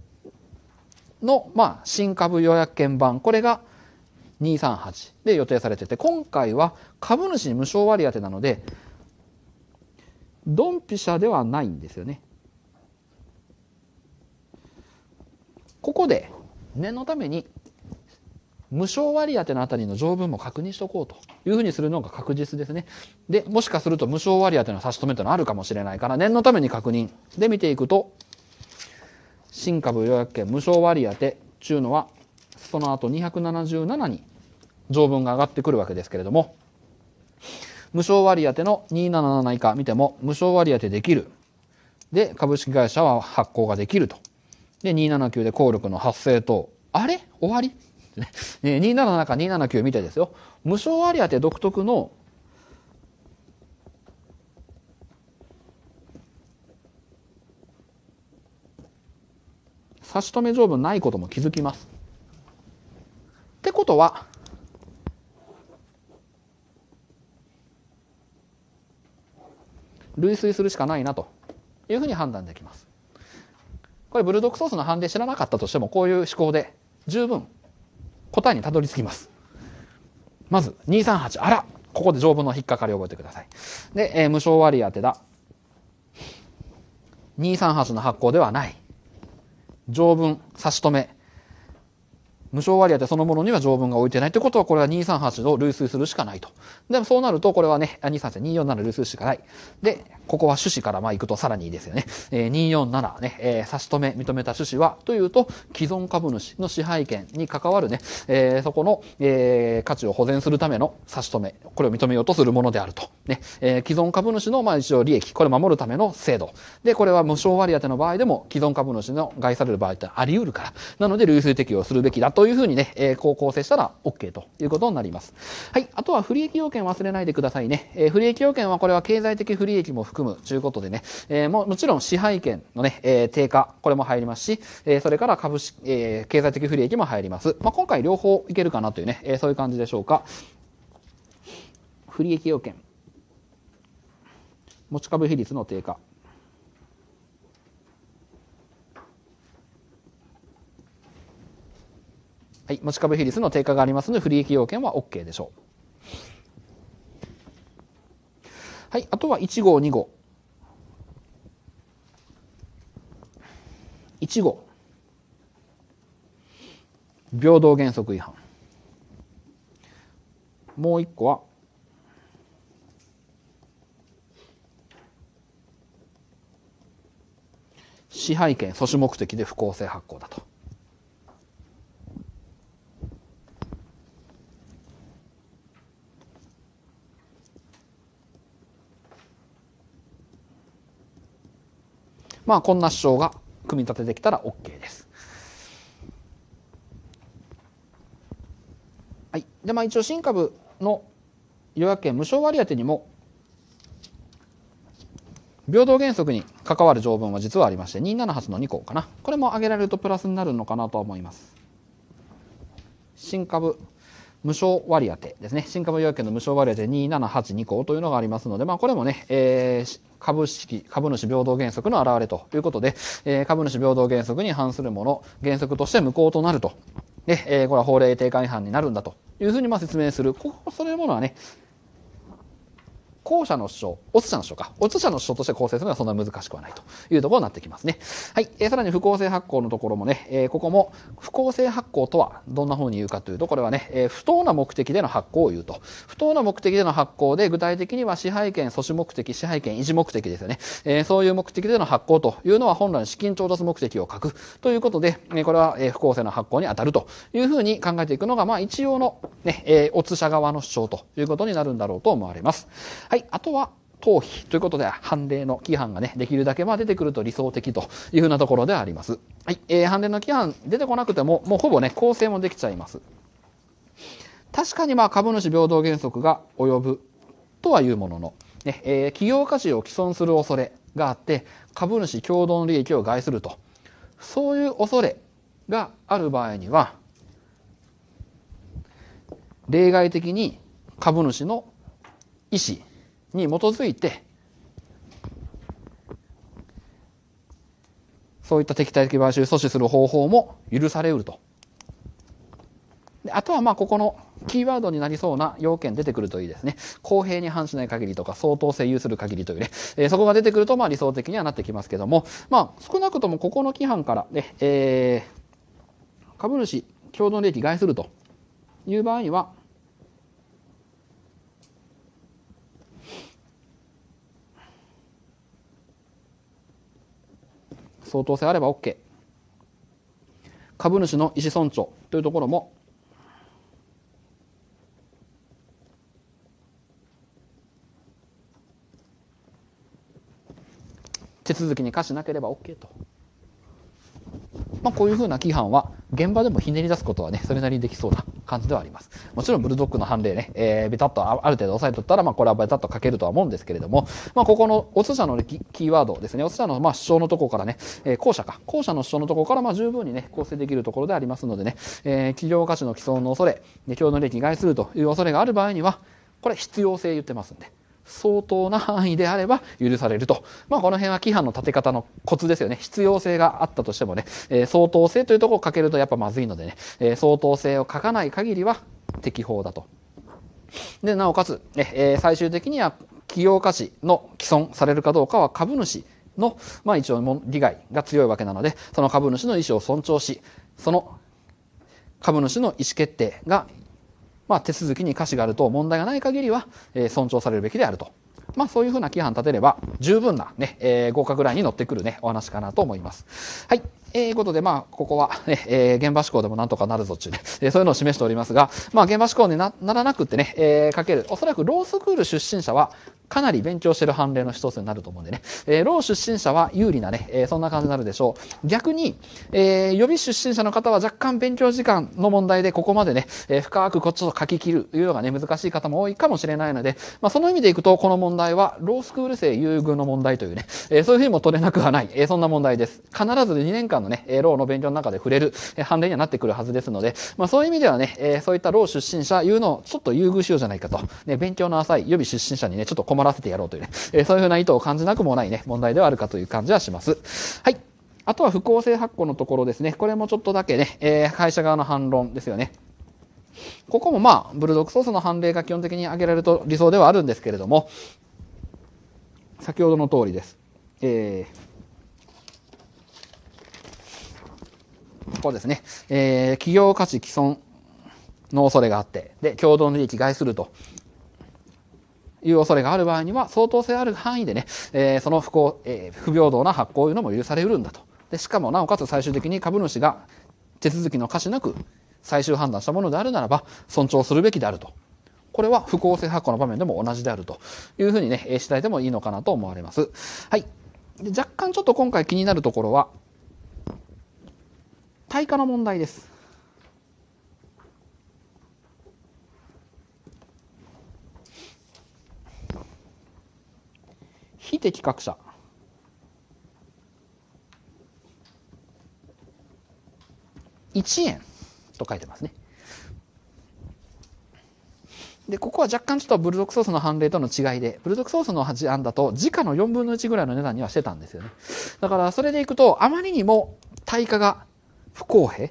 の、まあ、新株予約権版。これが238で予定されてて、今回は株主に無償割り当てなので、ドンピシャではないんですよね。ここで念のために無償割当のあたりの条文も確認しとこうというふうにするのが確実ですね。で、もしかすると無償割当の差し止めというのはあるかもしれないから、念のために確認で見ていくと、新株予約権無償割当ちゅうのは、その後277に条文が上がってくるわけですけれども、無償割当の277以下見ても、無償割当できる。で、株式会社は発行ができると。で、279で効力の発生等。あれ終わりね。277か279見てですよ。無償割当独特の差し止め条文ないことも気づきます。ってことは、類推するしかないなというふうに判断できます。これブルドックソースの判定知らなかったとしてもこういう思考で十分答えにたどり着きます。まず、238、あらここで条文の引っかかりを覚えてください。で、えー、無償割当てだ。238の発行ではない。条文、差し止め、無償割当そのものには条文が置いてないってことは、これは238を類推するしかないと。でもそうなると、これはね、238、247類推しかない。で、ここは趣旨からまあ行くとさらにいいですよね。えー、247ね、えー、差し止め、認めた趣旨は、というと、既存株主の支配権に関わるね、えー、そこの、えー、価値を保全するための差し止め、これを認めようとするものであると。ね、えー、既存株主のまあ一応利益、これを守るための制度。で、これは無償割当の場合でも、既存株主の害される場合ってあり得るから。なので、類推適用するべきだとというふうにね、えー、こう構成したら OK ということになります。はい。あとは不利益要件忘れないでくださいね。えー、不利益要件はこれは経済的不利益も含むということでね、えー、ももちろん支配権のね、えー、低下、これも入りますし、えー、それから株式、えー、経済的不利益も入ります。まあ、今回両方いけるかなというね、えー、そういう感じでしょうか。不利益要件。持ち株比率の低下。はい、持ち株比率の低下がありますので、不利益要件は OK でしょう。はい、あとは1号、2号。1号。平等原則違反。もう1個は、支配権、阻止目的で不公正発行だと。まあこんな主張が組み立ててきたら OK です。はい、でまあ一応新株の予約権無償割当にも平等原則に関わる条文は実はありまして278の2項かなこれも挙げられるとプラスになるのかなと思います。新株無償割当ですね。新株要件の無償割当2782項というのがありますので、まあこれもね、えー、株式、株主平等原則の表れということで、えー、株主平等原則に反するもの、原則として無効となると。で、えー、これは法令定款違反になるんだというふうにまあ説明する。ここ、そういうものはね、後者の張、オツ者の主張か。オツ者の主張として構成するのはそんな難しくはないというところになってきますね。はい。えー、さらに不構成発行のところもね、えー、ここも不構成発行とはどんな風に言うかというと、これはね、えー、不当な目的での発行を言うと。不当な目的での発行で、具体的には支配権、阻止目的、支配権維持目的ですよね。えー、そういう目的での発行というのは本来資金調達目的を書くということで、えー、これは、えー、不構成の発行に当たるという風に考えていくのが、まあ一応のね、えー、オ者側の主張ということになるんだろうと思われます。はい、あとは逃避ということで判例の規範がね、できるだけまあ出てくると理想的というふうなところであります。はい、えー、判例の規範出てこなくても、もうほぼね、構成もできちゃいます。確かにまあ株主平等原則が及ぶとはいうものの、ねえー、企業価値を毀損する恐れがあって株主共同の利益を害するとそういう恐れがある場合には例外的に株主の意思に基づいてそういった敵対的買収阻止する方法も許されうると。あとはまあここのキーワードになりそうな要件出てくるといいですね。公平に反しない限りとか相当性有する限りというね、えー、そこが出てくるとまあ理想的にはなってきますけども、まあ少なくともここの規範からね、えー、株主共同利益害するという場合は、相当性あれば OK 株主の意思尊重というところも手続きに課しなければ OK と。まあ、こういうふうな規範は現場でもひねり出すことはね、それなりにできそうな感じではあります。もちろんブルドッグの判例ね、えー、ベタっとある程度押さえとったら、まあ、これはベタっと書けるとは思うんですけれども、まあ、ここのお通者のキーワードですね、お通者のまあ主張のとこからね、えー、後者か、後者の主張のとこからまあ十分にね、構成できるところでありますのでね、えー、企業価値の既存の恐れ、企業の利益害するという恐れがある場合には、これ必要性言ってますんで。相当な範囲であれば許されると。まあ、この辺は規範の立て方のコツですよね。必要性があったとしてもね、えー、相当性というとこをかけるとやっぱまずいのでね、えー、相当性を書かない限りは適法だと。で、なおかつ、えー、最終的には企業価値の既存されるかどうかは株主の、まあ、一応利害が強いわけなので、その株主の意思を尊重し、その株主の意思決定がまあ、手続きに瑕疵があると問題がない限りは、えー、尊重されるべきであると。まあそういうふうな規範立てれば十分なね、えー、合格ラインに乗ってくるね、お話かなと思います。はい。えー、ことで、まあ、ここは、ね、えー、現場志向でもなんとかなるぞっちゅうね、えそういうのを示しておりますが、まあ、現場志向にならなくってね、えー、かける、おそらくロースクール出身者は、かなり勉強してる判例の一つになると思うんでね、えー、ロー出身者は有利なね、えー、そんな感じになるでしょう。逆に、えー、予備出身者の方は若干勉強時間の問題でここまでね、えー、深くこっちと書き切るというのがね、難しい方も多いかもしれないので、まあ、その意味でいくと、この問題は、ロースクール生優遇の問題というね、えー、そういうふうにも取れなくはない、えー、そんな問題です。必ず2年間のね、ローの勉強の中で触れる、えー、判例にはなってくるはずですので、まあ、そういう意味ではね、えー、そういったロー出身者いうのをちょっと優遇しようじゃないかと、ね、勉強の浅い予備出身者にね、ちょっと困らせてやろうというね、えそういうふうな意図を感じなくもないね、問題ではあるかという感じはします。はい。あとは不公正発行のところですね。これもちょっとだけね、え会社側の反論ですよね。ここもまあ、ブルドックソースの判例が基本的に挙げられると理想ではあるんですけれども、先ほどの通りです。えー、ここですね、えー、企業価値毀損の恐れがあって、で、共同利益害するという恐れがある場合には、相当性ある範囲でね、えー、その不幸、えー、不平等な発行いうのも許されうるんだと。で、しかもなおかつ最終的に株主が手続きの可視なく最終判断したものであるならば、尊重するべきであると。これは不公正発行の場面でも同じであるというふうにね、えー、したいでもいいのかなと思われます。はい。で若干ちょっと今回気になるところは、対価の問題です。非的格者1円と書いてますね。で、ここは若干ちょっとブルドックソースの判例との違いで、ブルドックソースの案だと時価の4分の1ぐらいの値段にはしてたんですよね。だからそれでいくと、あまりにも対価が不公平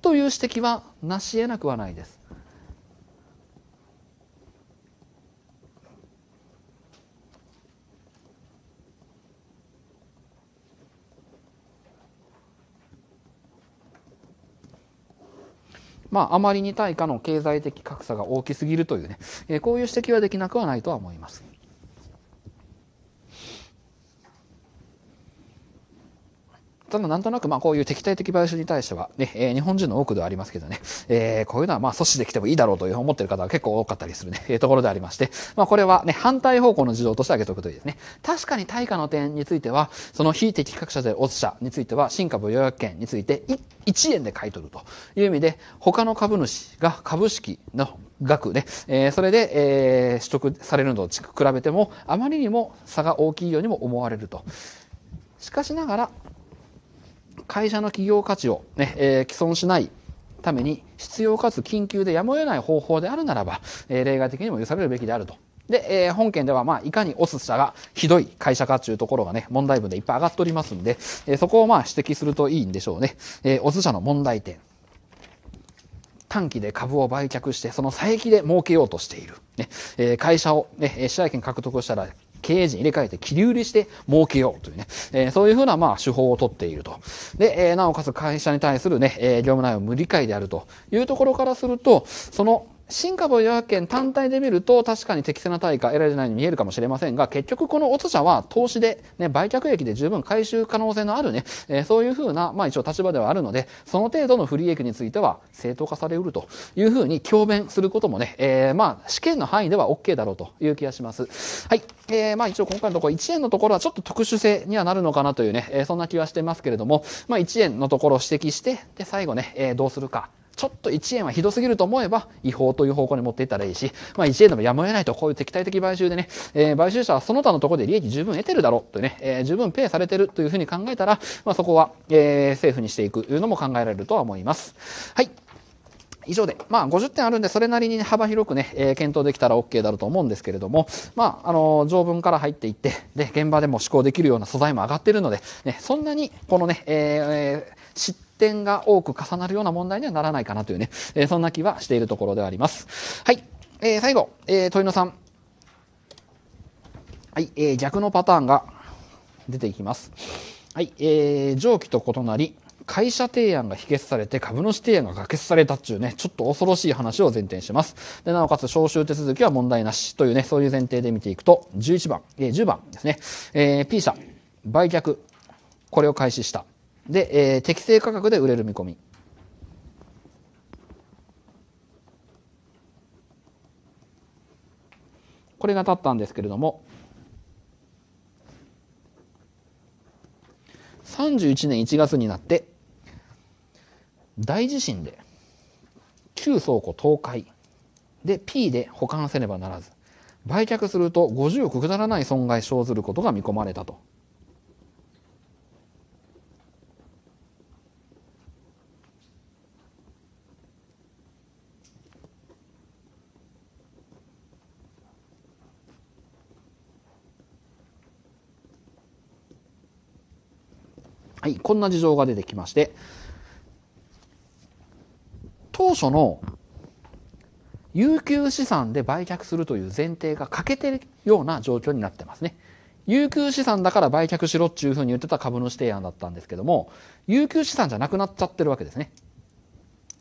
という指摘はなし得なくはないです。まあ、あまりに対価の経済的格差が大きすぎるというね、えこういう指摘はできなくはないとは思います。ただなんとなくまあこういう敵対的買収に対してはね、えー、日本人の多くではありますけどね、えー、こういうのはまあ阻止できてもいいだろうという思っている方が結構多かったりするね、えー、ところでありまして、まあこれはね、反対方向の事情として挙げておくといいですね。確かに対価の点については、その非適格者で落ち者については、新株予約権について1円で買い取るという意味で、他の株主が株式の額ね、えー、それで、えー、取得されるのと比べても、あまりにも差が大きいようにも思われると。しかしながら、会社の企業価値をね、えー、既存しないために必要かつ緊急でやむを得ない方法であるならば、えー、例外的にも許されるべきであると。で、えー、本件では、まあ、いかにオス社がひどい会社かというところがね、問題文でいっぱい上がっておりますんで、えー、そこをまあ、指摘するといいんでしょうね。えー、オス社の問題点。短期で株を売却して、その差益で儲けようとしている。ねえー、会社を、ね、試合権獲得したら、経営陣入れ替えて切り売りして儲けようというね、えー、そういうふうな、まあ、手法をとっていると。で、えー、なおかつ会社に対するね、えー、業務内容無理解であるというところからすると、その、新株予約権単体で見ると確かに適正な対価得られないように見えるかもしれませんが、結局この落と者は投資で、ね、売却益で十分回収可能性のあるね、えー、そういうふうな、まあ一応立場ではあるので、その程度の不利益については正当化されうるというふうに強弁することもね、えー、まあ試験の範囲では OK だろうという気がします。はい。えー、まあ一応今回のところ1円のところはちょっと特殊性にはなるのかなというね、えー、そんな気はしてますけれども、まあ1円のところを指摘して、で最後ね、えー、どうするか。ちょっと1円はひどすぎると思えば違法という方向に持っていったらいいし、まあ、1円でもやむを得ないとこういう敵対的買収でね、えー、買収者はその他のところで利益十分得てるだろうとね、えー、十分ペイされてるというふうに考えたら、まあ、そこは、えー、政府にしていくというのも考えられるとは思います。はい。以上で、まあ、50点あるんで、それなりに幅広くね、えー、検討できたら OK だろうと思うんですけれども、まあ、あのー、条文から入っていって、で、現場でも施行できるような素材も上がってるので、ね、そんなに、このね、えー、知って点が多く重なるような問題にはならないかなというね、えー、そんな気はしているところではあります。はい。えー、最後、えー、問のさん。はい、えー、弱のパターンが出ていきます。はい、えー、上記と異なり、会社提案が否決されて株主提案が可決されたっていうね、ちょっと恐ろしい話を前提します。で、なおかつ招集手続きは問題なしというね、そういう前提で見ていくと、11番、えー、10番ですね、えー、P 社、売却、これを開始した。で、えー、適正価格で売れる見込み。これが立ったんですけれども、31年1月になって、大地震で、旧倉庫倒壊で P で保管せねばならず、売却すると50億くだらない損害生ずることが見込まれたと。はい、こんな事情が出てきまして、当初の有給資産で売却するという前提が欠けてるような状況になってますね。有給資産だから売却しろっていうふうに言ってた株主提案だったんですけども、有給資産じゃなくなっちゃってるわけですね。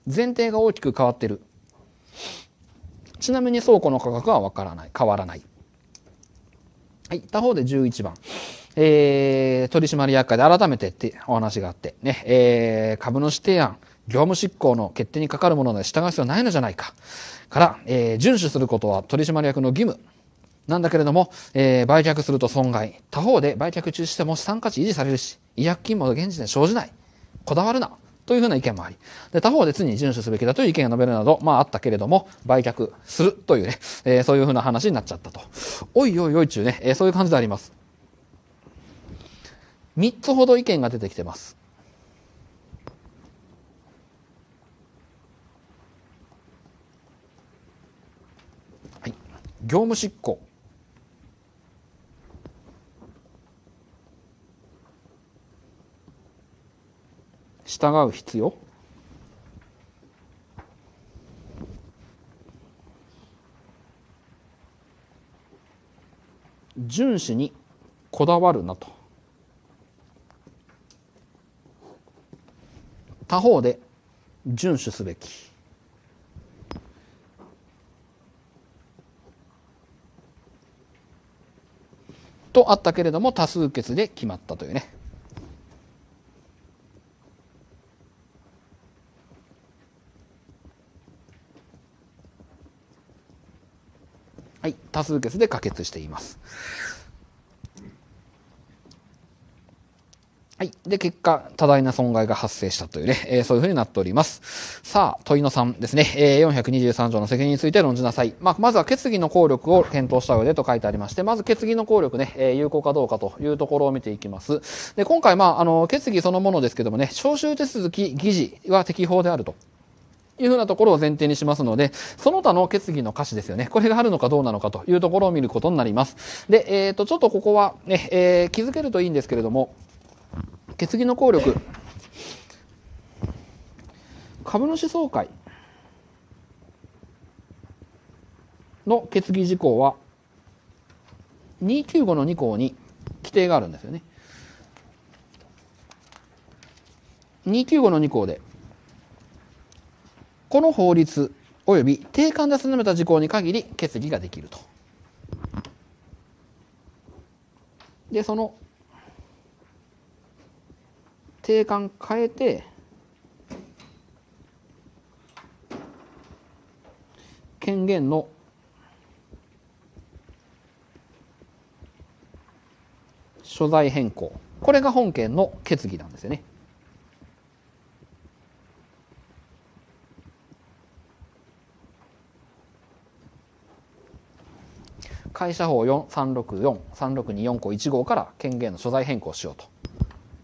前提が大きく変わってる。ちなみに倉庫の価格はわからない。変わらない。はい。他方で11番。えー、取締役会で改めてってお話があって、ね、えー、株主提案、業務執行の決定にかかるもので従う必要ないのじゃないか。から、えー、遵守することは取締役の義務。なんだけれども、えー、売却すると損害。他方で売却中止しても資産価値維持されるし、違約金も現時点生じない。こだわるな。というふうな意見もあり。で、他方で常に遵守すべきだという意見が述べるなど、まああったけれども、売却するというね、えー、そういうふうな話になっちゃったと。おいおいおい中ね、えー、そういう感じであります。3つほど意見が出てきてます。はい、業務執行従う必要遵守にこだわるなと他方で遵守すべきとあったけれども多数決で決まったというね。はい、多数決で可決しています。はい。で、結果、多大な損害が発生したというね、えー、そういうふうになっております。さあ、問いの3ですね、えー、423条の責任について論じなさい。まあ、まずは決議の効力を検討した上でと書いてありまして、まず決議の効力ね、えー、有効かどうかというところを見ていきます。で、今回、まあ、あの、決議そのものですけどもね、招集手続き、議事は適法であると。いうふうなところを前提にしますので、その他の決議の歌詞ですよね。これがあるのかどうなのかというところを見ることになります。で、えっ、ー、と、ちょっとここはね、えー、気づけるといいんですけれども、決議の効力株主総会の決議事項は295の2項に規定があるんですよね。295の2項でこの法律及び定款で定めた事項に限り決議ができると。でその定款変えて、権限の所在変更これが本件の決議なんですよね。会社法43643624項1号から権限の所在変更しようと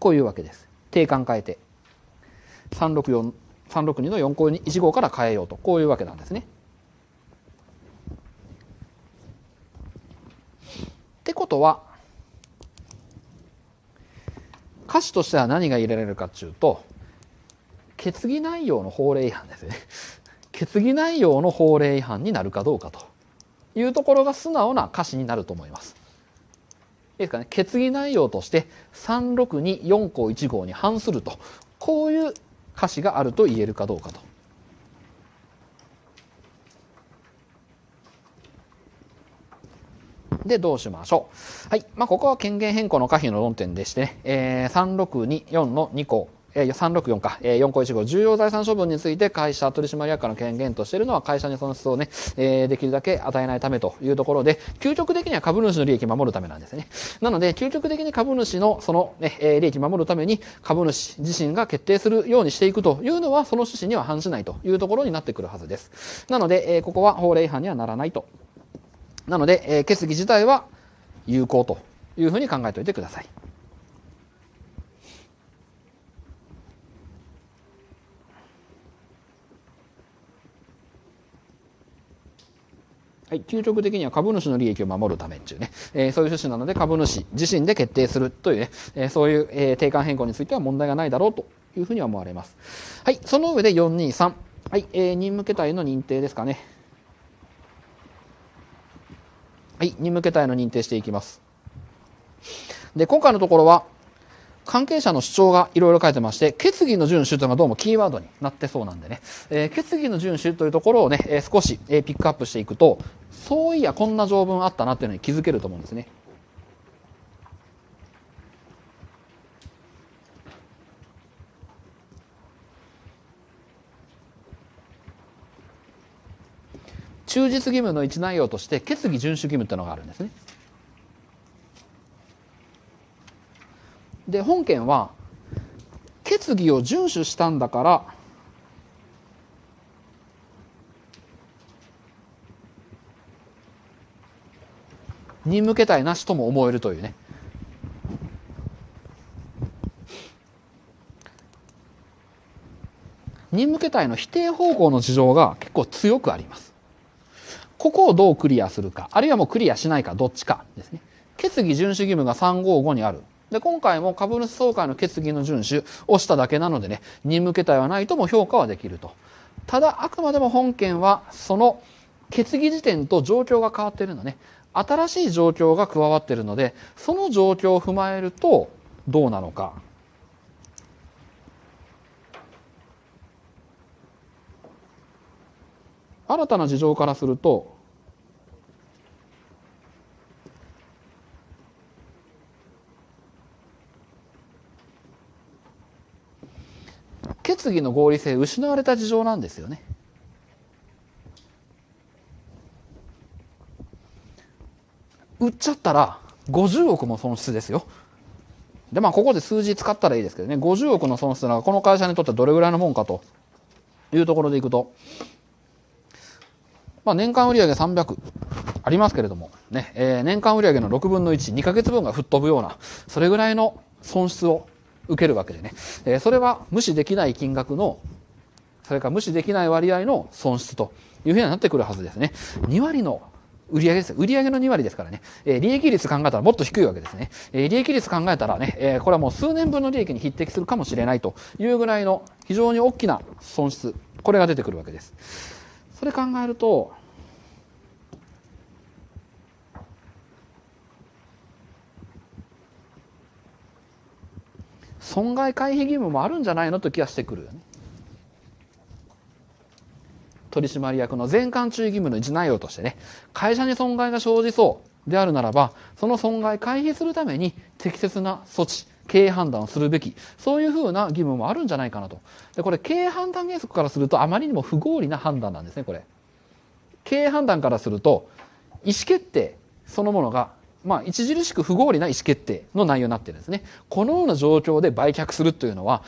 こういうわけです。定款変えて364 2の4項に1号から変えようとこういうわけなんですね。ってことは歌詞としては何が入れられるかっていうと決議内容の法令違反ですね 決議内容の法令違反になるかどうかというところが素直な歌詞になると思います。いいですかね、決議内容として3624項1号に反するとこういう歌詞があると言えるかどうかと。で、どうしましょう。はい。まあ、ここは権限変更の可否の論点でしてね、えー、3624の2項えー、364か、えー、4項1号、重要財産処分について会社取締役下の権限としているのは会社に損失をね、えー、できるだけ与えないためというところで、究極的には株主の利益を守るためなんですね。なので、究極的に株主のその、ね、えー、利益を守るために株主自身が決定するようにしていくというのは、その趣旨には反しないというところになってくるはずです。なので、えー、ここは法令違反にはならないと。なので、えー、決議自体は有効というふうに考えておいてください。はい、究極的には株主の利益を守るためっていうね、えー、そういう趣旨なので株主自身で決定するというね、えー、そういう、えー、定款変更については問題がないだろうというふうには思われます。はい、その上で423、はい、えー、任務形態の認定ですかね。はい、任務形態の認定していきます。で、今回のところは、関係者の主張がいろいろ書いてまして、決議の遵守というのがどうもキーワードになってそうなんでね、えー、決議の遵守というところをね、えー、少し、えー、ピックアップしていくと、そういやこんな条文あったなっていうのに気づけると思うんですね。忠実義務の一内容として決議遵守義務というのがあるんですね。で本件は決議を遵守したんだから任務形態なしとも思えるというね任務形態の否定方向の事情が結構強くありますここをどうクリアするかあるいはもうクリアしないかどっちかですね決議遵守義務が355にあるで、今回も株主総会の決議の遵守をしただけなのでね、任務形態はないとも評価はできると。ただ、あくまでも本件は、その決議時点と状況が変わっているのね。新しい状況が加わっているので、その状況を踏まえると、どうなのか。新たな事情からすると質の合理性失われた事情なんですよね。売っちゃったら50億も損失ですよ。で、まあここで数字使ったらいいですけどね、50億の損失がこの会社にとってどれぐらいのもんかというところでいくと、まあ年間売上300ありますけれども、ね、えー、年間売上の6分の1、2ヶ月分が吹っ飛ぶような、それぐらいの損失を受けるわけでね、えそれは無視できない金額のそれから無視できない割合の損失というふうになってくるはずですね。2割の売上です。売上の2割ですからね。え利益率考えたらもっと低いわけですね。え利益率考えたらね、えこれはもう数年分の利益に匹敵するかもしれないというぐらいの非常に大きな損失。これが出てくるわけです。それ考えると、損害回避義務もあるんじゃないのと気がしてくるよね。取締役の全館注意義務の維持内容としてね、会社に損害が生じそうであるならば、その損害回避するために適切な措置、経営判断をするべき、そういうふうな義務もあるんじゃないかなと。で、これ経営判断原則からするとあまりにも不合理な判断なんですね、これ。経営判断からすると、意思決定そのものがまあ、著しく不合理な意思決定の内容になってるんですね。このような状況で売却するというのは、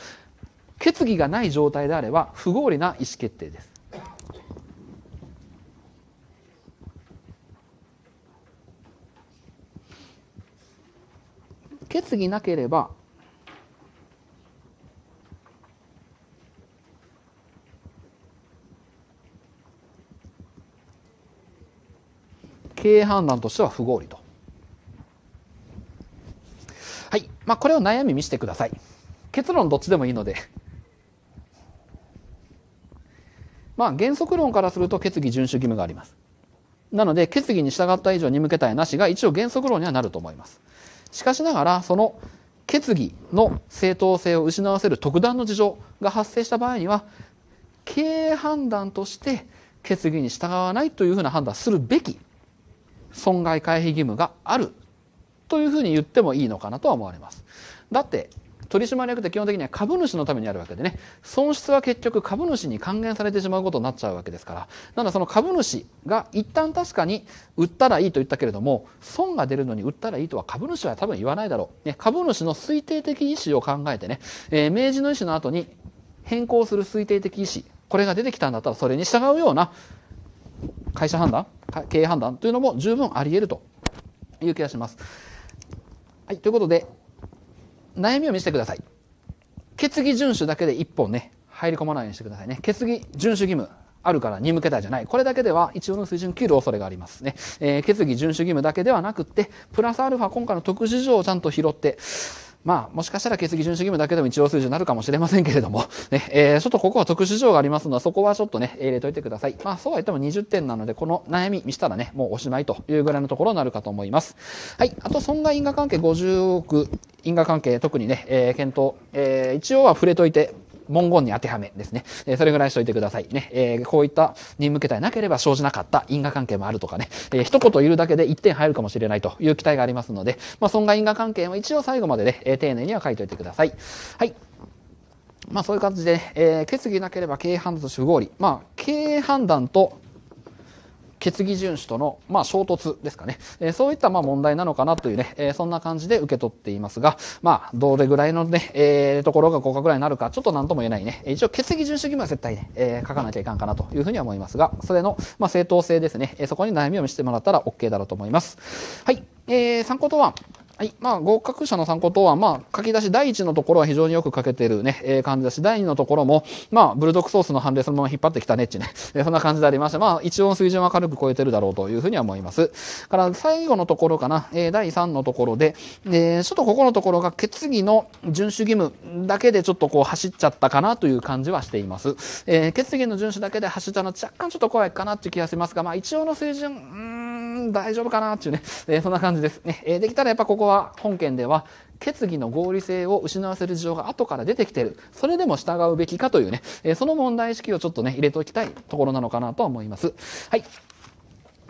決議がない状態であれば不合理な意思決定です。決議なければ経営判断としては不合理とまあ、これを悩み見せてください。結論どっちでもいいので。まあ、原則論からすると決議遵守義務があります。なので、決議に従った以上に向けたやなしが一応原則論にはなると思います。しかしながら、その決議の正当性を失わせる特段の事情が発生した場合には、経営判断として決議に従わないというふうな判断するべき損害回避義務があるというふうに言ってもいいのかなとは思われます。だって取締役って基本的には株主のためにあるわけでね損失は結局株主に還元されてしまうことになっちゃうわけですからなのでその株主が一旦確かに売ったらいいと言ったけれども損が出るのに売ったらいいとは株主は多分言わないだろう、ね、株主の推定的意思を考えてね、えー、明治の意思の後に変更する推定的意思これが出てきたんだったらそれに従うような会社判断経営判断というのも十分あり得るという気がします。はい、ということで、悩みを見せてください。決議遵守だけで1本ね、入り込まないようにしてくださいね。決議遵守義務。あるから向けたじゃない。これだけでは一応の水準切る恐れがありますね。えー、決議遵守義務だけではなくって、プラスアルファ今回の特殊事情をちゃんと拾って、まあ、もしかしたら決議順守義務だけでも一応数字になるかもしれませんけれども、ね、えー、ちょっとここは特殊事情がありますので、そこはちょっとね、入れといてください。まあ、そうは言っても20点なので、この悩み見したらね、もうおしまいというぐらいのところになるかと思います。はい。あと、損害因果関係50億、因果関係特にね、えー、検討、えー、一応は触れといて、文言に当てはめですね。えー、それぐらいしといてください。ね。えー、こういった任務形態なければ生じなかった因果関係もあるとかね。えー、一言言うだけで1点入るかもしれないという期待がありますので、まあ、損害因果関係も一応最後までね、えー、丁寧には書いておいてください。はい。まあそういう感じで、ね、えー、決議なければ経営判断として不合理。まあ、経営判断と決議遵守との、まあ、衝突ですかね。えー、そういったまあ問題なのかなというね、えー、そんな感じで受け取っていますが、まあ、どれぐらいのね、えー、ところが合格ぐらいになるか、ちょっと何とも言えないね。一応、決議遵守義務は絶対ね、えー、書かなきゃいかんかなというふうには思いますが、それの、まあ、正当性ですね。えー、そこに悩みを見せてもらったら OK だろうと思います。はい。えー、参考答案。はい。まあ、合格者の参考等は、まあ、書き出し第1のところは非常によく書けてるね、えー、感じだし、第2のところも、まあ、ブルドックソースの判例そのまま引っ張ってきたねっちね。えー、そんな感じでありまして、まあ、一応水準は軽く超えてるだろうというふうには思います。から、最後のところかな、えー、第3のところで、えー、ちょっとここのところが決議の遵守義務だけでちょっとこう走っちゃったかなという感じはしています。えー、決議の遵守だけで走ったのは若干ちょっと怖いかなっていう気がしますが、まあ、一応の水準、うん大丈夫かなっていうね、えー、そんな感じです。ね、えー、できたらやっぱここは本件では、決議の合理性を失わせる事情が後から出てきてる。それでも従うべきかというね、えー、その問題意識をちょっとね、入れておきたいところなのかなと思います。はい。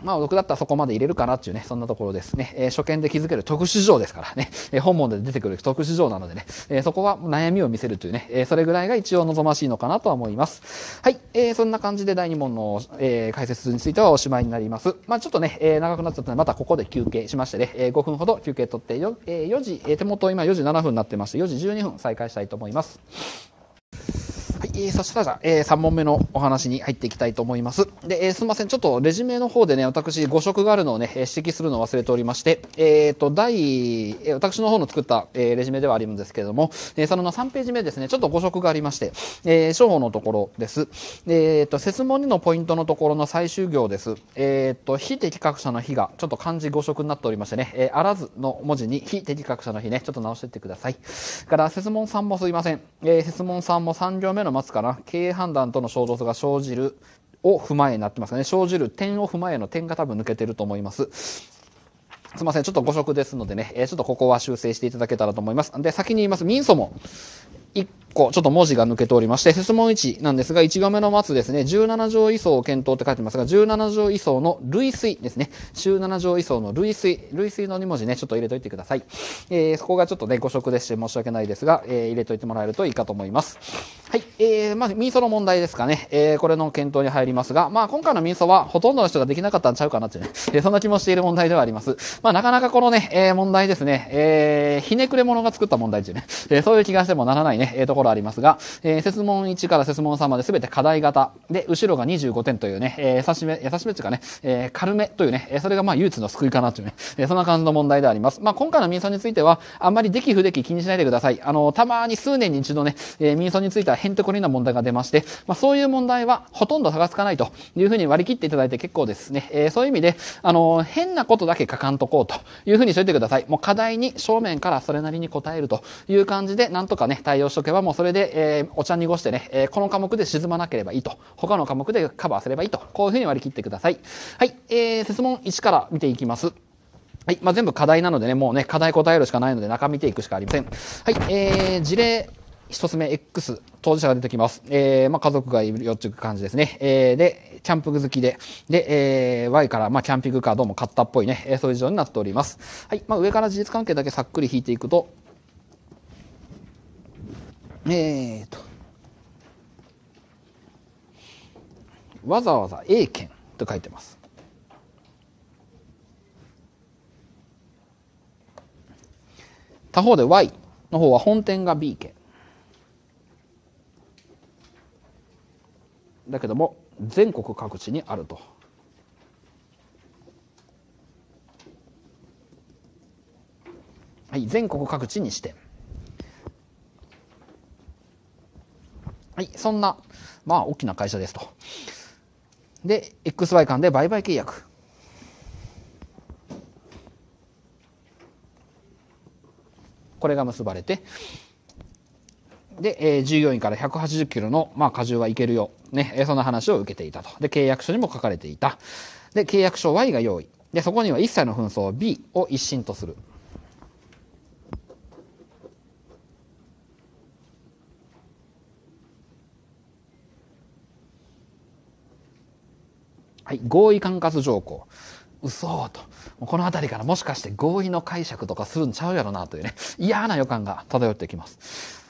まあ、お得だったらそこまで入れるかなっていうね、そんなところですね。えー、初見で気づける特殊状ですからね、えー、本文で出てくる特殊状なのでね、えー、そこは悩みを見せるというね、えそれぐらいが一応望ましいのかなとは思います。はい、えそんな感じで第2問の、え解説についてはおしまいになります。まあ、ちょっとね、え長くなっちゃったので、またここで休憩しましてね、え5分ほど休憩取ってよ、え4時、え手元今4時7分になってまして、4時12分再開したいと思います。はい、えー、そしたらえー、3問目のお話に入っていきたいと思います。で、えー、すみません。ちょっとレジュメの方でね、私、誤色があるのをね、指摘するのを忘れておりまして、えっ、ー、と、第、え私の方の作った、えレジュメではあるんですけれども、えその3ページ目ですね、ちょっと誤色がありまして、えー、処方のところです。えっ、と、説問2のポイントのところの最終行です。えっ、と、非適格者の日が、ちょっと漢字誤色になっておりましてね、えあらずの文字に非適格者の日ね、ちょっと直していってください。から、説問3もすいません。えー、説問3も3行目のの末かな経営判断との衝突が生じるを踏まえになってますね生じる点を踏まえの点が多分抜けてると思いますすいません。ちょっと誤植ですのでね、えー、ちょっとここは修正していただけたらと思います。で、先に言います。民訴も、うちょっと文字が抜けておりまして、質問1なんですが、1画目の末ですね、17条位相を検討って書いてますが、17条位相の類推ですね。17条位相の類推。類推の2文字ね、ちょっと入れといてください。えー、そこがちょっとね、誤植でして申し訳ないですが、えー、入れといてもらえるといいかと思います。はい。えー、まず、民相の問題ですかね。えー、これの検討に入りますが、まあ、今回の民訴は、ほとんどの人ができなかったんちゃうかなってね、えそんな気もしている問題ではあります。まあ、なかなかこのね、えー、問題ですね、えー、ひねくれ者が作った問題っていうね、えー、そういう気がしてもならないね、えー、ところありますが、えー、設問1から設問3まで全て課題型で、後ろが25点というね、えー、優しめ、優しめっていうかね、えー、軽めというね、それがまあ唯一の救いかなというね、えー、そんな感じの問題であります。まあ今回の民訴については、あんまり出来不出来気にしないでください。あの、たまに数年に一度ね、えー、民訴についてはへんてこりな問題が出まして、まあそういう問題はほとんど差がつかないというふうに割り切っていただいて結構ですね、えー、そういう意味で、あの、変なことだけ書かんとこうというふうにしといてください。もう課題に正面からそれなりに答えるという感じで、なんとかね、対応しとけばもうもそれで、えー、お茶濁してね、えー、この科目で沈まなければいいと、他の科目でカバーすればいいと、こういうふうに割り切ってください。はい、えー、説問1から見ていきます。はい。まあ、全部課題なのでね、もうね、課題答えるしかないので中身ていくしかありません。はい。えー、事例1つ目、X、当事者が出てきます。えー、まあ、家族がいるよっていう感じですね。えー、で、キャンプ好きで、で、えー、Y から、まあ、キャンピングカーどうも買ったっぽいね、えー、そういう事情になっております。はい。まあ、上から事実関係だけさっくり引いていくと、えー、とわざわざ A 県と書いてます。他方で Y の方は本店が B 県。だけども全国各地にあると。はい、全国各地に支店。はい、そんな、まあ、大きな会社ですと。で、XY 間で売買契約。これが結ばれて、で、えー、従業員から180キロの、まあ、荷重はいけるよ。ね、えー、その話を受けていたと。で、契約書にも書かれていた。で、契約書 Y が用意。で、そこには一切の紛争 B を一新とする。はい、合意管轄条項。嘘と。この辺りからもしかして合意の解釈とかするんちゃうやろなというね、嫌な予感が漂ってきます。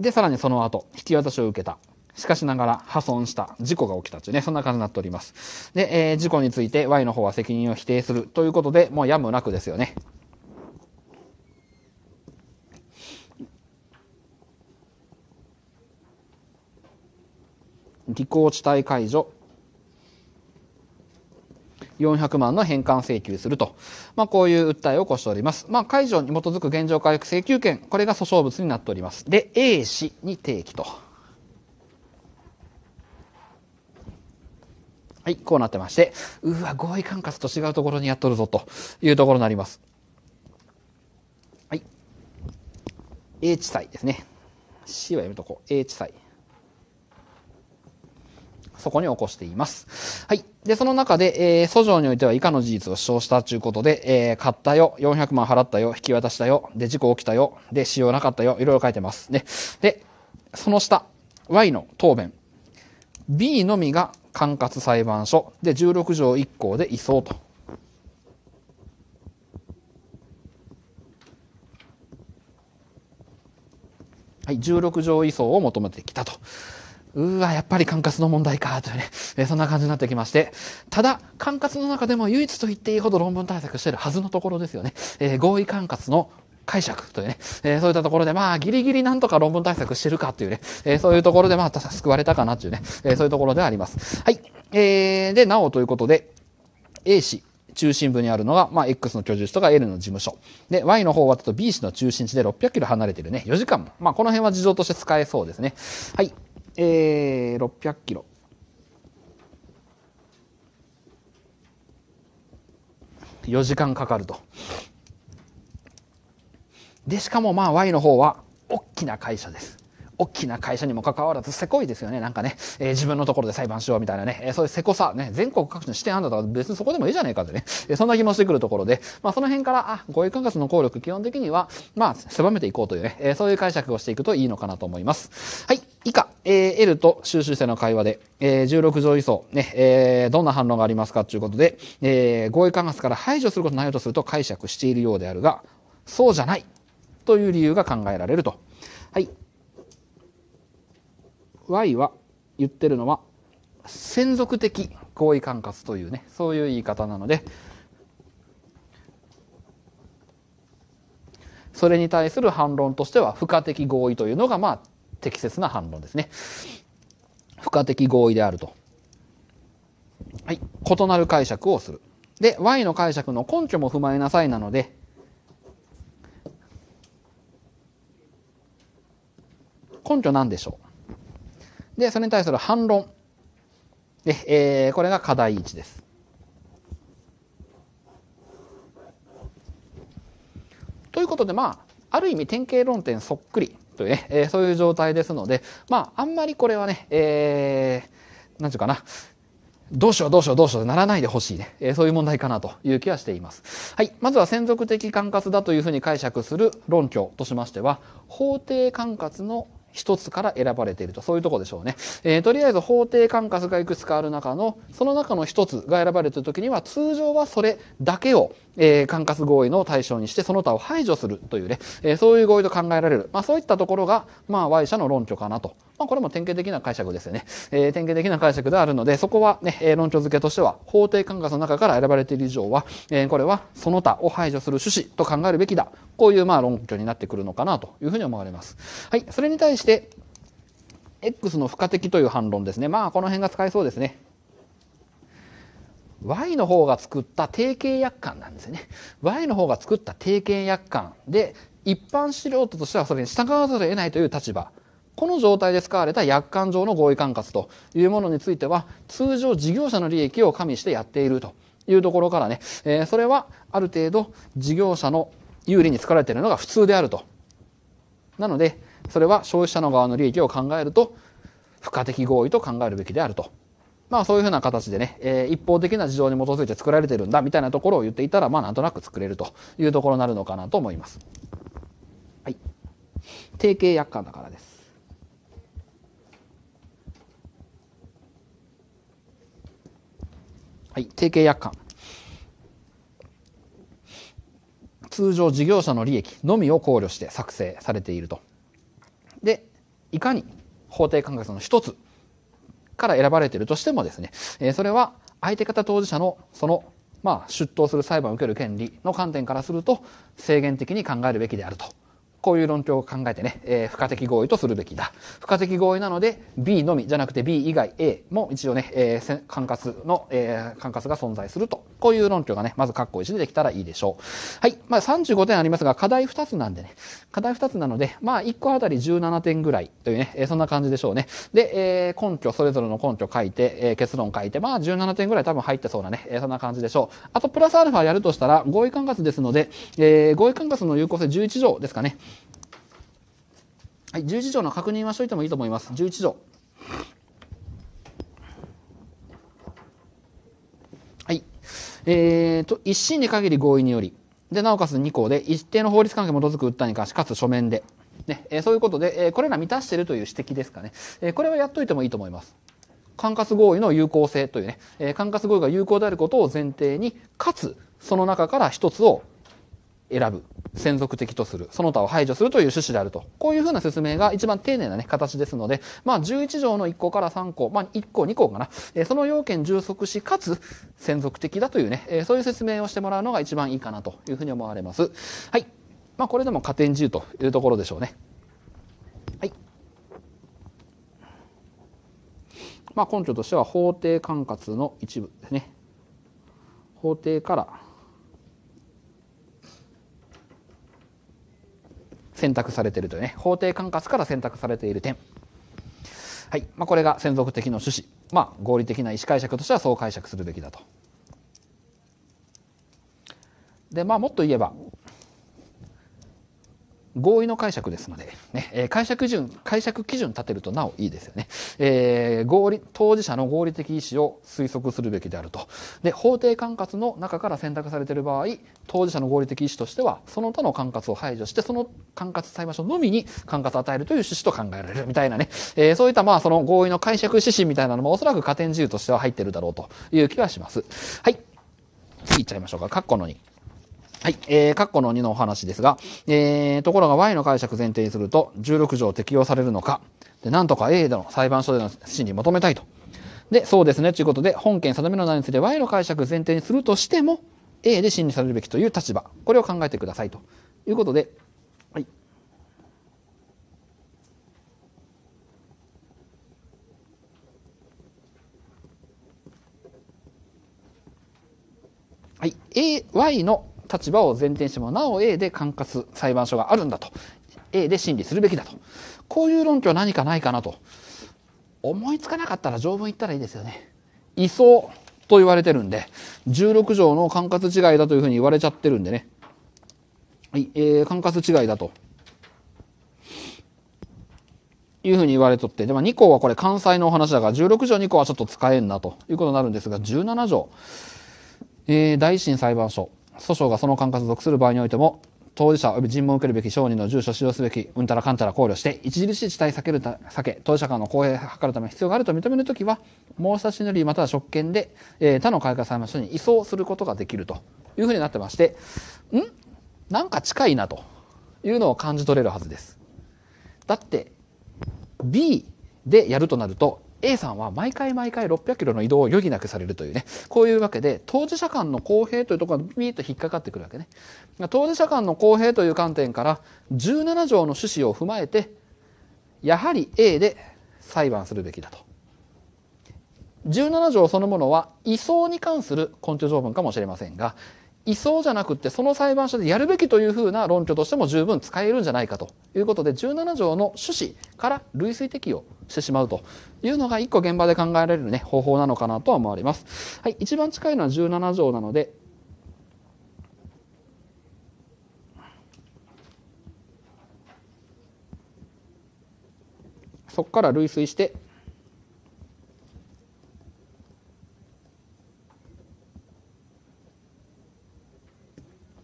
で、さらにその後、引き渡しを受けた。しかしながら破損した、事故が起きたというね、そんな感じになっております。で、えー、事故について Y の方は責任を否定するということで、もうやむなくですよね。履行地帯解除、400万の返還請求すると、まあ、こういう訴えを起こしております。まあ、解除に基づく現状回復請求権、これが訴訟物になっております。で、A 氏に提起と。はい、こうなってまして、うわ、合意管轄と違うところにやっとるぞ、というところになります。はい。A 地裁ですね。C はやめとこう。A 地裁。そこに起こしています。はい。で、その中で、えー、訴状においては以下の事実を主張したということで、えー、買ったよ、400万払ったよ、引き渡したよ、で、事故起きたよ、で、使用なかったよ、いろいろ書いてます。ね。で、その下、Y の答弁。B のみが管轄裁判所。で、16条1項で移送と。はい、16条移送を求めてきたと。うわ、やっぱり管轄の問題か、というね、えそんな感じになってきまして、ただ、管轄の中でも唯一と言っていいほど論文対策してるはずのところですよね。えー、合意管轄の解釈というね、えー、そういったところで、まあ、ギリギリなんとか論文対策してるかというね、えー、そういうところで、まあ、救われたかなというね、えそういうところではあります。はい。えー、で、なおということで、A 氏、中心部にあるのが、まあ、X の居住地とか L の事務所。で、Y の方は、と B 市の中心地で600キロ離れてるね、4時間も。まあ、この辺は事情として使えそうですね。はい。えー、600キロ4時間かかるとでしかもまあ Y の方は大きな会社です大きな会社にもかかわらず、せこいですよね。なんかね、えー、自分のところで裁判しようみたいなね、えー、そういうせこさ、ね、全国各地の視点あんだったら別にそこでもいいじゃねえかってね、えー、そんな気もしてくるところで、まあその辺から、あ、合意管轄の効力、基本的には、まあ、狭めていこうというね、えー、そういう解釈をしていくといいのかなと思います。はい。以下、えー、L と収集生の会話で、えー、16条位相、ね、えー、どんな反応がありますかということで、えー、合意管轄から排除することないとすると解釈しているようであるが、そうじゃないという理由が考えられると Y は言ってるのは専属的行為管轄というねそういう言い方なのでそれに対する反論としては付加的合意というのがまあ適切な反論ですね付加的合意であるとはい異なる解釈をするで Y の解釈の根拠も踏まえなさいなので根拠なんでしょうで、それに対する反論。で、えー、これが課題1です。ということで、まあ、ある意味典型論点そっくりというね、えー、そういう状態ですので、まあ、あんまりこれはね、えー、なんていうかな、どうしようどうしようどうしようならないでほしいね、えー、そういう問題かなという気はしています。はい。まずは専属的管轄だというふうに解釈する論拠としましては、法定管轄の一つから選ばれていると、そういうとこでしょうね。えー、とりあえず法定管轄がいくつかある中の、その中の一つが選ばれている時には、通常はそれだけをえー、管轄合意の対象にしてその他を排除するというね、えー、そういう合意と考えられる。まあそういったところが、まあ Y 社の論拠かなと。まあこれも典型的な解釈ですよね。えー、典型的な解釈であるので、そこはね、えー、論拠付けとしては法定管轄の中から選ばれている以上は、えー、これはその他を排除する趣旨と考えるべきだ。こういうまあ論拠になってくるのかなというふうに思われます。はい。それに対して、X の付加的という反論ですね。まあ、この辺が使えそうですね。Y の方が作った定型約款なんですよね。Y の方が作った定型約款で、一般素人としてはそれに従わざるを得ないという立場。この状態で使われた約款上の合意管轄というものについては、通常事業者の利益を加味してやっているというところからね、えー、それはある程度事業者の有利に使われているのが普通であると。なので、それは消費者の側の利益を考えると、付加的合意と考えるべきであるとまあそういうふうな形でね、えー、一方的な事情に基づいて作られてるんだみたいなところを言っていたら、まあなんとなく作れるというところになるのかなと思います。はい。定型約款だからです。はい、定型約款。通常事業者の利益のみを考慮して作成されていると。で、いかに法定管轄の一つから選ばれているとしてもですね、えそれは相手方当事者のそのまあ、出頭する裁判を受ける権利の観点からすると制限的に考えるべきであるとこういう論調を考えてね、えー、不可的合意とするべきだ。不可的合意なので、B のみじゃなくて B 以外 A も一応ね、えー、管轄の、えー、管轄が存在すると。こういう論調がね、まず括弧1でできたらいいでしょう。はい。まあ、35点ありますが、課題2つなんでね、課題2つなので、まあ、1個あたり17点ぐらいというね、えー、そんな感じでしょうね。で、えー、根拠、それぞれの根拠書いて、えー、結論書いて、まあ、17点ぐらい多分入ってそうなね、えー、そんな感じでしょう。あと、プラスアルファやるとしたら、合意管轄ですので、えー、合意管轄の有効性11条ですかね。はい、11条の確認はしといてもいいと思います。11条。はい。えーと、一審に限り合意により、で、なおかつ2項で、一定の法律関係に基づく訴えに関し、かつ書面で。ね、えー、そういうことで、えー、これら満たしているという指摘ですかね。えー、これはやっといてもいいと思います。管轄合意の有効性というね、えー、管轄合意が有効であることを前提に、かつ、その中から一つを選ぶ、専属的とする、その他を排除するという趣旨であると。こういうふうな説明が一番丁寧なね、形ですので、まあ、11条の1項から3項、まあ、1項、2項かな、えー、その要件充足し、かつ、専属的だというね、えー、そういう説明をしてもらうのが一番いいかなというふうに思われます。はい。まあ、これでも加点自由というところでしょうね。はい。まあ、根拠としては法定管轄の一部ですね。法定から選択されているというね、法定管轄から選択されている点。はい。まあ、これが専属的の趣旨。まあ、合理的な意思解釈としてはそう解釈するべきだと。で、まあ、もっと言えば、合意の解釈ですので、ね、解釈基準、解釈基準立てるとなおいいですよね。えー、合理、当事者の合理的意思を推測するべきであると。で、法定管轄の中から選択されている場合、当事者の合理的意思としては、その他の管轄を排除して、その管轄裁判所のみに管轄を与えるという趣旨と考えられるみたいなね、えー、そういったまあその合意の解釈指針みたいなのもおそらく加点自由としては入ってるだろうという気はします。はい。次いっちゃいましょうか。括弧の2。はい、えー、括弧の2のお話ですが、えー、ところが Y の解釈前提にすると、16条適用されるのか、で、なんとか A での裁判所での審理求めたいと。で、そうですね、ということで、本件定めの内容について Y の解釈前提にするとしても、A で審理されるべきという立場、これを考えてくださいということで、はい。はい、A、Y の立場を前提してもなお A で管轄裁判所があるんだと A で審理するべきだとこういう論拠は何かないかなと思いつかなかったら条文言ったらいいですよね。移送と言われてるんで16条の管轄違いだというふうに言われちゃってるんでね、はいえー、管轄違いだというふうに言われとって、でも2項はこれ関西のお話だから、16条2項はちょっと使えんなということになるんですが、17条、えー、大審裁判所。訴訟がその管轄属する場合においても、当事者及び尋問を受けるべき証人の住所を使用すべき、うんたらかんたら考慮して、著しい事態避けるた、避け、当事者間の公平を図るため必要があると認めるときは、申し出しのりまたは職権で、えー、他の開花裁判所に移送することができるというふうになってまして、んなんか近いなというのを感じ取れるはずです。だって、B でやるとなると、A さんは毎回毎回600キロの移動を余儀なくされるというね、こういうわけで、当事者間の公平というところがビーッと引っかかってくるわけね。当事者間の公平という観点から、17条の趣旨を踏まえて、やはり A で裁判するべきだと。17条そのものは、移送に関する根拠条文かもしれませんが、いそうじゃなくてその裁判所でやるべきというふうな論拠としても十分使えるんじゃないかということで17条の趣旨から類推適用してしまうというのが一個現場で考えられる、ね、方法なのかなとは思われます。はい、一番近いのは17条なのでそこから類推して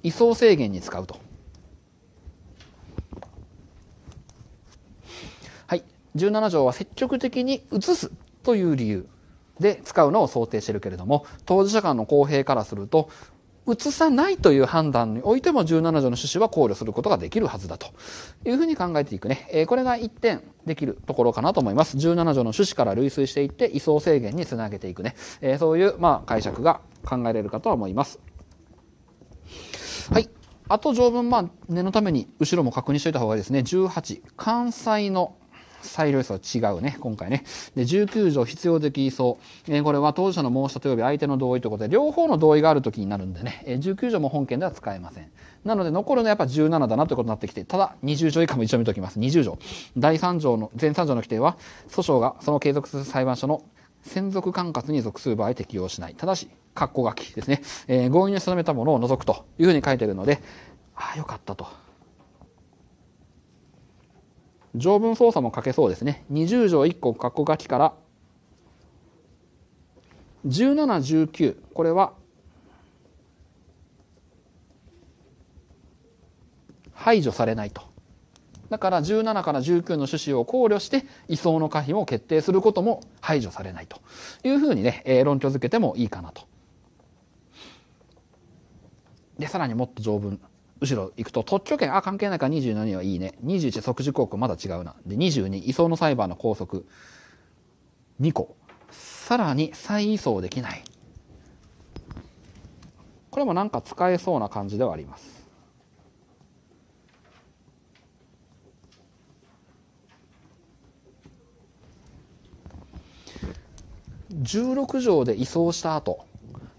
位相制限に使うと。はい。17条は積極的に移すという理由で使うのを想定してるけれども、当事者間の公平からすると、移さないという判断においても17条の趣旨は考慮することができるはずだというふうに考えていくね。えー、これが1点できるところかなと思います。17条の趣旨から類推していって、移送制限につなげていくね。えー、そういう、まあ、解釈が考えられるかとは思います。はい。あと条文、まあ、念のために後ろも確認しておいた方がいいですね。18、関西の裁量予想は違うね、今回ね。で、19条必要的移送。えこれは当事者の申し立て及び相手の同意ということで、両方の同意がある時になるんでね、え19条も本件では使えません。なので、残るのはやっぱ17だなということになってきて、ただ、20条以下も一応見ておきます。20条。第3条の、全3条の規定は、訴訟がその継続する裁判所の専属管轄に属する場合適用しない。ただし、括弧書きですね。えー、強引に定めたものを除くというふうに書いているので、ああ、よかったと。条文操作も書けそうですね。20条1個括弧書きから、17、19、これは、排除されないと。だから17から19の趣旨を考慮して移送の可否を決定することも排除されないというふうにね、え論拠づけてもいいかなと。で、さらにもっと条文。後ろ行くと特許権、あ、関係ないから27はいいね。21即時効果、まだ違うな。で、22移送の裁判の拘束2個。さらに再移送できない。これもなんか使えそうな感じではあります。16条で移送した後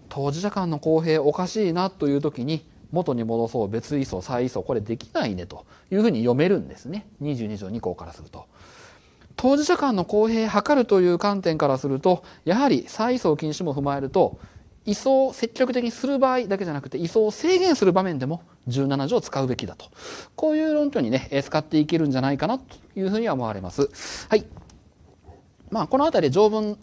当事者間の公平おかしいなという時に元に戻そう別移送再移送これできないねというふうに読めるんですね22条2項からすると。当事者間の公平を図るという観点からするとやはり再移送禁止も踏まえると移送を積極的にする場合だけじゃなくて移送を制限する場面でも17条を使うべきだとこういう論拠にね使っていけるんじゃないかなというふうには思われます。はいまあ、この辺り条文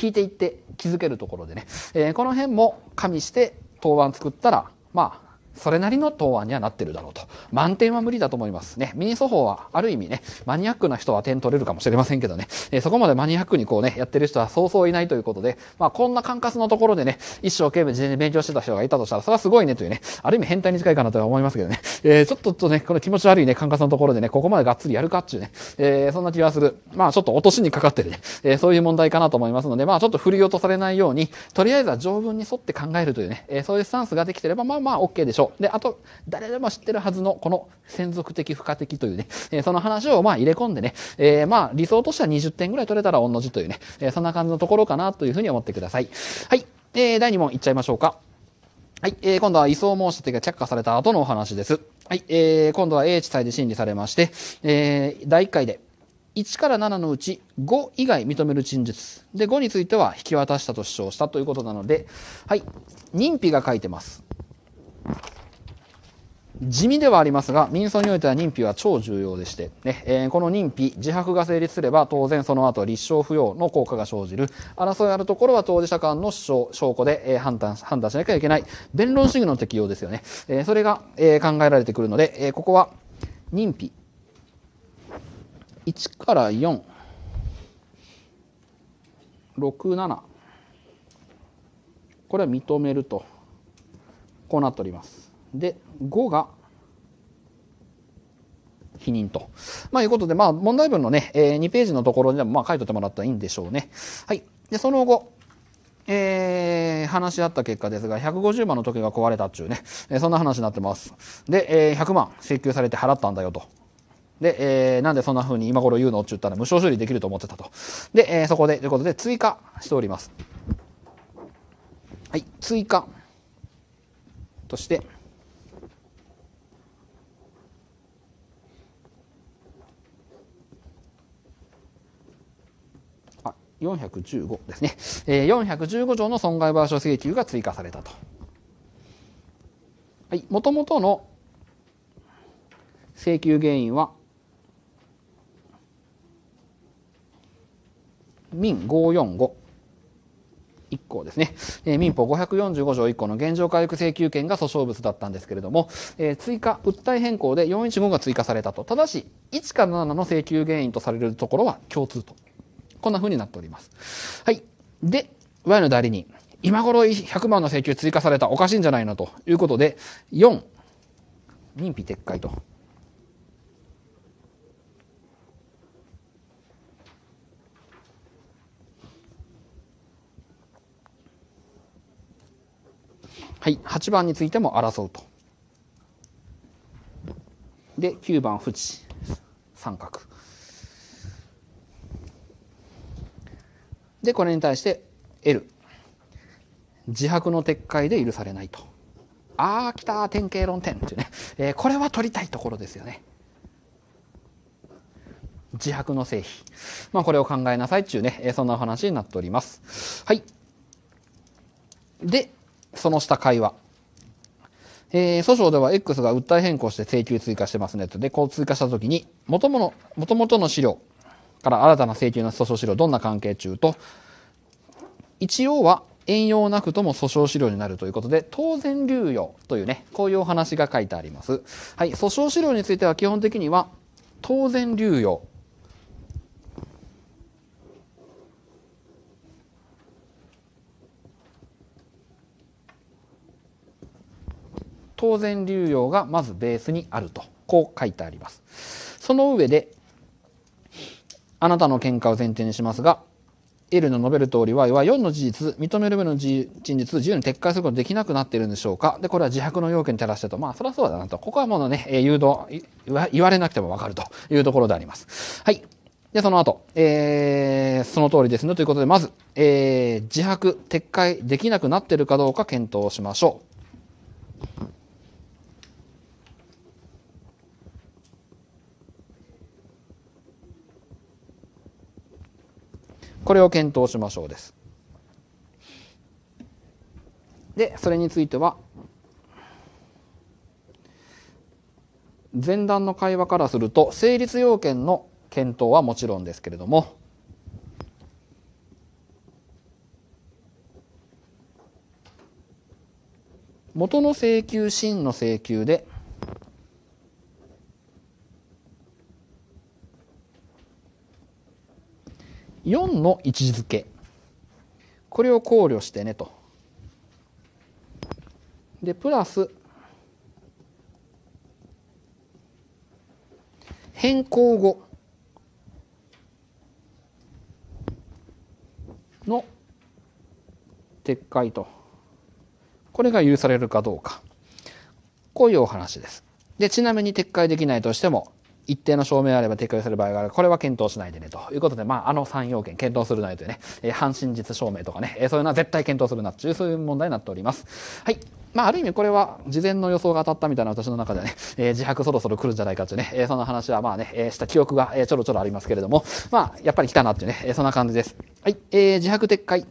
引いていって気づけるところでね、えー、この辺も加味して当番作ったら、まあ、それなりの答案にはなってるだろうと。満点は無理だと思いますね。ミニ素法はある意味ね、マニアックな人は点取れるかもしれませんけどね、えー、そこまでマニアックにこうね、やってる人はそうそういないということで、まあこんな管轄のところでね、一生懸命事前に勉強してた人がいたとしたら、それはすごいねというね、ある意味変態に近いかなとは思いますけどね、えー、ちょっととね、この気持ち悪いね、管轄のところでね、ここまでがっつりやるかっていうね、えー、そんな気がする。まあちょっと落としにかかってるね、えそういう問題かなと思いますので、まあちょっと振り落とされないように、とりあえずは条文に沿って考えるというね、えそういうスタンスができてれば、まあまあ OK でしょう。ょう。で、あと、誰でも知ってるはずの、この、専属的、付加的というね、えー、その話をまあ入れ込んでね、えー、まあ、理想としては20点ぐらい取れたら同じというね、えー、そんな感じのところかなというふうに思ってください。はい。えー、第2問いっちゃいましょうか。はい、えー、今度は移送申し立てが却下された後のお話です。はい、えー、今度は A 地裁で審理されまして、えー、第1回で、1から7のうち5以外認める陳述。で、5については引き渡したと主張したということなので、はい、認否が書いてます。地味ではありますが、民訴においては認否は超重要でして、ねえー、この認否、自白が成立すれば、当然その後立証不要の効果が生じる。争いあるところは当事者間の証拠で、えー、判断判断しなきゃいけない。弁論主義の適用ですよね。えー、それが、え考えられてくるので、えここは認否1から4、6、7。これは認めると。こうなっております。で5が否認と。まあ、いうことで、まあ、問題文のね、えー、2ページのところでも、まあ、書いといてもらったらいいんでしょうね。はい。で、その後、えー、話し合った結果ですが、150万の時計が壊れたっちゅうね、えー、そんな話になってます。で、えー、100万請求されて払ったんだよと。で、えー、なんでそんな風に今頃言うのって言ったら無償処理できると思ってたと。で、えー、そこで、ということで追加しております。はい、追加。として415ですね、えー、415条の損害賠償請求が追加されたと。もともとの請求原因は民545 1項ですね、えー、民法545条1項の現状回復請求権が訴訟物だったんですけれども、えー、追加、訴え変更で415が追加されたと。ただし、1か7の請求原因とされるところは共通と。こんな風になっております。はい。で、Y の代理人。今頃100万の請求追加された。おかしいんじゃないのということで、4、認否撤回と。はい、8番についても争うと。で、9番、淵、三角。で、これに対して L。自白の撤回で許されないと。あー、来た典型論点っていうね、えー、これは取りたいところですよね。自白の成否。まあ、これを考えなさいっていうね、えー、そんなお話になっております。はい。で、その下会話。えー、訴訟では X が訴え変更して請求追加してますねと。で、こう追加したときに、元々の、元々の資料から新たな請求の訴訟資料、どんな関係中と、一応は遠用なくとも訴訟資料になるということで、当然流用というね、こういうお話が書いてあります。はい、訴訟資料については基本的には、当然流用当然流用がまずベースにあるとこう書いてあります。その上であなたの見解を前提にしますが L の述べる通り Y は4の事実認める上の事実自由に撤回することできなくなっているんでしょうかでこれは自白の要件に照らしてとまあそりゃそうだなとここはもうね誘導言われなくてもわかるというところであります。はいで、その後、えー、その通りですね。ということで、まず、えー、自白、撤回できなくなっているかどうか検討しましょう。これを検討しましょうです。で、それについては、前段の会話からすると、成立要件の検討はもちろんですけれども、元の請求真の請求で4の位置づけこれを考慮してねとでプラス変更後の撤回とこれが許されるかどうかこういうお話ですでちなみに撤回できないとしても一定の証明あれば撤回する場合がある。これは検討しないでね。ということで、まあ、あの3要件検討するなよというね、えー、半真実証明とかね、えー、そういうのは絶対検討するなっていう、そういう問題になっております。はい。まあ、ある意味これは事前の予想が当たったみたいな私の中でね、えー、自白そろそろ来るんじゃないかというね、えー、その話はまあね、えー、した記憶が、えちょろちょろありますけれども、まあ、やっぱり来たなっていうね、えー、そんな感じです。はい。えー、自白撤回。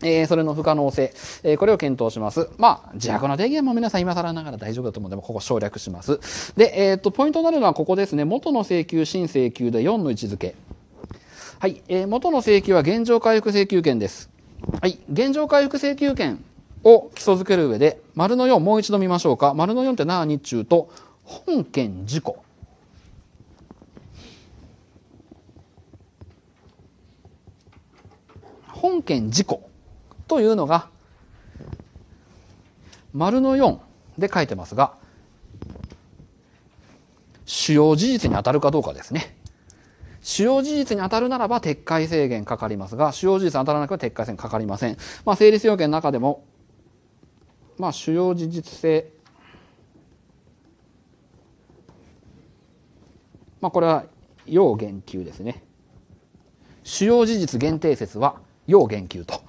えー、それの不可能性、えー、これを検討します。まあ、自白の提言も皆さん今更ながら大丈夫だと思うので、ここ省略します。で、えっ、と、ポイントになるのはここですね。元の請求、新請求で4の位置づけ。はい、えー、元の請求は現状回復請求権です。はい、現状回復請求権を基礎づける上で、丸の4もう一度見ましょうか。丸の4って何日中と、本件事故。本件事故というのが丸の4で書いてますが主要事実に当たるかどうかですね。主要事実に当たるならば撤回制限かかりますが、主要事実に当たらなくば撤回制限かかりません。まあ、成立要件の中でも、まあ、主要事実性、まあ、これは要言及ですね。主要事実限定説は要言及と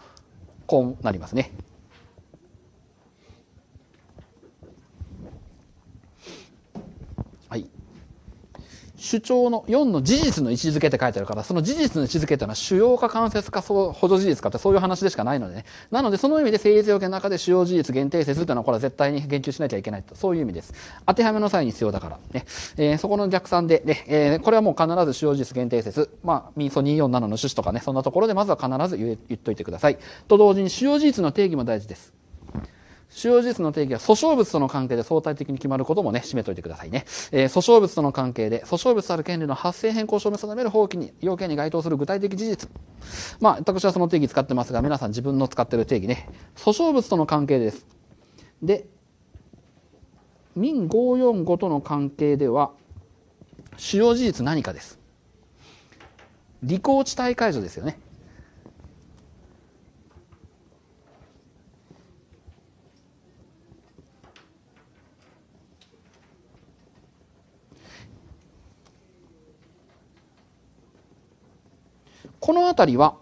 こうなりますね。主張の4の事実の位置づけって書いてあるから、その事実の位置づけっていうのは主要か間接かそう補助事実かってそういう話でしかないのでね。なのでその意味で成立要件の中で主要事実限定説っていうのはこれは絶対に言及しなきゃいけないと。そういう意味です。当てはめの際に必要だから。ね。えー、そこの逆算で、ね、えー、これはもう必ず主要事実限定説。まあ、民訴247の趣旨とかね、そんなところでまずは必ず言言っといてください。と同時に主要事実の定義も大事です。主要事実の定義は訴訟物との関係で相対的に決まることもね、締めといてくださいね。えー、訴訟物との関係で、訴訟物ある権利の発生変更証明定める法規に、要件に該当する具体的事実。まあ、私はその定義使ってますが、皆さん自分の使ってる定義ね。訴訟物との関係です。で、民545との関係では、主要事実何かです。履行地帯解除ですよね。この辺りは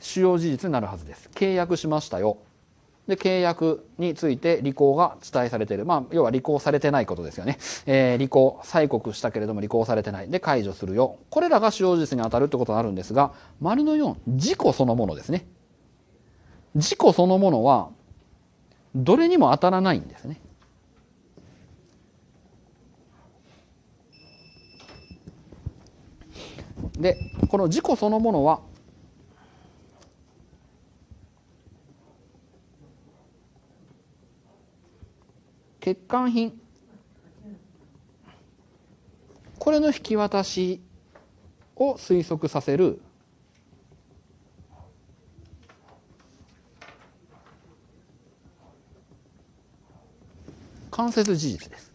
主要事実になるはずです契約しましたよで契約について履行が伝えされている。まあ、要は履行されてないことですよね。えー、履行、催告したけれども履行されてない。で、解除するよ。これらが主要事実に当たるってことになるんですが、丸の4、事故そのものですね。事故そのものは、どれにも当たらないんですね。でこの事故そのものは欠陥品これの引き渡しを推測させる間接事実です。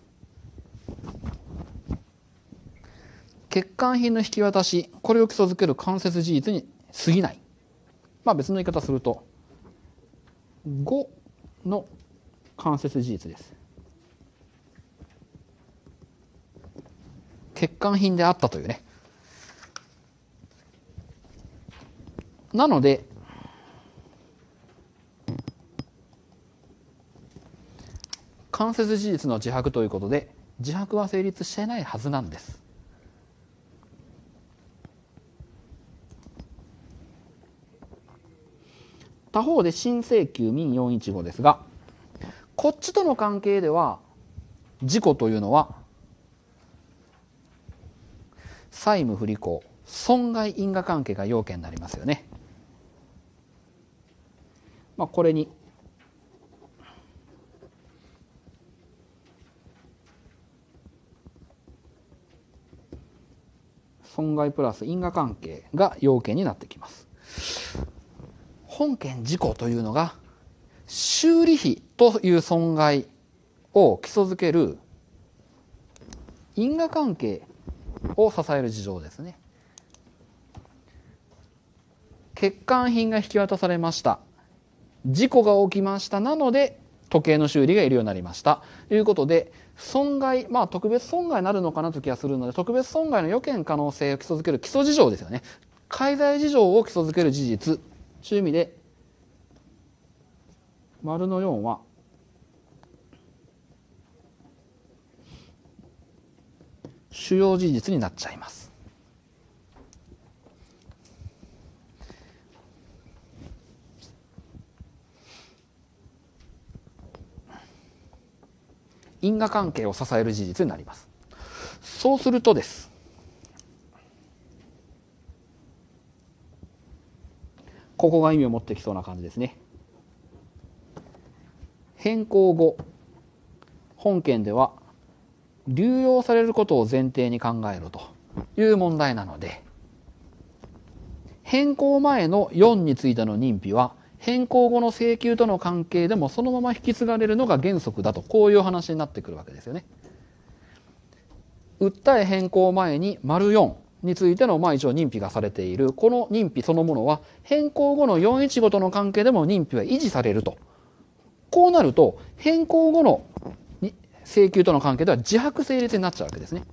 欠陥品の引き渡し、これを基礎づける間接事実に過ぎない。まあ別の言い方すると、5の間接事実です。欠陥品であったというね。なので、間接事実の自白ということで、自白は成立してないはずなんです。他方で新請求民415ですがこっちとの関係では事故というのは債務不履行損害因果関係が要件になりますよね。まあ、これに損害プラス因果関係が要件になってきます。本件事故というのが修理費という損害を基礎づける因果関係を支える事情ですね欠陥品が引き渡されました事故が起きましたなので時計の修理がいるようになりましたということで損害まあ特別損害になるのかなという気がするので特別損害の予見可能性を基礎づける基礎事情ですよね介在事情を基礎づける事実ちゅう意味で丸の4は主要事実になっちゃいます。因果関係を支える事実になります。そうするとです。ここが意味を持ってきそうな感じですね変更後本件では流用されることを前提に考えろという問題なので変更前の4についての認否は変更後の請求との関係でもそのまま引き継がれるのが原則だとこういう話になってくるわけですよね。訴え変更前に丸4についてのまあ一応認否がされているこの認否そのものは変更後の415との関係でも認否は維持されるとこうなると変更後の請求との関係では自白成立になっちゃうわけですね。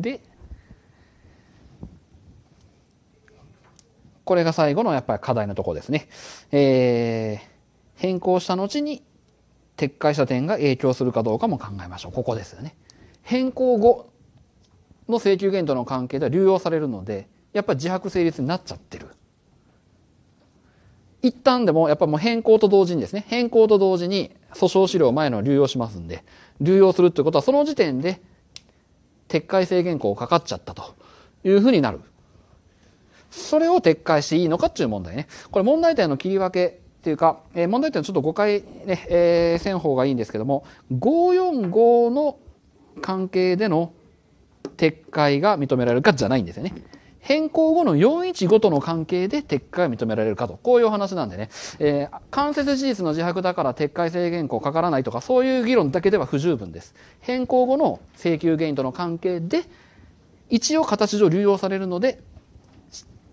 でこれが最後のやっぱり課題のところですね。えー、変更した後に撤回した点が影響するかどうかも考えましょう。ここですよね。変更後の請求限度の関係では流用されるので、やっぱり自白成立になっちゃってる。一旦でもやっぱもう変更と同時にですね、変更と同時に訴訟資料前の流用しますんで、流用するということはその時点で撤回制限項かかっちゃったというふうになる。それを撤回していいのかっていう問題ね。これ問題点の切り分けっていうか、えー、問題点ちょっと5回ね、えー、せん方がいいんですけども、545の関係での撤回が認められるかじゃないんですよね。変更後の415との関係で撤回が認められるかと。こういうお話なんでね、えー、間接事実の自白だから撤回制限項かからないとか、そういう議論だけでは不十分です。変更後の請求原因との関係で、一応形上流用されるので、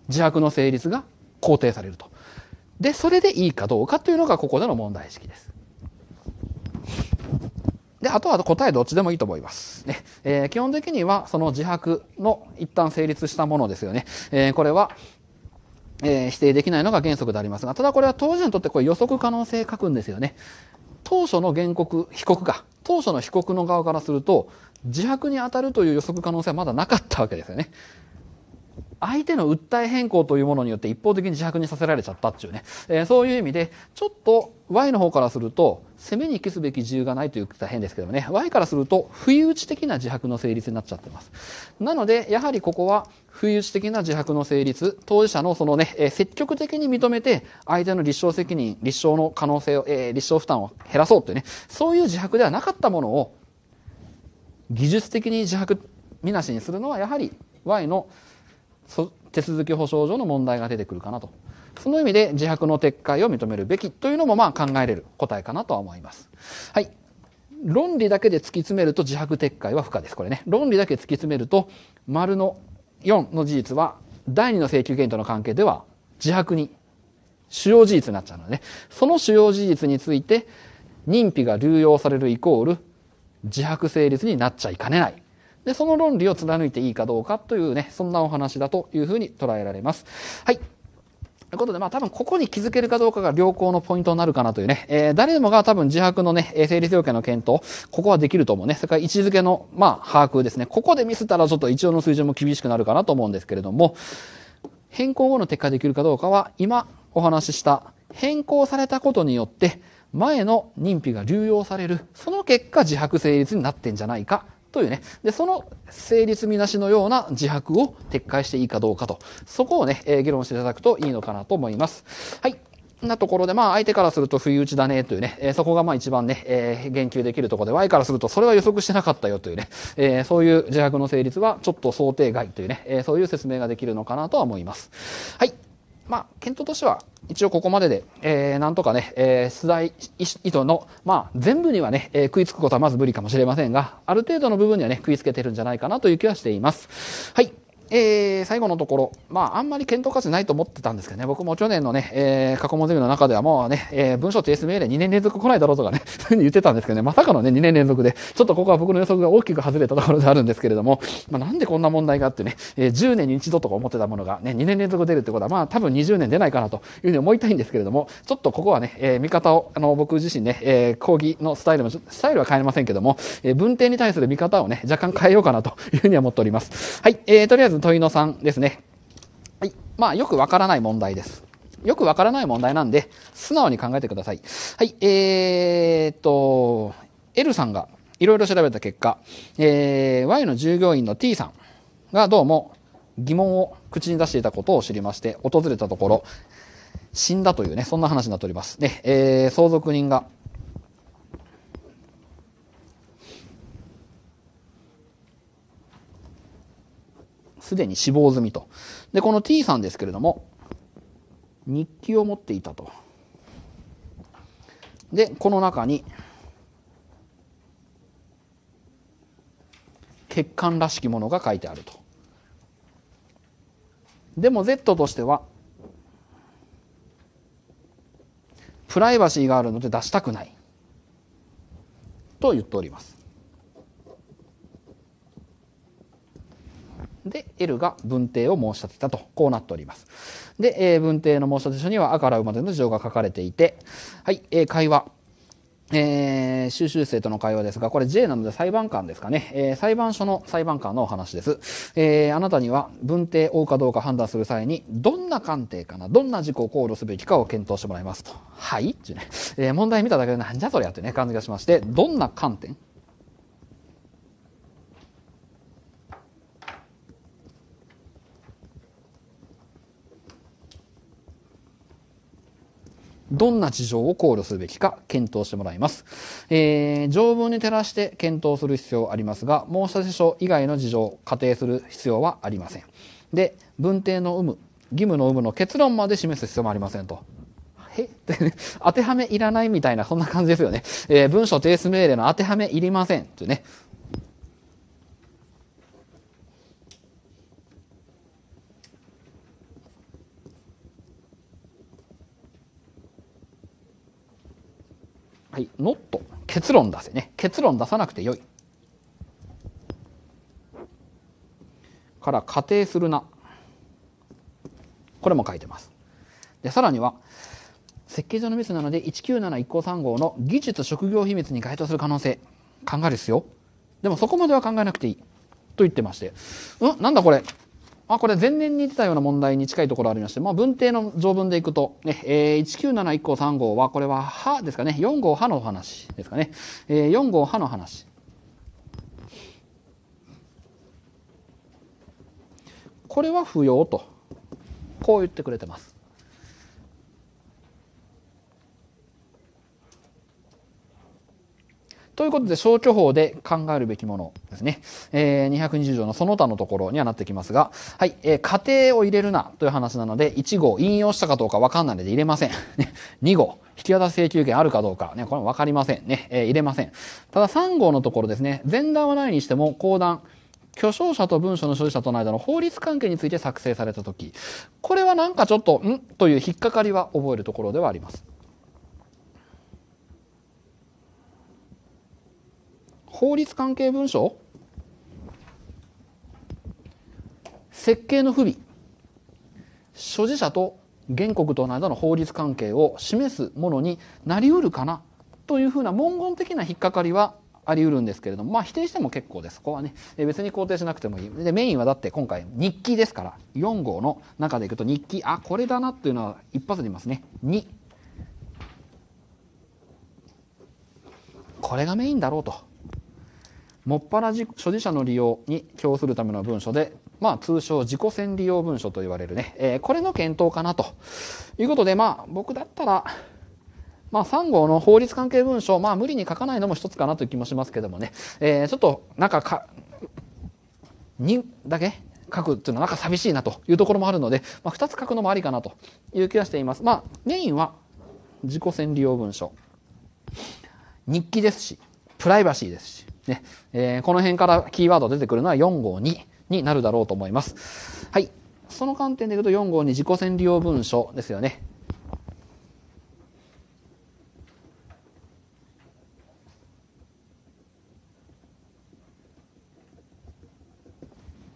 自白の成立が肯定されると。で、それでいいかどうかというのがここでの問題意識です。で、あとは答えどっちでもいいと思います。ね。えー、基本的にはその自白の一旦成立したものですよね。えー、これは、えー、否定できないのが原則でありますが、ただこれは当事者にとってこれ予測可能性書くんですよね。当初の原告、被告が、当初の被告の側からすると、自白に当たるという予測可能性はまだなかったわけですよね。相手の訴え変更というものによって一方的に自白にさせられちゃったっていうね、えー、そういう意味で、ちょっと Y の方からすると、攻めに消すべき自由がないというと変ですけどもね、Y からすると、不意打ち的な自白の成立になっちゃってます。なので、やはりここは、不意打ち的な自白の成立、当事者のそのね、えー、積極的に認めて、相手の立証責任、立証の可能性を、えー、立証負担を減らそうというね、そういう自白ではなかったものを、技術的に自白みなしにするのは、やはり Y の手続き保証上の問題が出てくるかなとその意味で自白の撤回を認めるべきというのもまあ考えれる答えかなとは思います。はい。論理だけで突き詰めると自白撤回は不可です。これね。論理だけ突き詰めると、丸の4の事実は第2の請求権との関係では自白に主要事実になっちゃうので、ね、その主要事実について認否が流用されるイコール自白成立になっちゃいかねない。で、その論理を貫いていいかどうかというね、そんなお話だというふうに捉えられます。はい。ということで、まあ多分ここに気づけるかどうかが良好のポイントになるかなというね、えー、誰でもが多分自白のね、成立要件の検討、ここはできると思うね。それから位置づけの、まあ、把握ですね。ここでミスったらちょっと一応の水準も厳しくなるかなと思うんですけれども、変更後の撤回できるかどうかは、今お話しした変更されたことによって、前の認否が流用される、その結果自白成立になってんじゃないかというね。で、その成立みなしのような自白を撤回していいかどうかと。そこをね、えー、議論していただくといいのかなと思います。はい。なところで、まあ相手からすると不意打ちだねというね、えー、そこがまあ一番ね、えー、言及できるところで、Y からするとそれは予測してなかったよというね、えー、そういう自白の成立はちょっと想定外というね、えそういう説明ができるのかなとは思います。はい。まあ、検討としては、一応ここまでで、えー、なんとかね、えー、出題意図の、まあ、全部にはね、えー、食いつくことはまず無理かもしれませんが、ある程度の部分にはね、食いつけてるんじゃないかなという気はしています。はい。えー、最後のところ、まあ、あんまり検討価値ないと思ってたんですけどね、僕も去年のね、えー、過去問ゼミの中ではもうね、えー、文章 JS 命令2年連続来ないだろうとかね、そういうふうに言ってたんですけどね、まさかのね、2年連続で、ちょっとここは僕の予測が大きく外れたところであるんですけれども、まあ、なんでこんな問題があってね、えー、10年に一度とか思ってたものがね、2年連続出るってことは、まあ、多分20年出ないかなというふうに思いたいんですけれども、ちょっとここはね、えー、見方を、あの、僕自身ね、えー、講義のスタイルも、スタイルは変えませんけども、えー、文典に対する見方をね、若干変えようかなというふうには思っております。はい、えー、とりあえず問いの3ですね。はい。まあ、よくわからない問題です。よくわからない問題なんで、素直に考えてください。はい、えー、っと、L さんがいろいろ調べた結果、えー、Y の従業員の T さんがどうも疑問を口に出していたことを知りまして、訪れたところ、死んだというね、そんな話になっております。ね、えー、相続人がすでに死亡済みと。で、この T さんですけれども、日記を持っていたと。で、この中に、欠陥らしきものが書いてあると。でも Z としては、プライバシーがあるので出したくない。と言っております。で、L が文帝を申し立てたと、こうなっております。で、えー、文帝の申し立て書には、あからうまでの事情が書かれていて、はい、えー、会話。えー、修生との会話ですが、これ J なので裁判官ですかね。えー、裁判所の裁判官のお話です。えー、あなたには文定を追うかどうか判断する際に、どんな鑑定かな、どんな事故を考慮すべきかを検討してもらいますと。はいってね。えー、問題見ただけでなんじゃそりゃってね、感じがしまして、どんな観点どんな事情を考慮すべきか検討してもらいます。えー、条文に照らして検討する必要ありますが、申立書以外の事情を仮定する必要はありません。で、文定の有無、義務の有無の結論まで示す必要もありませんと。え 当てはめいらないみたいな、そんな感じですよね。えー、文書提出命令の当てはめいりません。というね。はい、ノット。結論出せね。結論出さなくてよい。から仮定するな。これも書いてます。で、さらには、設計上のミスなので1971 5 3号の技術職業秘密に該当する可能性考えるっすよでもそこまでは考えなくていいと言ってましてうんなんだこれまあ、これ前年に出たような問題に近いところありまして、まあ、文帝の条文でいくと、ね、えー、197 1項3号は、これははですかね。4号はの話ですかね。えー、4号はの話。これは不要と。こう言ってくれてます。ということで、消去法で考えるべきものですね。えー、220条のその他のところにはなってきますが、はい、えー、家庭を入れるなという話なので、1号、引用したかどうかわかんないので入れません。ね、2号、引き渡し請求権あるかどうか、ね、これもわかりません。ね、えー、入れません。ただ3号のところですね、前段はないにしても、後段、巨匠者と文書の所有者との間の法律関係について作成されたとき、これはなんかちょっと、んという引っかかりは覚えるところではあります。法律関係文書設計の不備所持者と原告との間の法律関係を示すものになりうるかなというふうな文言的な引っかかりはありうるんですけれども、まあ、否定しても結構です。ここはね、別に肯定しなくてもいい。で、メインはだって今回日記ですから、4号の中でいくと日記、あ、これだなっていうのは一発で言いますね。2。これがメインだろうともっぱら所持者の利用に供するための文書で、まあ、通称自己線利用文書と言われるね、えー、これの検討かなということで、まあ、僕だったら、まあ、3号の法律関係文書、まあ、無理に書かないのも一つかなという気もしますけどもね、えー、ちょっと、なんかか、にだけ書くっていうのはなんか寂しいなというところもあるので、まあ、2つ書くのもありかなという気がしています。まあ、メインは自己線利用文書。日記ですし、プライバシーですし、ねえー、この辺からキーワード出てくるのは452になるだろうと思います。はい。その観点で言うと452自己線利用文書ですよね。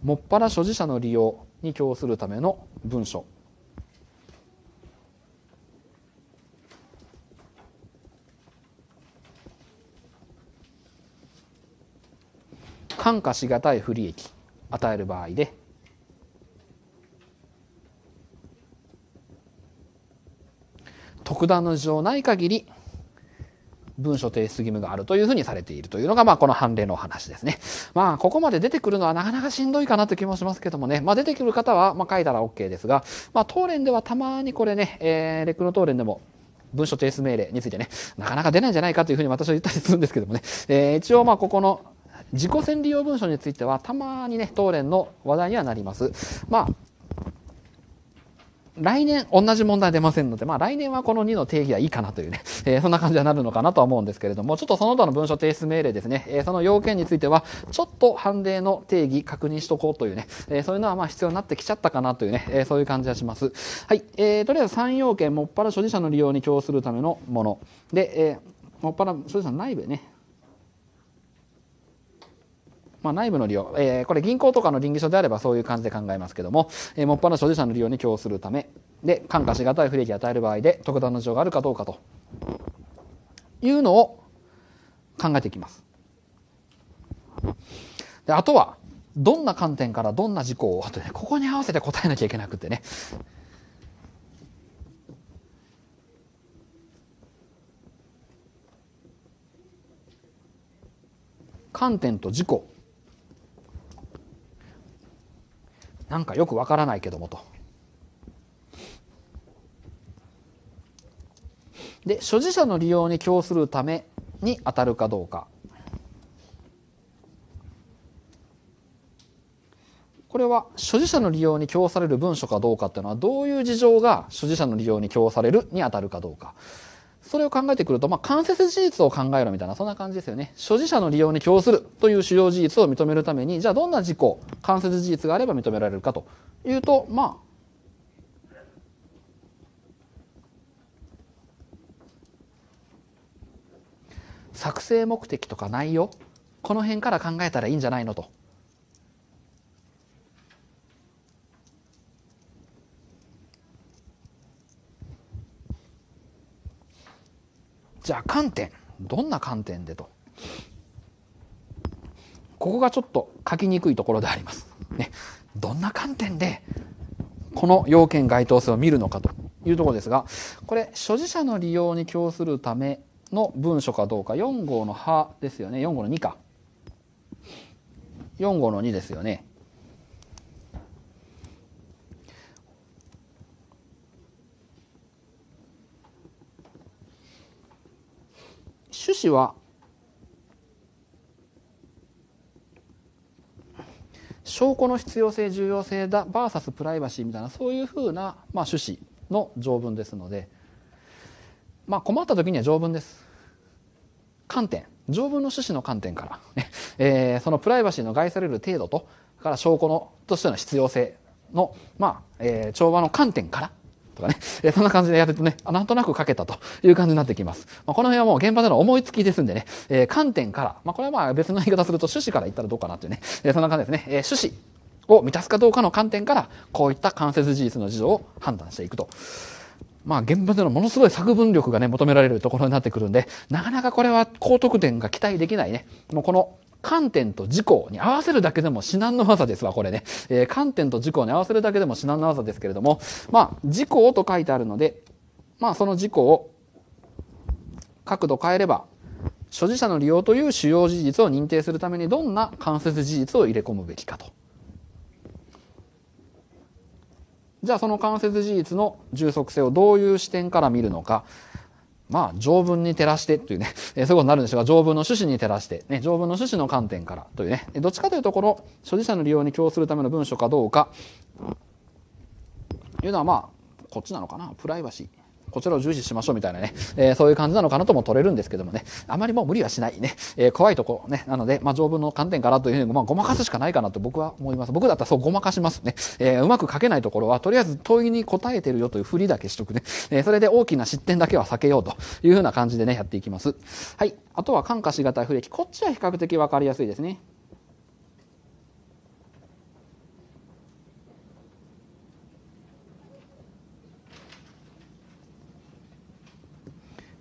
もっぱら所持者の利用に供するための文書感化しがたい不利益与える場合で特段の事情ない限り文書提出義務があるというふうにされているというのが、まあ、この判例のお話ですね。まあ、ここまで出てくるのはなかなかしんどいかなという気もしますけどもね、まあ、出てくる方は、まあ、書いたら OK ですが、まあ、当連ではたまにこれね、えー、レクの当連でも文書提出命令についてね、なかなか出ないんじゃないかというふうに私は言ったりするんですけどもね、えー、一応まあここの自己戦利用文書についてはたまにね東連の話題にはなります。まあ来年同じ問題出ませんので、まあ来年はこの2の定義はいいかなというね、えー、そんな感じはなるのかなとは思うんですけれども、ちょっとその他の文書提出命令ですね、えー、その要件については、ちょっと判例の定義確認しとこうというね、えー、そういうのはまあ必要になってきちゃったかなというね、えそういう感じはします。はい、えー、とりあえず3要件、もっぱら所持者の利用に供するためのもの。で、えもっぱら所持者の内部ね、まあ、内部の利用、えー、これ銀行とかの倫理書であればそういう感じで考えますけども、えー、もっぱら所持者の利用に供するためで、感化し難い不利益を与える場合で、特段の事情があるかどうかというのを考えていきます。であとは、どんな観点からどんな事項を、ね、ここに合わせて答えなきゃいけなくてね。観点と事項なんかよくわからないけどもと。で所持者の利用に供するために当たるかどうかこれは所持者の利用に供される文書かどうかっていうのはどういう事情が所持者の利用に供されるに当たるかどうかそれを考えてくると、まあ、間接事実を考えろみたいな、そんな感じですよね。所持者の利用に供するという主要事実を認めるために、じゃあどんな事項、間接事実があれば認められるかというと、まあ、作成目的とか内容この辺から考えたらいいんじゃないのとじゃあ観点どんな観点でとここがちょっと書きにくいところであります。ね、どんな観点でこの要件該当性を見るのかというところですがこれ所持者の利用に供するための文書かどうか4号の「は」ですよね4号の2か4号の2ですよね趣旨は証拠の必要性重要性だ VS プライバシーみたいなそういうふうな、まあ、趣旨の条文ですので、まあ、困った時には条文です。観点条文の趣旨の観点から、えー、そのプライバシーの害される程度とから証拠のとしての必要性の、まあえー、調和の観点からとかね、えそんな感じでやるとね、なんとなく書けたという感じになってきます。まあ、この辺はもう現場での思いつきですんでね、え観点から、まあ、これはまあ別の言い方すると趣旨から言ったらどうかなていうね、えそんな感じですね。え趣旨を満たすかどうかの観点からこういった間接事実の事情を判断していくと。まあ、現場でのものすごい作文力がね求められるところになってくるんでなかなかこれは高得点が期待できないねもうこの観点と事項に合わせるだけでも至難の技ですわ、これね。えー、観点と事項に合わせるだけでも至難の技ですけれども、まあ、事項と書いてあるので、まあ、その事項を角度変えれば、所持者の利用という主要事実を認定するためにどんな間接事実を入れ込むべきかと。じゃあその間接事実の充足性をどういう視点から見るのか。まあ、条文に照らしてというね、えそういうことになるんですが、条文の趣旨に照らして、ね、条文の趣旨の観点からというね、どっちかというところ、所持者の利用に供するための文書かどうか、いうのはまあ、こっちなのかな、プライバシー。こちらを重視しましょうみたいなね、えー、そういう感じなのかなとも取れるんですけどもね、あまりもう無理はしないね、えー、怖いところね、なので、まあ、条文の観点からというふうに、まあ、ごまかすしかないかなと僕は思います。僕だったらそうごまかしますね。えー、うまく書けないところは、とりあえず問いに答えてるよというふりだけしとくね。えそれで大きな失点だけは避けようというふうな感じでね、やっていきます。はい。あとは、感化しがたい不利益。こっちは比較的わかりやすいですね。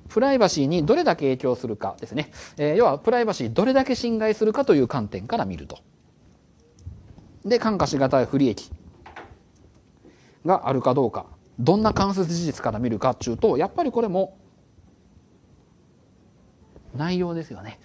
プライバシーにどれだけ影響するかですね。えー、要は、プライバシーどれだけ侵害するかという観点から見ると。で、感化し難い不利益があるかどうか、どんな間接事実から見るかっていうと、やっぱりこれも、内容ですよね。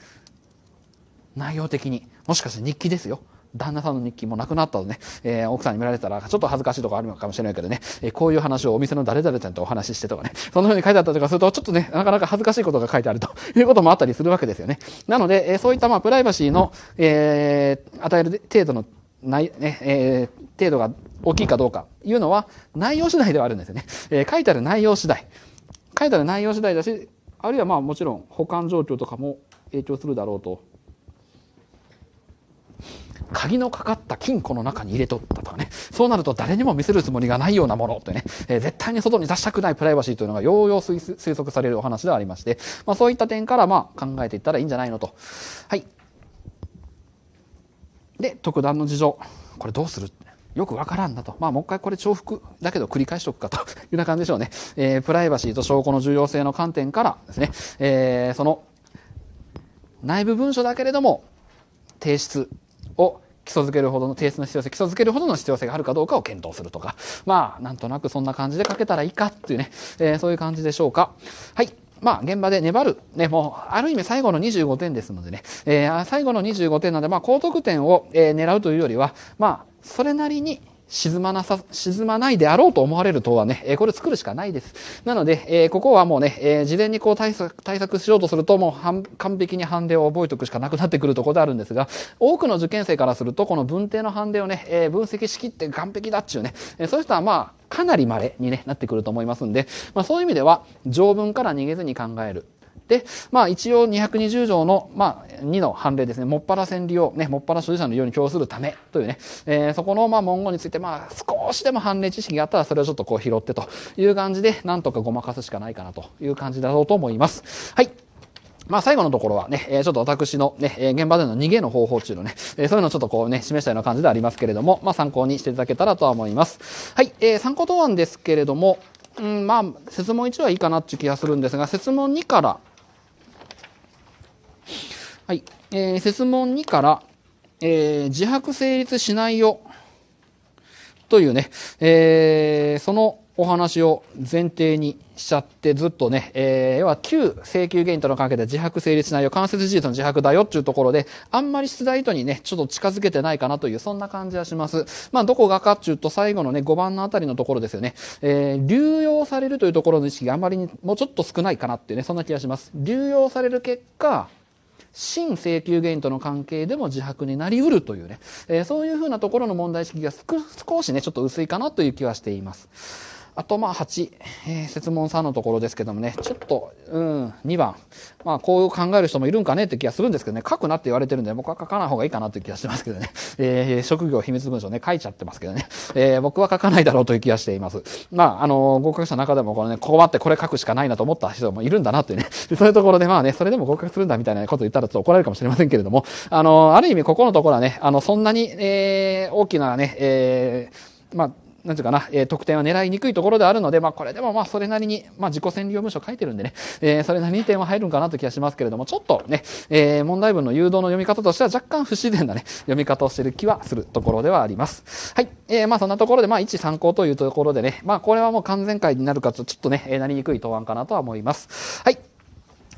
内容的に。もしかして日記ですよ。旦那さんの日記もなくなったとね、えー、奥さんに見られたらちょっと恥ずかしいとかあるのかもしれないけどね、えー、こういう話をお店の誰々ちゃんとお話ししてとかね、そのように書いてあったりとかすると、ちょっとね、なかなか恥ずかしいことが書いてあると いうこともあったりするわけですよね。なので、えー、そういったまあプライバシーの、えー、与える程度のない、ね、えー、程度が大きいかどうかいうのは内容次第ではあるんですよね。えー、書いてある内容次第。書いてある内容次第だし、あるいはまあもちろん保管状況とかも影響するだろうと鍵のかかった金庫の中に入れとったとかね、そうなると誰にも見せるつもりがないようなものってね、えー、絶対に外に出したくないプライバシーというのがようよう推測されるお話ではありまして、まあ、そういった点からまあ考えていったらいいんじゃないのと。はい。で、特段の事情。これどうするよくわからんだと。まあ、もう一回これ重複だけど繰り返しとくかというような感じでしょうね。えー、プライバシーと証拠の重要性の観点からですね、えー、その内部文書だけれども、提出を基礎づけるほどの提出の必要性基礎づけるほどの必要性があるかどうかを検討するとかまあなんとなくそんな感じで書けたらいいかっていうね、えー、そういう感じでしょうか。はいまあ、現場で粘る、ね、もう、ある意味最後の25点ですのでね、えー、最後の25点なので、まあ、高得点を、えー、狙うというよりは、まあ、それなりに沈まなさ、沈まないであろうと思われる塔はね、えこれ作るしかないです。なので、えここはもうね、え事前にこう対策、対策しようとすると、もう完璧に判例を覚えておくしかなくなってくるところであるんですが、多くの受験生からすると、この文定の判例をね、え分析しきって完璧だっちゅうね、えそういう人はまあ、かなり稀に、ね、なってくると思いますんで、まあ、そういう意味では条文から逃げずに考えるで、まあ一応220条の、まあ2の判例ですね、もっぱら線利を、ね、もっぱら所有者の利用に供するためというね、えー、そこのまあ文言について、まあ少しでも判例知識があったらそれをちょっとこう拾ってという感じで、なんとかごまかすしかないかなという感じだろうと思います。はい。まあ最後のところはね、えー、ちょっと私のね、えー、現場での逃げの方法中のね、えー、そういうのをちょっとこうね、示したような感じでありますけれども、まあ参考にしていただけたらとは思います。はい、えー、参考答案ですけれども、うん、まあ、説問1はいいかなっていう気がするんですが、説問2からはい。えー、説問2から、えー、自白成立しないよ、というね、えー、そのお話を前提にしちゃってずっとね、えー、要は旧請求原因との関係で自白成立しないよ、間接事実の自白だよっていうところで、あんまり出題意図にね、ちょっと近づけてないかなという、そんな感じはします。まあ、どこがかっていうと、最後のね、5番のあたりのところですよね。えー、流用されるというところの意識があんまりもうちょっと少ないかなっていうね、そんな気がします。流用される結果、新請求原因との関係でも自白になりうるというね、えー、そういうふうなところの問題意識が少しね、ちょっと薄いかなという気はしています。あとまあ8、えー、説問3のところですけどもね、ちょっと、うん、2番。まあこう考える人もいるんかねって気がするんですけどね、書くなって言われてるんで、僕は書かない方がいいかなという気がしてますけどね。えー、職業秘密文書ね、書いちゃってますけどね。えー、僕は書かないだろうという気がしています。まあ、あのー、合格者の中でもこのね、こ困ってこれ書くしかないなと思った人もいるんだなってね。そういうところでまあね、それでも合格するんだみたいなこと言ったらちょっと怒られるかもしれませんけれども、あのー、ある意味ここのところはね、あの、そんなに、えー、大きなね、えー、まあ、なんていうかな、えー、得点は狙いにくいところであるので、まあ、これでもまあ、それなりに、まあ、自己占領文書書いてるんでね、えー、それなりに点は入るんかなという気がしますけれども、ちょっとね、えー、問題文の誘導の読み方としては若干不自然なね、読み方をしてる気はするところではあります。はい。えー、まあ、そんなところで、まあ、一参考というところでね、まあ、これはもう完全回になるかと、ちょっとね、なりにくい答案かなとは思います。はい。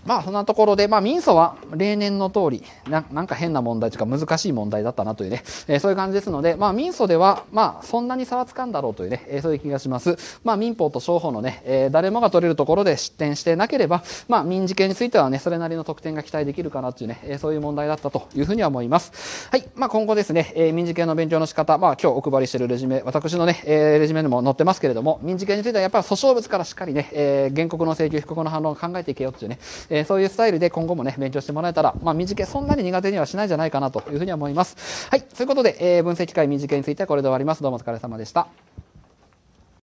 まあそんなところで、まあ民訴は例年の通りな、なんか変な問題というか難しい問題だったなというね、えー、そういう感じですので、まあ民訴では、まあそんなに差はつかんだろうというね、えー、そういう気がします。まあ民法と商法のね、えー、誰もが取れるところで失点してなければ、まあ民事系についてはね、それなりの得点が期待できるかなというね、えー、そういう問題だったというふうには思います。はい、まあ今後ですね、えー、民事系の勉強の仕方、まあ今日お配りしているレジュメ、私のね、えー、レジュメにも載ってますけれども、民事系についてはやっぱり訴訟物からしっかりね、えー、原告の請求、被告の反論を考えていけよっていうね、えーえそういうスタイルで今後もね、勉強してもらえたら、まあ、身近、そんなに苦手にはしないんじゃないかなというふうに思います。はい、ということで、え分析会身近についてはこれで終わります。どうもお疲れ様でした。